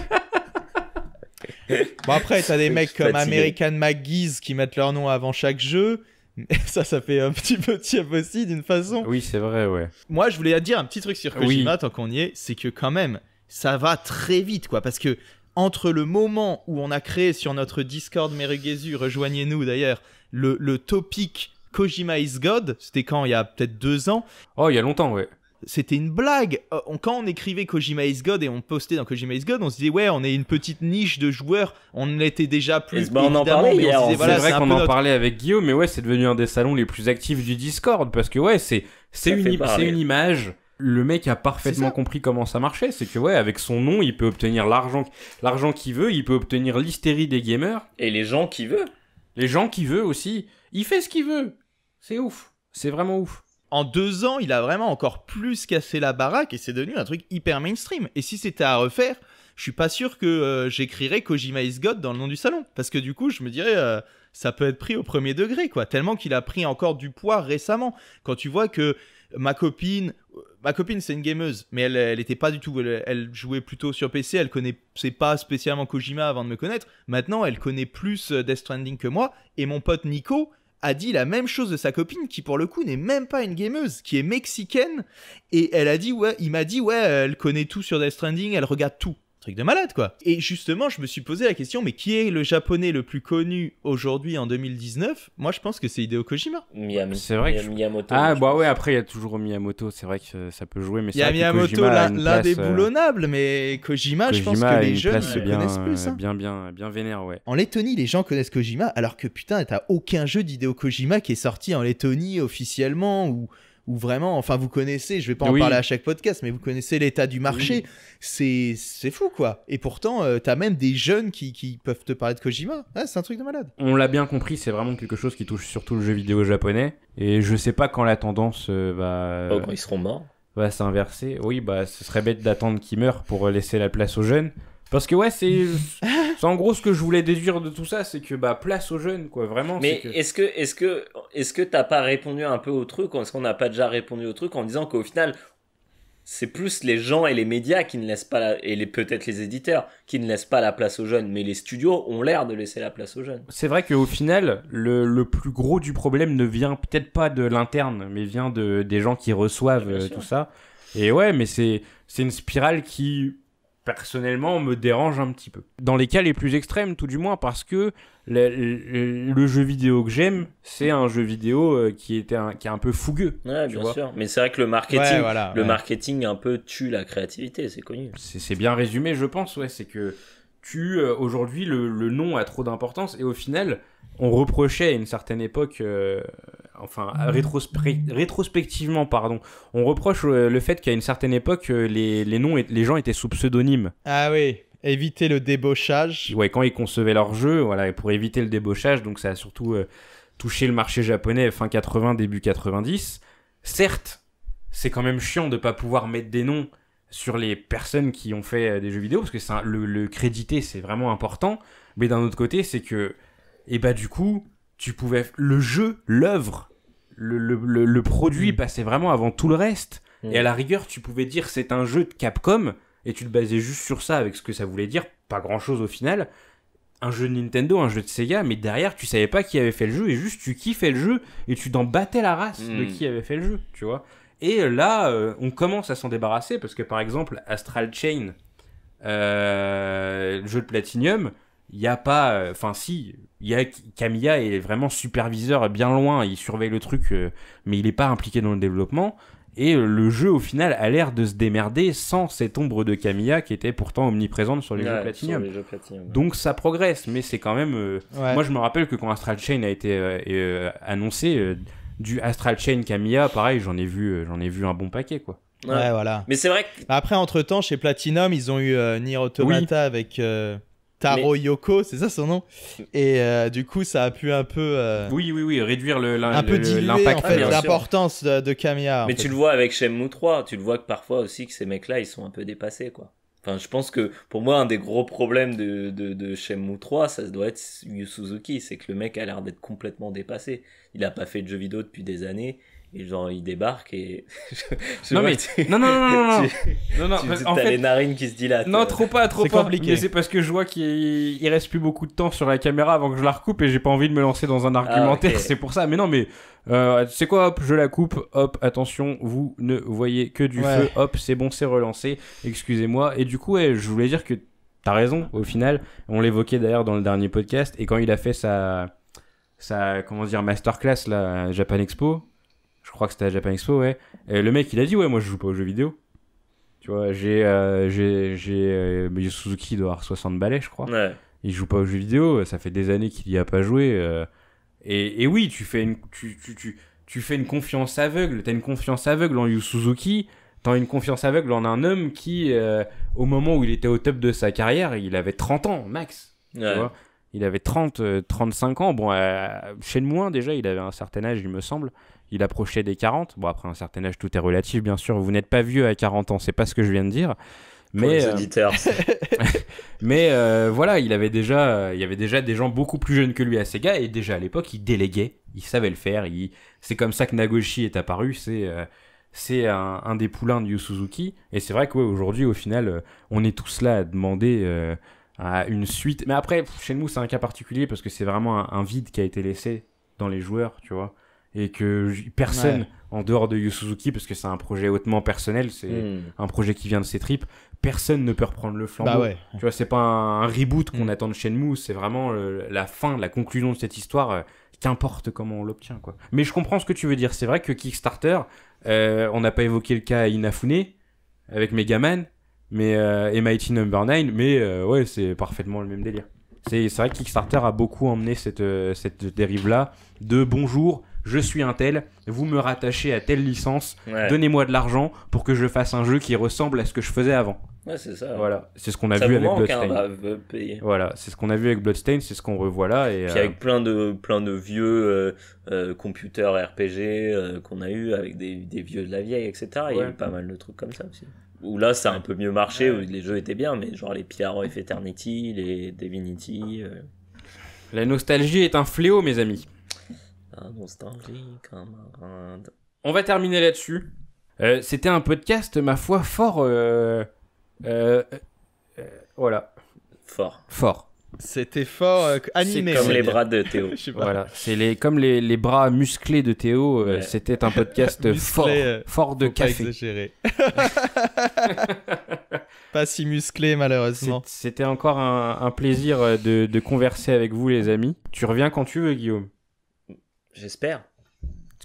bon, après, t'as des mecs comme American McGee's qui mettent leur nom avant chaque jeu. Ça, ça fait un petit peu chef aussi, d'une façon. Oui, c'est vrai, ouais. Moi, je voulais dire un petit truc sur Kojima, tant qu'on y est, c'est que quand même, ça va très vite, quoi, parce que entre le moment où on a créé sur notre Discord Meruguesu, rejoignez-nous d'ailleurs, le, topic Kojima is God, c'était quand il y a peut-être deux ans. Oh, il y a longtemps, ouais. C'était une blague. Euh, quand on écrivait Kojima is God et on postait dans Kojima is God, on se disait ouais, on est une petite niche de joueurs. On était déjà plus. Eh ben, on parlait c'est vrai qu'on en parlait avec Guillaume, mais ouais, c'est devenu un des salons les plus actifs du Discord parce que ouais, c'est une, une image le mec a parfaitement compris comment ça marchait. C'est que, ouais, avec son nom, il peut obtenir l'argent, l'argent qu'il veut, il peut obtenir l'hystérie des gamers. Et les gens qu'il veut. Les gens qu'il veut aussi. Il fait ce qu'il veut. C'est ouf. C'est vraiment ouf. En deux ans, il a vraiment encore plus cassé la baraque et c'est devenu un truc hyper mainstream. Et si c'était à refaire, je suis pas sûr que euh, j'écrirais Kojima is God dans le nom du salon. Parce que du coup, je me dirais, euh, ça peut être pris au premier degré, quoi. Tellement qu'il a pris encore du poids récemment. Quand tu vois que ma copine ma copine, c'est une gameuse, mais elle, n'était pas du tout. Elle, jouait plutôt sur PC. Elle connaissait pas spécialement Kojima avant de me connaître. Maintenant, elle connaît plus euh, Death Stranding que moi. Et mon pote Nico a dit la même chose de sa copine, qui pour le coup n'est même pas une gameuse, qui est mexicaine. Et elle a dit ouais, il m'a dit ouais, elle connaît tout sur Death Stranding. Elle regarde tout de malade, quoi. Et justement, je me suis posé la question, mais qui est le japonais le plus connu aujourd'hui en 2019 Moi, je pense que c'est Hideo Kojima. C'est vrai que Ah, bah ouais, après, il y a toujours Miyamoto, c'est vrai que ça peut jouer, mais c'est Il y a Miyamoto, euh, boulonnables mais Kojima, je pense que les jeunes se connaissent plus. Hein. Bien, bien, bien vénère, ouais. En Lettonie, les gens connaissent Kojima, alors que putain, t'as aucun jeu d'Hideo Kojima qui est sorti en Lettonie officiellement ou où vraiment, enfin, vous connaissez, je vais pas en parler à chaque podcast, mais vous connaissez l'état du marché. C'est, c'est fou, quoi. Et pourtant, euh, tu as même des jeunes qui, qui, peuvent te parler de Kojima. Ah, c'est un truc de malade. On l'a bien compris, c'est vraiment quelque chose qui touche surtout le jeu vidéo japonais. Et je sais pas quand la tendance euh, va. Oh, bah, ils seront morts. Va s'inverser. Oui, bah, ce serait bête d'attendre qu'ils meurent pour laisser la place aux jeunes. Parce que ouais, c'est en gros ce que je voulais déduire de tout ça, c'est que bah place aux jeunes quoi, vraiment. Mais est-ce que est-ce que est-ce que t'as pas répondu un peu au truc, est-ce qu'on n'a pas déjà répondu au truc en disant qu'au final c'est plus les gens et les médias qui ne laissent pas la... et les peut-être les éditeurs qui ne laissent pas la place aux jeunes, mais les studios ont l'air de laisser la place aux jeunes. C'est vrai qu'au final, le, le, plus gros du problème ne vient peut-être pas de l'interne, mais vient de des gens qui reçoivent ah, euh, tout ça. Et ouais, mais c'est c'est une spirale qui personnellement me dérange un petit peu. Dans les cas les plus extrêmes, tout du moins, parce que le, jeu vidéo que j'aime, c'est un jeu vidéo euh, qui, était est un peu fougueux. bien sûr. Mais c'est vrai que le marketing, le marketing un peu tue la créativité, c'est connu. C'est bien résumé, je pense. Ouais, c'est que tu euh, aujourd'hui le, nom a trop d'importance et au final, on reprochait à une certaine époque euh, enfin mm. rétrospectivement pardon, on reproche euh, le fait qu'à une certaine époque euh, les, noms et les gens étaient sous pseudonyme. Ah oui, éviter le débauchage. Ouais, quand ils concevaient leur jeu, voilà, pour éviter le débauchage, donc ça a surtout euh, touché le marché japonais fin 80 début 90. Certes, c'est quand même chiant de ne pas pouvoir mettre des noms sur les personnes qui ont fait des jeux vidéo parce que le, créditer, c'est vraiment important, mais d'un autre côté, c'est que et eh bah du coup, tu pouvais le jeu, l'œuvre, le, produit mm. passait vraiment avant tout le reste. Mm. Et à la rigueur, tu pouvais dire c'est un jeu de Capcom et tu le basais juste sur ça avec ce que ça voulait dire, pas grand chose au final. Un jeu de Nintendo, un jeu de Sega, mais derrière tu savais pas qui avait fait le jeu et juste tu kiffais le jeu et tu t'en battais la race de mm. qui avait fait le jeu, tu vois. Et là, euh, on commence à s'en débarrasser parce que par exemple, Astral Chain, euh, le jeu de Platinum, il n'y a pas. Euh, enfin, si, Camilla est vraiment superviseur bien loin, il surveille le truc, euh, mais il n'est pas impliqué dans le développement. Et euh, le jeu, au final, a l'air de se démerder sans cette ombre de Camilla qui était pourtant omniprésente sur les, jeux, Platinum. Donc ça progresse, mais c'est quand même. Euh, moi, je me rappelle que quand Astral Chain a été annoncé, du Astral Chain Camilla, pareil, j'en ai, vu, j'en ai vu un bon paquet, quoi. Ouais, voilà. Mais c'est vrai Après, entre-temps, chez Platinum, ils ont eu Nier Automata avec. Taro Yoko, c'est ça son nom Et euh, du coup, ça a pu un peu. Euh, oui, oui, oui, réduire le, l'impact, en l'importance de, de Kamiya. Mais tu le vois avec Shenmue 3, tu le vois que parfois aussi que ces mecs-là, ils sont un peu dépassés, quoi. Enfin, je pense que pour moi, un des gros problèmes de, de, de Shenmue 3, ça doit être Yu Suzuki, c'est que le mec a l'air d'être complètement dépassé. Il n'a pas fait de jeux vidéo depuis des années. Ils genre ils débarquent et non, mais... non non non non les narines qui se dilatent non euh, trop pas trop pas compliqué. mais c'est parce que je vois qu'il reste plus beaucoup de temps sur la caméra avant que je la recoupe et j'ai pas envie de me lancer dans un ah, argumentaire c'est pour ça mais non mais c'est euh, quoi hop je la coupe hop attention vous ne voyez que du feu hop c'est bon c'est relancé excusez-moi et du coup je voulais dire que t'as raison au final on l'évoquait d'ailleurs dans le dernier podcast et quand il a fait sa sa comment dire masterclass la Japan Expo je crois que c'était à Japan Expo, ouais. Et le mec, il a dit, ouais, moi, je joue pas aux jeux vidéo. Tu vois, j'ai. Euh, j'ai, euh, bah, Suzuki doit avoir 60 balais, je crois. Ouais. Il joue pas aux jeux vidéo, ça fait des années qu'il y a pas joué. Euh. et, oui, tu fais une, tu, tu, tu, tu fais une confiance aveugle. T'as une confiance aveugle en Yu Suzuki. T'as une confiance aveugle en un homme qui, au moment où il était au top de sa carrière, il avait 30 ans, max. Tu il avait 30, 35 ans. Bon, chez le moins, déjà, il avait un certain âge, il me semble il approchait des 40. Bon, après un certain âge, tout est relatif, bien sûr. Vous n'êtes pas vieux à 40 ans, c'est pas ce que je viens de dire. Mais, euh, mais euh, voilà, il avait déjà, il y avait déjà des gens beaucoup plus jeunes que lui à Sega et déjà à l'époque, il déléguait, il savait le faire. Il... C'est comme ça que Nagoshi est apparu. C'est euh, c'est un, des poulains de Yu Suzuki. Et c'est vrai qu'aujourd'hui, au final, on est tous là à demander à une suite. Mais après, chez nous, c'est un cas particulier parce que c'est vraiment un vide qui a été laissé dans les joueurs, tu vois et que personne en dehors de Yu Suzuki, parce que c'est un projet hautement personnel, c'est hmm. un projet qui vient de ses tripes, personne ne peut reprendre le flambeau. Bah ouais. Tu vois, c'est pas un, reboot qu'on hmm. attend de Shenmue, c'est vraiment euh, la fin, la conclusion de cette histoire. Euh, qu'importe comment on l'obtient, quoi. Mais je comprends ce que tu veux dire. C'est vrai que Kickstarter, euh, on n'a pas évoqué le cas Inafune avec Megaman, mais et Mighty Number 9, mais ouais, c'est parfaitement le même délire. C'est vrai que Kickstarter a beaucoup emmené cette, cette dérive-là de bonjour, je suis un tel, vous me rattachez à telle licence, donnez-moi de l'argent pour que je fasse un jeu qui ressemble à ce que je faisais avant. Ouais, c'est ça. Voilà, c'est ce qu'on a, vu avec hein, Bloodstain. Bah, euh, voilà, c'est ce qu'on a vu avec Bloodstain, c'est ce qu'on revoit là. Et, avec euh, plein de, plein de vieux euh, computers RPG qu'on a eu, avec des, vieux de la vieille, etc. Il y a eu pas mal de trucs comme ça aussi. Où là, ça a un peu mieux marché, où les jeux étaient bien, mais genre les of Eternity, les Divinity. La nostalgie est un fléau, mes amis. Hein, On va terminer là-dessus. Euh, c'était un podcast, ma foi, fort. Euh, euh, voilà. Fort. Fort. C'était fort animé. C'est comme les bras de Théo. voilà, c'est les, comme les, bras musclés de Théo. C'était un podcast fort, fort de faut Pas exagéré. pas si musclé malheureusement. C'était encore un, plaisir de converser avec vous les amis. Tu reviens quand tu veux, Guillaume. J'espère.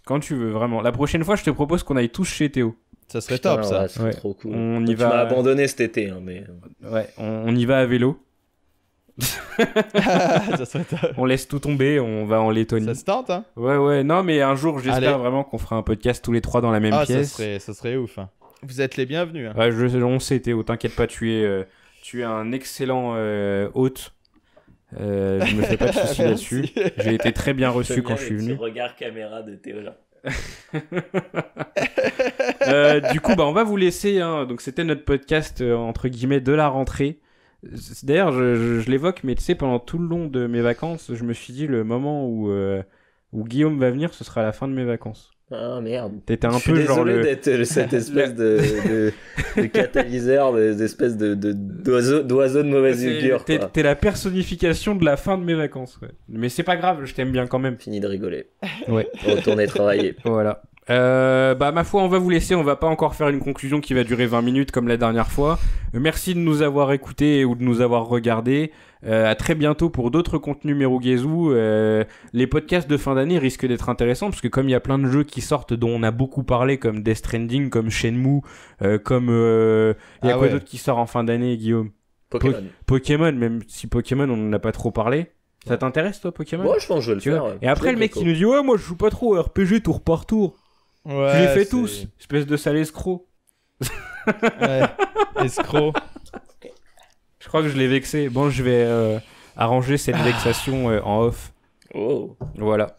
Quand tu veux, vraiment. La prochaine fois, je te propose qu'on aille tous chez Théo. Ça serait top, ça. c'est trop cool. On y va. Tu m'as abandonné cet été, hein, mais. Euh. Ouais, on, y va à vélo. ça serait top. On laisse tout tomber, on va en Lettonie. Ça se tente, hein Ouais, ouais. Non, mais un jour, j'espère vraiment qu'on fera un podcast tous les trois dans la même ah, pièce. Ça serait, ça ouf. Hein. Vous êtes les bienvenus. Hein. Ouais, on sait, Théo. T'inquiète pas, tu es, euh, tu es un excellent euh, hôte. Euh, je me fais pas de soucis là-dessus. J'ai été très bien reçu quand je suis venu. Regard caméra de Théo euh, du coup, bah, on va vous laisser. Hein. Donc, c'était notre podcast euh, entre guillemets de la rentrée. D'ailleurs, je, l'évoque, mais tu sais, pendant tout le long de mes vacances, je me suis dit le moment où, euh, où Guillaume va venir, ce sera la fin de mes vacances. Ah merde. T'étais un peu genre le... Euh, cette espèce de, catalyseur, de, d'oiseau, de mauvaise augure. T'es, la personnification de la fin de mes vacances. Ouais. Mais c'est pas grave, je t'aime bien quand même. Fini de rigoler. Ouais. Retourner travailler. voilà. Euh, bah ma foi, on va vous laisser. On va pas encore faire une conclusion qui va durer 20 minutes comme la dernière fois. Merci de nous avoir écoutés ou de nous avoir regardés. Euh, à très bientôt pour d'autres contenus Merugezu. Euh, les podcasts de fin d'année risquent d'être intéressants parce que comme il y a plein de jeux qui sortent dont on a beaucoup parlé, comme Death Stranding, comme Shenmue, euh, comme euh, il y a ah quoi d'autre qui sort en fin d'année, Guillaume Pokémon. Pokémon, même si Pokémon on n'en a pas trop parlé. Ça t'intéresse toi Pokémon Moi je pense que je vais le faire. Et après le mec qui nous dit ouais moi je joue pas trop RPG tour par tour tu les fais tous, espèce de sale escroc. ouais, escroc. Je crois que je l'ai vexé. Bon, je vais euh, arranger cette ah. vexation euh, en off. Oh. Voilà.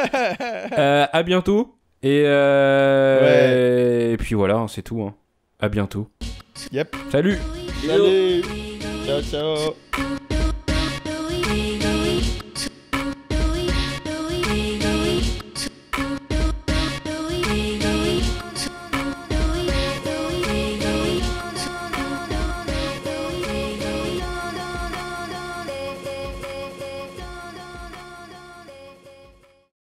euh, à bientôt. Et, euh, et puis voilà, hein, c'est tout. Hein. À bientôt. Yep. Salut. Salut. Ciao, ciao.